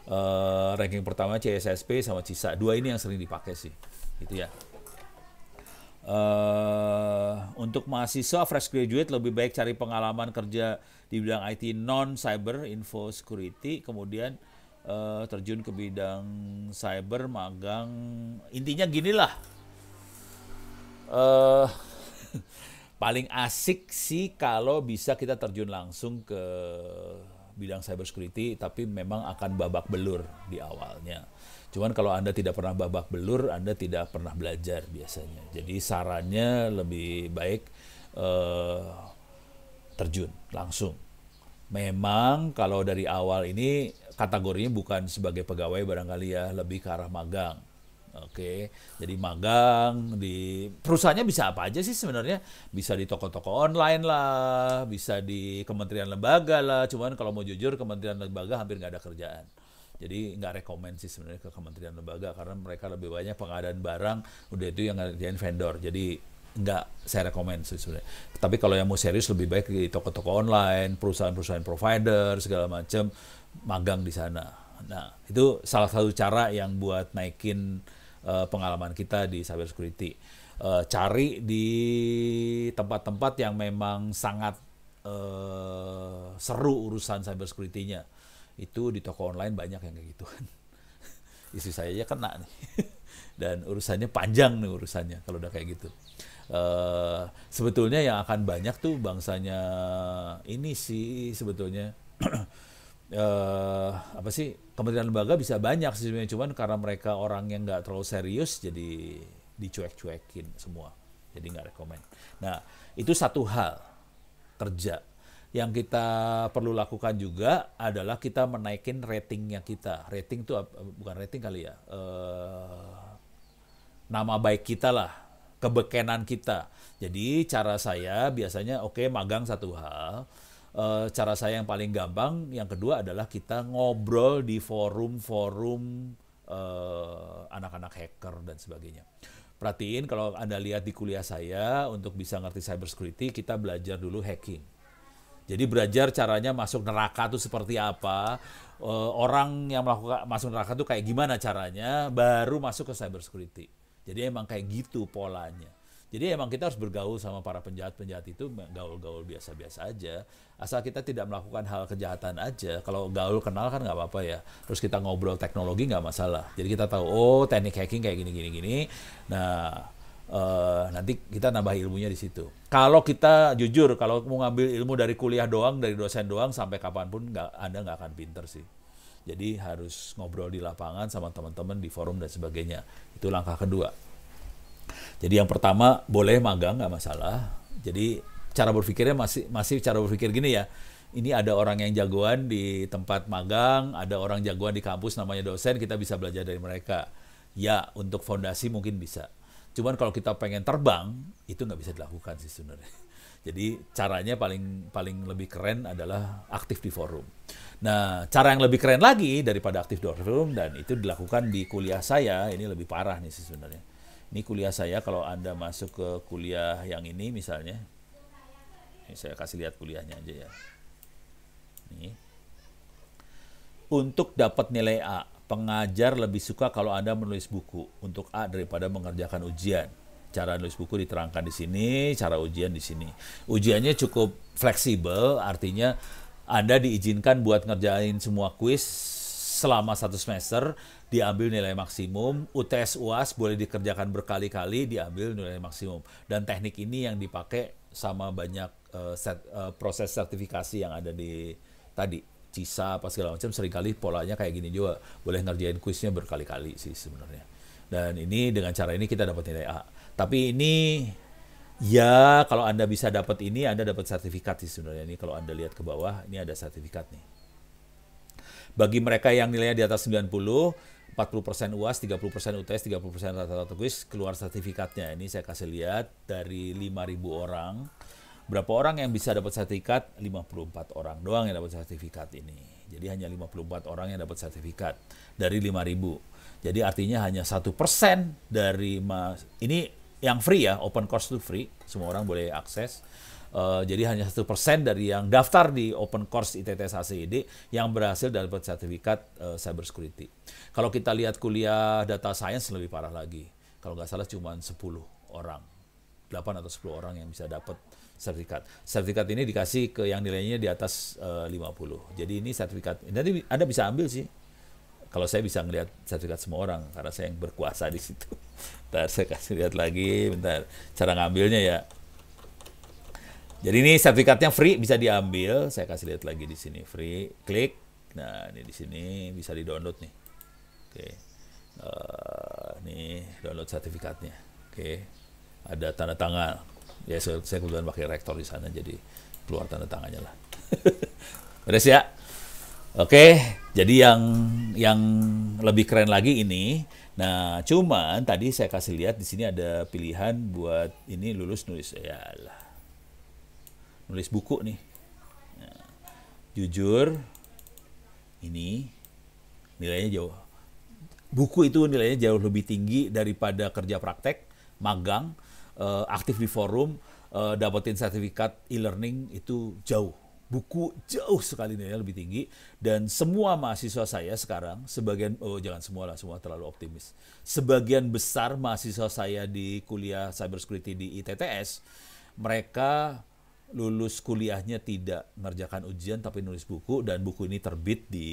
Uh, ranking pertama CSSP sama CISA. Dua ini yang sering dipakai sih. Gitu ya. Uh, untuk mahasiswa fresh graduate lebih baik cari pengalaman kerja di bidang IT non cyber info security kemudian uh, terjun ke bidang cyber, magang. Intinya ginilah. Uh, paling asik sih kalau bisa kita terjun langsung ke bidang cyber security tapi memang akan babak belur di awalnya. Cuman kalau Anda tidak pernah babak belur, Anda tidak pernah belajar biasanya. Jadi sarannya lebih baik uh, terjun langsung. Memang kalau dari awal ini kategorinya bukan sebagai pegawai barangkali ya, lebih ke arah magang. Oke, jadi magang di perusahaannya bisa apa aja sih sebenarnya? Bisa di toko-toko online lah, bisa di kementerian lembaga lah. Cuman kalau mau jujur, kementerian lembaga hampir nggak ada kerjaan. Jadi nggak rekomend sih sebenarnya ke kementerian lembaga karena mereka lebih banyak pengadaan barang udah itu yang ngerjain vendor. Jadi nggak saya rekomend sih sebenarnya. Tapi kalau yang mau serius lebih baik di toko-toko online, perusahaan-perusahaan provider segala macam magang di sana. Nah, itu salah satu cara yang buat naikin uh, pengalaman kita di cyber security. Uh, eh, cari di tempat-tempat yang memang sangat uh, seru urusan cyber security-nya. Itu di toko online banyak yang kayak gitu kan. Isi saya aja kena nih. Dan urusannya panjang nih urusannya kalau udah kayak gitu. Uh, sebetulnya yang akan banyak tuh bangsanya ini sih sebetulnya uh, apa sih kementerian lembaga bisa banyak sebenarnya cuman karena mereka orang yang nggak terlalu serius jadi dicuek-cuekin semua jadi nggak rekomend nah itu satu hal kerja yang kita perlu lakukan juga adalah kita menaikin ratingnya kita rating itu bukan rating kali ya eh, nama baik kita lah kebekenan kita jadi cara saya biasanya oke okay, magang satu hal Eh, cara saya yang paling gampang, yang kedua adalah kita ngobrol di forum-forum anak eh, anak-anak hacker dan sebagainya. Perhatiin kalau Anda lihat di kuliah saya, untuk bisa ngerti cybersecurity, kita belajar dulu hacking. Jadi belajar caranya masuk neraka itu seperti apa, uh, orang yang melakukan masuk neraka itu kayak gimana caranya, baru masuk ke cybersecurity. Jadi emang kayak gitu polanya. Jadi emang kita harus bergaul sama para penjahat-penjahat itu gaul-gaul biasa-biasa aja. Asal kita tidak melakukan hal kejahatan aja. Kalau gaul kenal kan nggak apa-apa ya. Terus kita ngobrol teknologi nggak masalah. Jadi kita tahu oh teknik hacking kayak gini-gini-gini. Nah Uh, nanti kita nambah ilmunya di situ. Kalau kita jujur, kalau mau ngambil ilmu dari kuliah doang, dari dosen doang, sampai kapanpun nggak, anda nggak akan pinter sih. Jadi harus ngobrol di lapangan sama teman-teman di forum dan sebagainya. Itu langkah kedua. Jadi yang pertama boleh magang nggak masalah. Jadi cara berpikirnya masih masih cara berpikir gini ya. Ini ada orang yang jagoan di tempat magang, ada orang jagoan di kampus namanya dosen, kita bisa belajar dari mereka. Ya, untuk fondasi mungkin bisa. Cuman kalau kita pengen terbang, itu nggak bisa dilakukan sih sebenarnya. Jadi caranya paling paling lebih keren adalah aktif di forum. Nah, cara yang lebih keren lagi daripada aktif di forum dan itu dilakukan di kuliah saya ini lebih parah nih sih sebenarnya ini kuliah saya kalau Anda masuk ke kuliah yang ini misalnya ini saya kasih lihat kuliahnya aja ya ini untuk dapat nilai A pengajar lebih suka kalau Anda menulis buku untuk A daripada mengerjakan ujian cara nulis buku diterangkan di sini cara ujian di sini ujiannya cukup fleksibel artinya Anda diizinkan buat ngerjain semua kuis selama satu semester diambil nilai maksimum, UTS UAS boleh dikerjakan berkali-kali diambil nilai maksimum. Dan teknik ini yang dipakai sama banyak uh, set, uh, proses sertifikasi yang ada di tadi CISA apa segala macam seringkali polanya kayak gini juga. Boleh ngerjain kuisnya berkali-kali sih sebenarnya. Dan ini dengan cara ini kita dapat nilai A. Tapi ini ya kalau Anda bisa dapat ini Anda dapat sertifikat sih sebenarnya ini kalau Anda lihat ke bawah ini ada sertifikat nih bagi mereka yang nilainya di atas 90 40% UAS, 30% UTS, 30% rata-rata kuis keluar sertifikatnya. Ini saya kasih lihat dari 5.000 orang. Berapa orang yang bisa dapat sertifikat? 54 orang doang yang dapat sertifikat ini. Jadi hanya 54 orang yang dapat sertifikat dari 5.000. Jadi artinya hanya satu persen dari mas ini yang free ya, open course itu free, semua orang boleh akses. Uh, jadi hanya satu persen dari yang daftar di open course ITT HCID yang berhasil dapat sertifikat uh, cyber security. Kalau kita lihat kuliah data science lebih parah lagi. Kalau nggak salah cuma 10 orang. 8 atau 10 orang yang bisa dapat sertifikat. Sertifikat ini dikasih ke yang nilainya di atas eh, uh, 50. Jadi ini sertifikat. Nanti Anda bisa ambil sih. Kalau saya bisa ngelihat sertifikat semua orang karena saya yang berkuasa di situ. Bentar, saya kasih lihat lagi, bentar. Cara ngambilnya ya jadi ini sertifikatnya free bisa diambil. Saya kasih lihat lagi di sini free. Klik. Nah, ini di sini bisa di-download nih. Oke. Uh, ini download sertifikatnya. Oke. Ada tanda tangan. Ya saya, saya kebetulan pakai rektor di sana jadi keluar tanda tangannya lah. Beres ya? Oke, jadi yang yang lebih keren lagi ini. Nah, cuman tadi saya kasih lihat di sini ada pilihan buat ini lulus nulis ya lah. Nulis buku nih. Nah, jujur ini nilainya jauh buku itu nilainya jauh lebih tinggi daripada kerja praktek, magang, uh, aktif di forum, uh, dapetin sertifikat e-learning itu jauh. Buku jauh sekali nilainya lebih tinggi dan semua mahasiswa saya sekarang sebagian oh jangan semua lah semua terlalu optimis. Sebagian besar mahasiswa saya di kuliah cybersecurity di ITTS mereka lulus kuliahnya tidak mengerjakan ujian tapi nulis buku dan buku ini terbit di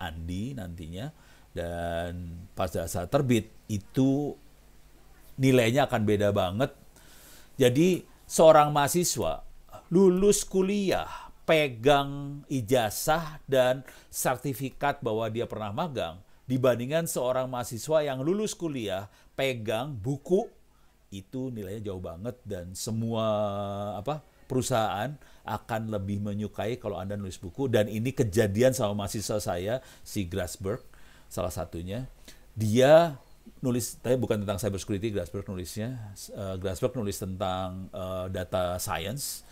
Andi nantinya dan pas saat terbit itu nilainya akan beda banget. Jadi seorang mahasiswa lulus kuliah pegang ijazah dan sertifikat bahwa dia pernah magang dibandingkan seorang mahasiswa yang lulus kuliah pegang buku itu nilainya jauh banget dan semua apa perusahaan akan lebih menyukai kalau Anda nulis buku dan ini kejadian sama mahasiswa saya si Grasberg salah satunya. Dia nulis tapi bukan tentang cyber security nulisnya. Uh, eh, Grassberg nulis tentang uh, data science.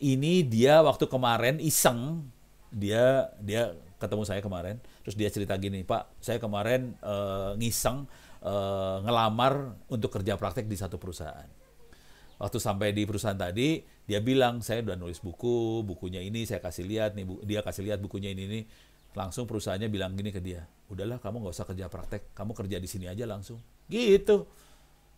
Ini dia waktu kemarin iseng dia dia ketemu saya kemarin terus dia cerita gini Pak saya kemarin uh, ngiseng uh, ngelamar untuk kerja praktek di satu perusahaan waktu sampai di perusahaan tadi dia bilang saya udah nulis buku bukunya ini saya kasih lihat nih bu, dia kasih lihat bukunya ini ini langsung perusahaannya bilang gini ke dia, udahlah kamu nggak usah kerja praktek, kamu kerja di sini aja langsung. Gitu.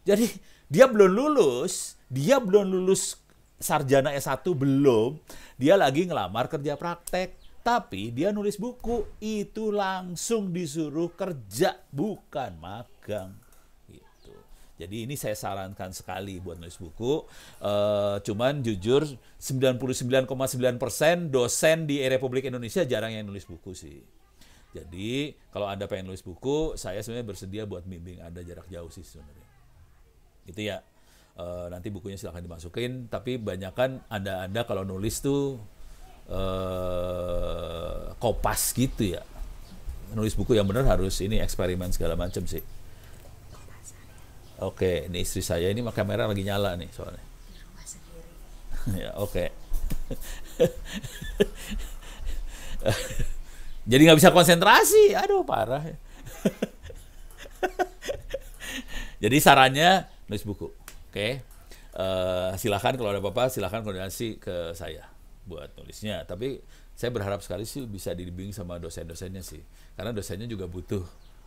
Jadi dia belum lulus, dia belum lulus sarjana S1 belum, dia lagi ngelamar kerja praktek. Tapi dia nulis buku, itu langsung disuruh kerja, bukan magang. Jadi ini saya sarankan sekali buat nulis buku. Uh, cuman jujur 99,9% dosen di Republik Indonesia jarang yang nulis buku sih. Jadi kalau Anda pengen nulis buku, saya sebenarnya bersedia buat bimbing Anda jarak jauh sih sebenarnya. Gitu ya. Uh, nanti bukunya silahkan dimasukin, tapi kan ada anda kalau nulis tuh uh, kopas gitu ya. Nulis buku yang benar harus ini eksperimen segala macam sih. Oke, ini istri saya ini mah kamera lagi nyala nih soalnya. ya, oke. Jadi nggak bisa konsentrasi. Aduh, parah. Ya. Jadi sarannya nulis buku. Oke. Okay? Uh, eh, silahkan kalau ada apa-apa silakan koordinasi ke saya buat nulisnya. Tapi saya berharap sekali sih bisa dibimbing sama dosen-dosennya sih. Karena dosennya juga butuh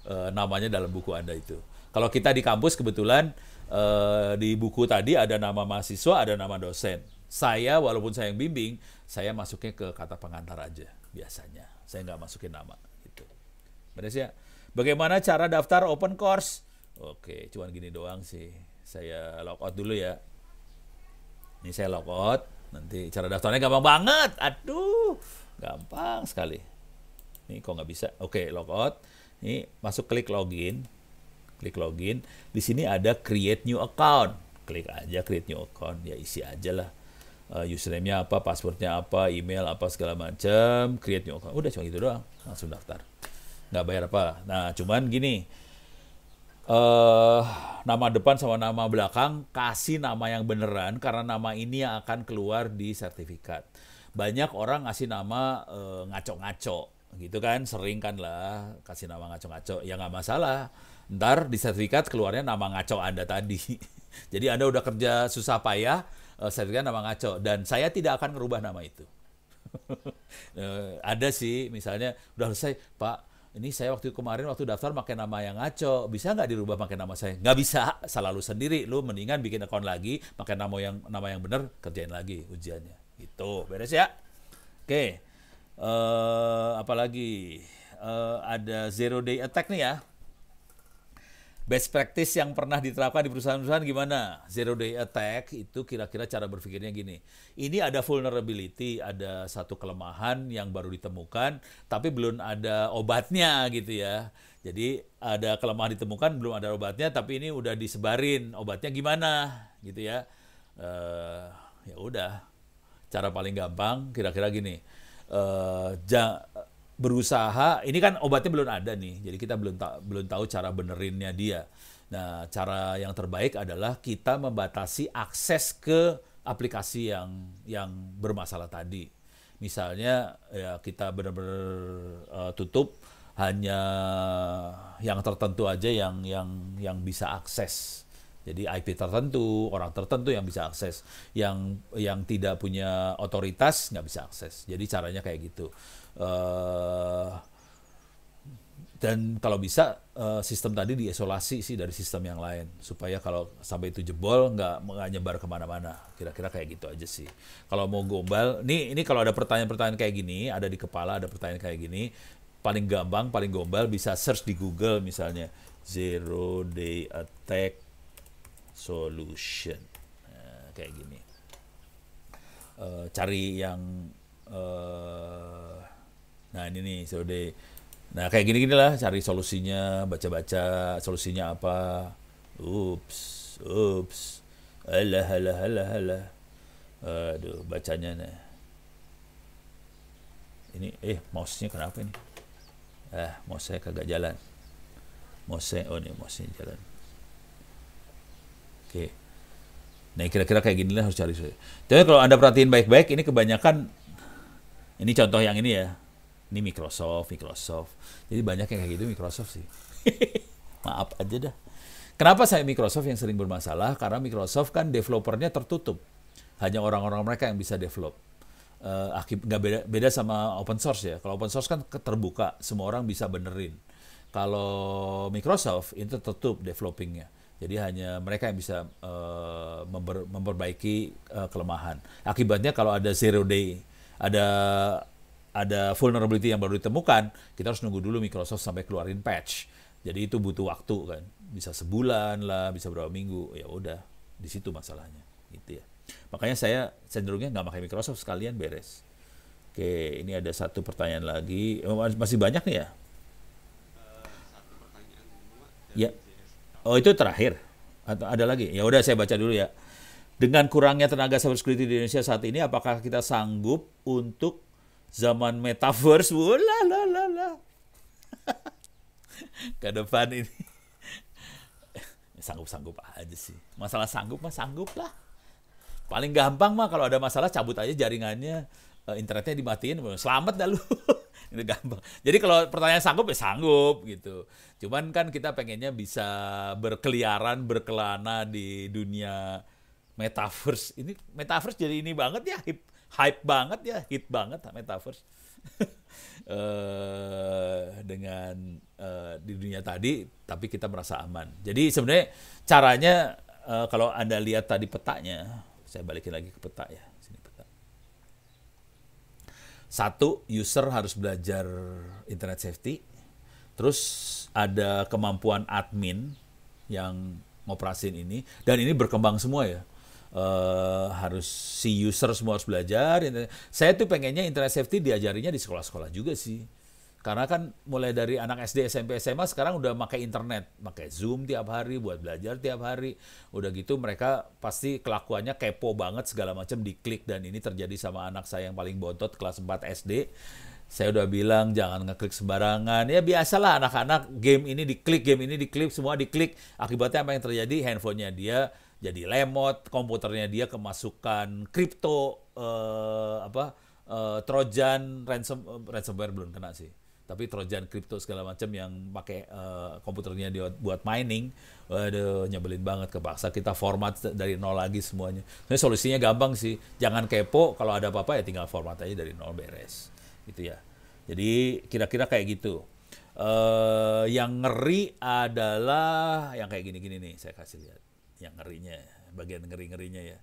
uh, namanya dalam buku Anda itu. Kalau kita di kampus kebetulan uh, di buku tadi ada nama mahasiswa, ada nama dosen. Saya walaupun saya yang bimbing, saya masuknya ke kata pengantar aja biasanya. Saya nggak masukin nama gitu. ya. Bagaimana cara daftar open course? Oke, cuman gini doang sih. Saya logout dulu ya. Ini saya logout. Nanti cara daftarnya gampang banget. Aduh, gampang sekali. Ini kok nggak bisa. Oke, logout. Ini masuk klik login klik login. Di sini ada create new account. Klik aja create new account, ya isi aja lah uh, username-nya apa, passwordnya apa, email apa segala macam, create new account. Udah cuma gitu doang, langsung daftar. Nggak bayar apa. Nah, cuman gini. Uh, nama depan sama nama belakang kasih nama yang beneran karena nama ini yang akan keluar di sertifikat. Banyak orang ngasih nama eh, ngaco-ngaco uh, gitu kan, sering kan lah kasih nama ngaco-ngaco. Ya nggak masalah ntar di sertifikat keluarnya nama ngaco Anda tadi. Jadi Anda udah kerja susah payah, eh, sertifikat nama ngaco. Dan saya tidak akan merubah nama itu. Eh, ada sih, misalnya udah selesai, Pak, ini saya waktu kemarin waktu daftar pakai nama yang ngaco, bisa nggak dirubah pakai nama saya? Nggak bisa, selalu sendiri. Lu mendingan bikin account lagi, pakai nama yang nama yang benar, kerjain lagi ujiannya. Gitu, beres ya. Oke, uh, apalagi uh, ada zero day attack nih ya best practice yang pernah diterapkan di perusahaan-perusahaan gimana? Zero day attack itu kira-kira cara berpikirnya gini. Ini ada vulnerability, ada satu kelemahan yang baru ditemukan, tapi belum ada obatnya gitu ya. Jadi ada kelemahan ditemukan, belum ada obatnya, tapi ini udah disebarin obatnya gimana gitu ya. Uh, ya udah, cara paling gampang kira-kira gini. Uh, ja berusaha ini kan obatnya belum ada nih jadi kita belum ta belum tahu cara benerinnya dia nah cara yang terbaik adalah kita membatasi akses ke aplikasi yang yang bermasalah tadi misalnya ya kita benar-benar uh, tutup hanya yang tertentu aja yang yang yang bisa akses jadi IP tertentu, orang tertentu yang bisa akses, yang yang tidak punya otoritas nggak bisa akses. Jadi caranya kayak gitu. Uh, dan kalau bisa uh, sistem tadi diisolasi sih dari sistem yang lain supaya kalau sampai itu jebol nggak menyebar kemana-mana kira-kira kayak gitu aja sih kalau mau gombal ini ini kalau ada pertanyaan-pertanyaan kayak gini ada di kepala ada pertanyaan kayak gini paling gampang paling gombal bisa search di Google misalnya zero day attack solution nah, kayak gini uh, cari yang uh, nah ini nih so they, nah kayak gini gini lah cari solusinya baca-baca solusinya apa ups ups alah alah alah alah aduh bacanya nih, ini eh mouse-nya kenapa ini eh mouse saya kagak jalan mouse saya oh nih mouse-nya jalan Oke. Nah kira-kira kayak gini lah harus cari. Tapi kalau anda perhatiin baik-baik, ini kebanyakan ini contoh yang ini ya. Ini Microsoft, Microsoft. Jadi banyak yang kayak gitu Microsoft sih. Maaf aja dah. Kenapa saya Microsoft yang sering bermasalah? Karena Microsoft kan developernya tertutup. Hanya orang-orang mereka yang bisa develop. Uh, nggak beda beda sama open source ya. Kalau open source kan terbuka, semua orang bisa benerin. Kalau Microsoft itu tertutup developingnya jadi hanya mereka yang bisa uh, eh, member, memperbaiki uh, kelemahan. Akibatnya kalau ada zero day, ada ada vulnerability yang baru ditemukan, kita harus nunggu dulu Microsoft sampai keluarin patch. Jadi itu butuh waktu kan, bisa sebulan lah, bisa berapa minggu. Ya udah, di situ masalahnya, gitu ya. Makanya saya cenderungnya nggak pakai Microsoft sekalian beres. Oke, ini ada satu pertanyaan lagi. Oh, masih banyak nih ya? Uh, satu pertanyaan. Ya. Oh itu terakhir atau ada lagi? Ya udah saya baca dulu ya. Dengan kurangnya tenaga cybersecurity di Indonesia saat ini, apakah kita sanggup untuk zaman metaverse? Wala la la la. Ke depan ini. Sanggup-sanggup aja sih. Masalah sanggup mah sanggup lah. Paling gampang mah kalau ada masalah cabut aja jaringannya, eh, internetnya dimatiin, selamat dah lu. itu gampang jadi kalau pertanyaan sanggup ya sanggup gitu cuman kan kita pengennya bisa berkeliaran berkelana di dunia metaverse ini metaverse jadi ini banget ya hype, hype banget ya hit banget ah, metaverse eh dengan e, di dunia tadi tapi kita merasa aman jadi sebenarnya caranya e, kalau anda lihat tadi petanya saya balikin lagi ke peta ya satu user harus belajar internet safety, terus ada kemampuan admin yang ngoperasin ini dan ini berkembang semua ya. Uh, harus si user semua harus belajar. Saya tuh pengennya internet safety diajarinya di sekolah-sekolah juga sih. Karena kan mulai dari anak SD, SMP, SMA sekarang udah pakai internet, pakai Zoom tiap hari buat belajar tiap hari. Udah gitu mereka pasti kelakuannya kepo banget segala macam diklik dan ini terjadi sama anak saya yang paling bontot kelas 4 SD. Saya udah bilang jangan ngeklik sembarangan. Ya biasalah anak-anak game ini diklik, game ini diklik, semua diklik. Akibatnya apa yang terjadi? Handphonenya dia jadi lemot, komputernya dia kemasukan kripto eh, apa eh, trojan ransom eh, ransomware belum kena sih tapi trojan kripto segala macam yang pakai uh, komputernya dia buat mining, waduh nyebelin banget ke paksa kita format dari nol lagi semuanya. Jadi solusinya gampang sih, jangan kepo kalau ada apa-apa ya tinggal format aja dari nol beres, gitu ya. Jadi kira-kira kayak gitu. Uh, yang ngeri adalah yang kayak gini-gini nih saya kasih lihat, yang ngerinya, bagian ngeri-ngerinya ya.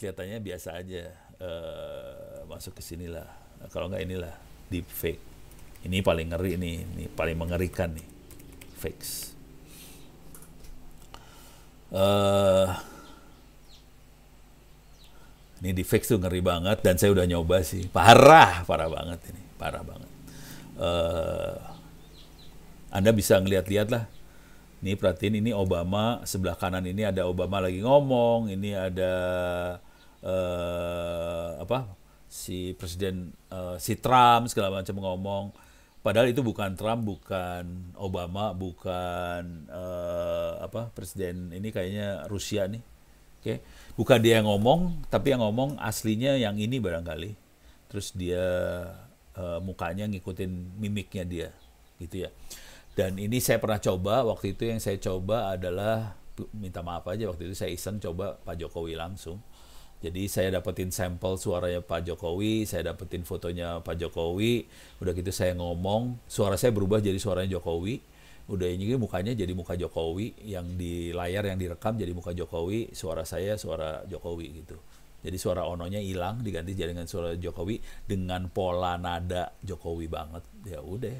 Kelihatannya biasa aja, uh, masuk ke sinilah, kalau nggak inilah deep fake ini paling ngeri ini, ini paling mengerikan nih. Fix. Uh, ini di fix tuh ngeri banget dan saya udah nyoba sih. Parah, parah banget ini, parah banget. Uh, anda bisa ngeliat-liat lah. Ini perhatiin ini Obama sebelah kanan ini ada Obama lagi ngomong, ini ada uh, apa si presiden uh, si Trump segala macam ngomong Padahal itu bukan Trump, bukan Obama, bukan uh, apa presiden ini kayaknya Rusia nih. Oke, okay. bukan dia yang ngomong, tapi yang ngomong aslinya yang ini barangkali. Terus dia uh, mukanya ngikutin mimiknya dia, gitu ya. Dan ini saya pernah coba waktu itu yang saya coba adalah minta maaf aja waktu itu saya iseng coba Pak Jokowi langsung jadi saya dapetin sampel suaranya Pak Jokowi, saya dapetin fotonya Pak Jokowi, udah gitu saya ngomong, suara saya berubah jadi suaranya Jokowi. Udah ini mukanya jadi muka Jokowi, yang di layar yang direkam jadi muka Jokowi, suara saya suara Jokowi gitu. Jadi suara ononya hilang diganti dengan suara Jokowi dengan pola nada Jokowi banget. Ya udah.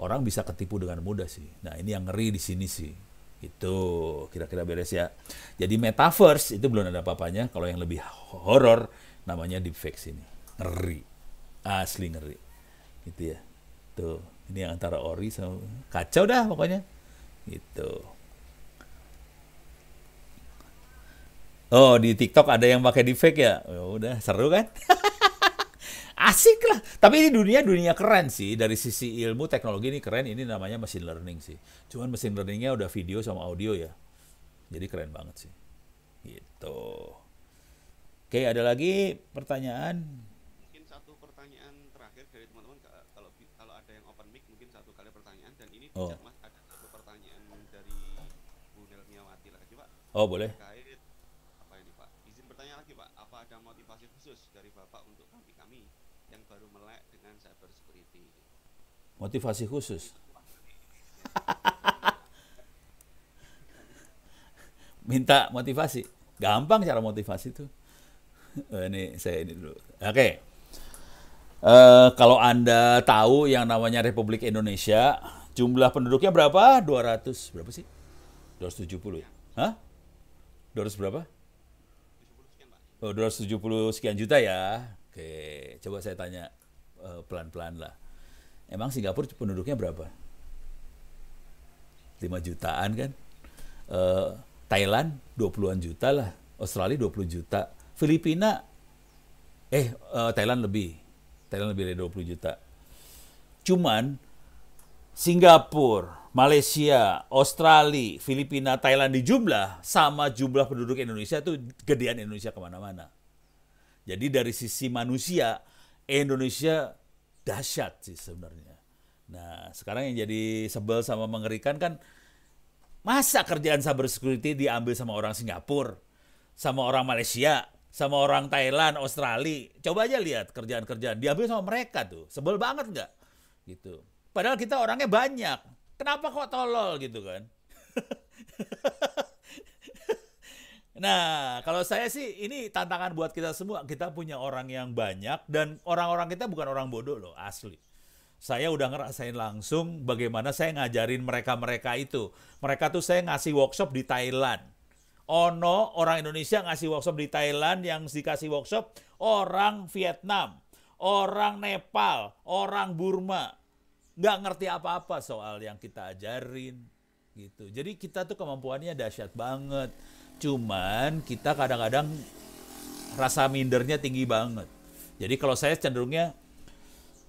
Orang bisa ketipu dengan mudah sih. Nah, ini yang ngeri di sini sih. Itu kira-kira beres ya. Jadi metaverse itu belum ada apa Kalau yang lebih horor namanya deepfake ini. Ngeri. Asli ngeri. Gitu ya. Tuh, ini antara ori sama kacau dah pokoknya. Itu. Oh, di TikTok ada yang pakai deepfake ya? Ya udah, seru kan? asik lah. Tapi ini dunia dunia keren sih dari sisi ilmu teknologi ini keren. Ini namanya machine learning sih. Cuman machine learningnya udah video sama audio ya. Jadi keren banget sih. Gitu. Oke, ada lagi pertanyaan? Mungkin satu pertanyaan terakhir dari teman-teman kalau kalau ada yang open mic mungkin satu kali pertanyaan dan ini oh. Mas ada satu pertanyaan dari Bu Nelmiawati lagi, Pak. Oh, boleh. motivasi khusus minta motivasi gampang cara motivasi tuh oh, ini saya ini dulu oke okay. uh, eh, kalau anda tahu yang namanya Republik Indonesia jumlah penduduknya berapa 200 berapa sih 270 ya Hah? 200 berapa oh 270 sekian juta ya oke coba saya tanya eh, pelan-pelan uh, lah Emang Singapura penduduknya berapa? 5 jutaan kan? E, Thailand 20-an juta lah. Australia 20 juta. Filipina eh e, Thailand lebih. Thailand lebih dari 20 juta. Cuman Singapura, Malaysia, Australia, Filipina, Thailand di jumlah sama jumlah penduduk Indonesia itu gedean Indonesia kemana-mana. Jadi dari sisi manusia, Indonesia dahsyat sih sebenarnya. Nah, sekarang yang jadi sebel sama mengerikan kan masa kerjaan cyber security diambil sama orang Singapura, sama orang Malaysia, sama orang Thailand, Australia. Coba aja lihat kerjaan-kerjaan diambil sama mereka tuh. Sebel banget nggak? Gitu. Padahal kita orangnya banyak. Kenapa kok tolol gitu kan? Nah, kalau saya sih ini tantangan buat kita semua. Kita punya orang yang banyak dan orang-orang kita bukan orang bodoh loh, asli. Saya udah ngerasain langsung bagaimana saya ngajarin mereka-mereka itu. Mereka tuh saya ngasih workshop di Thailand. Ono orang Indonesia ngasih workshop di Thailand yang dikasih workshop orang Vietnam, orang Nepal, orang Burma. Nggak ngerti apa-apa soal yang kita ajarin gitu. Jadi kita tuh kemampuannya dahsyat banget. Cuman kita kadang-kadang rasa mindernya tinggi banget. Jadi kalau saya cenderungnya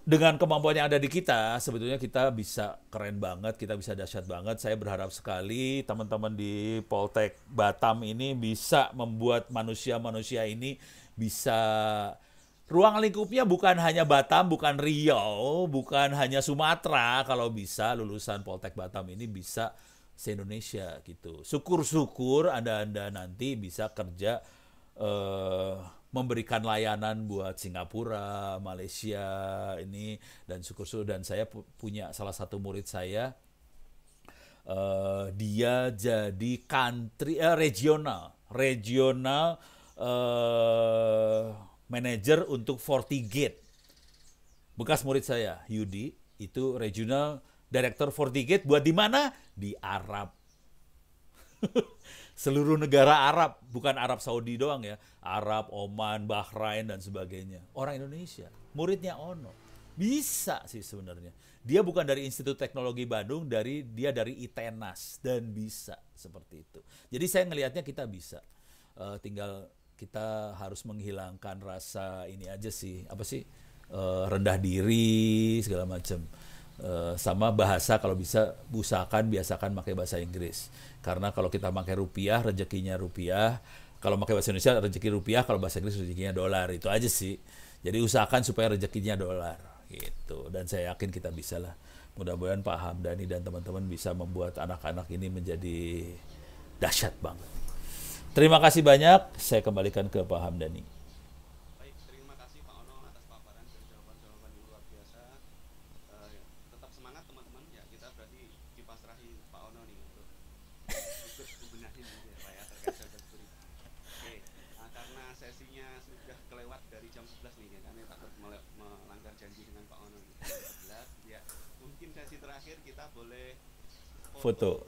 dengan kemampuan yang ada di kita, sebetulnya kita bisa keren banget, kita bisa dahsyat banget. Saya berharap sekali teman-teman di Poltek Batam ini bisa membuat manusia-manusia ini bisa ruang lingkupnya bukan hanya Batam, bukan Riau, bukan hanya Sumatera. Kalau bisa lulusan Poltek Batam ini bisa se-Indonesia gitu. Syukur-syukur Anda-anda nanti bisa kerja eh, memberikan layanan buat Singapura, Malaysia ini dan syukur-syukur dan saya pu punya salah satu murid saya eh, dia jadi country eh, regional, regional eh, manager untuk gate. Bekas murid saya Yudi itu regional Direktur Fortigate buat di mana? Di Arab. Seluruh negara Arab, bukan Arab Saudi doang ya. Arab, Oman, Bahrain dan sebagainya. Orang Indonesia, muridnya Ono. Bisa sih sebenarnya. Dia bukan dari Institut Teknologi Bandung, dari dia dari ITENAS dan bisa seperti itu. Jadi saya ngelihatnya kita bisa. Uh, tinggal kita harus menghilangkan rasa ini aja sih. Apa sih? Uh, rendah diri segala macam Eh, sama bahasa kalau bisa usahakan biasakan pakai bahasa Inggris karena kalau kita pakai rupiah rezekinya rupiah kalau pakai bahasa Indonesia rezeki rupiah kalau bahasa Inggris rezekinya dolar itu aja sih jadi usahakan supaya rezekinya dolar gitu dan saya yakin kita bisa lah mudah-mudahan Pak Hamdani dan teman-teman bisa membuat anak-anak ini menjadi dahsyat banget terima kasih banyak saya kembalikan ke Pak Hamdani foto.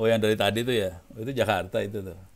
Oh yang dari tadi tuh ya, oh, itu Jakarta itu tuh.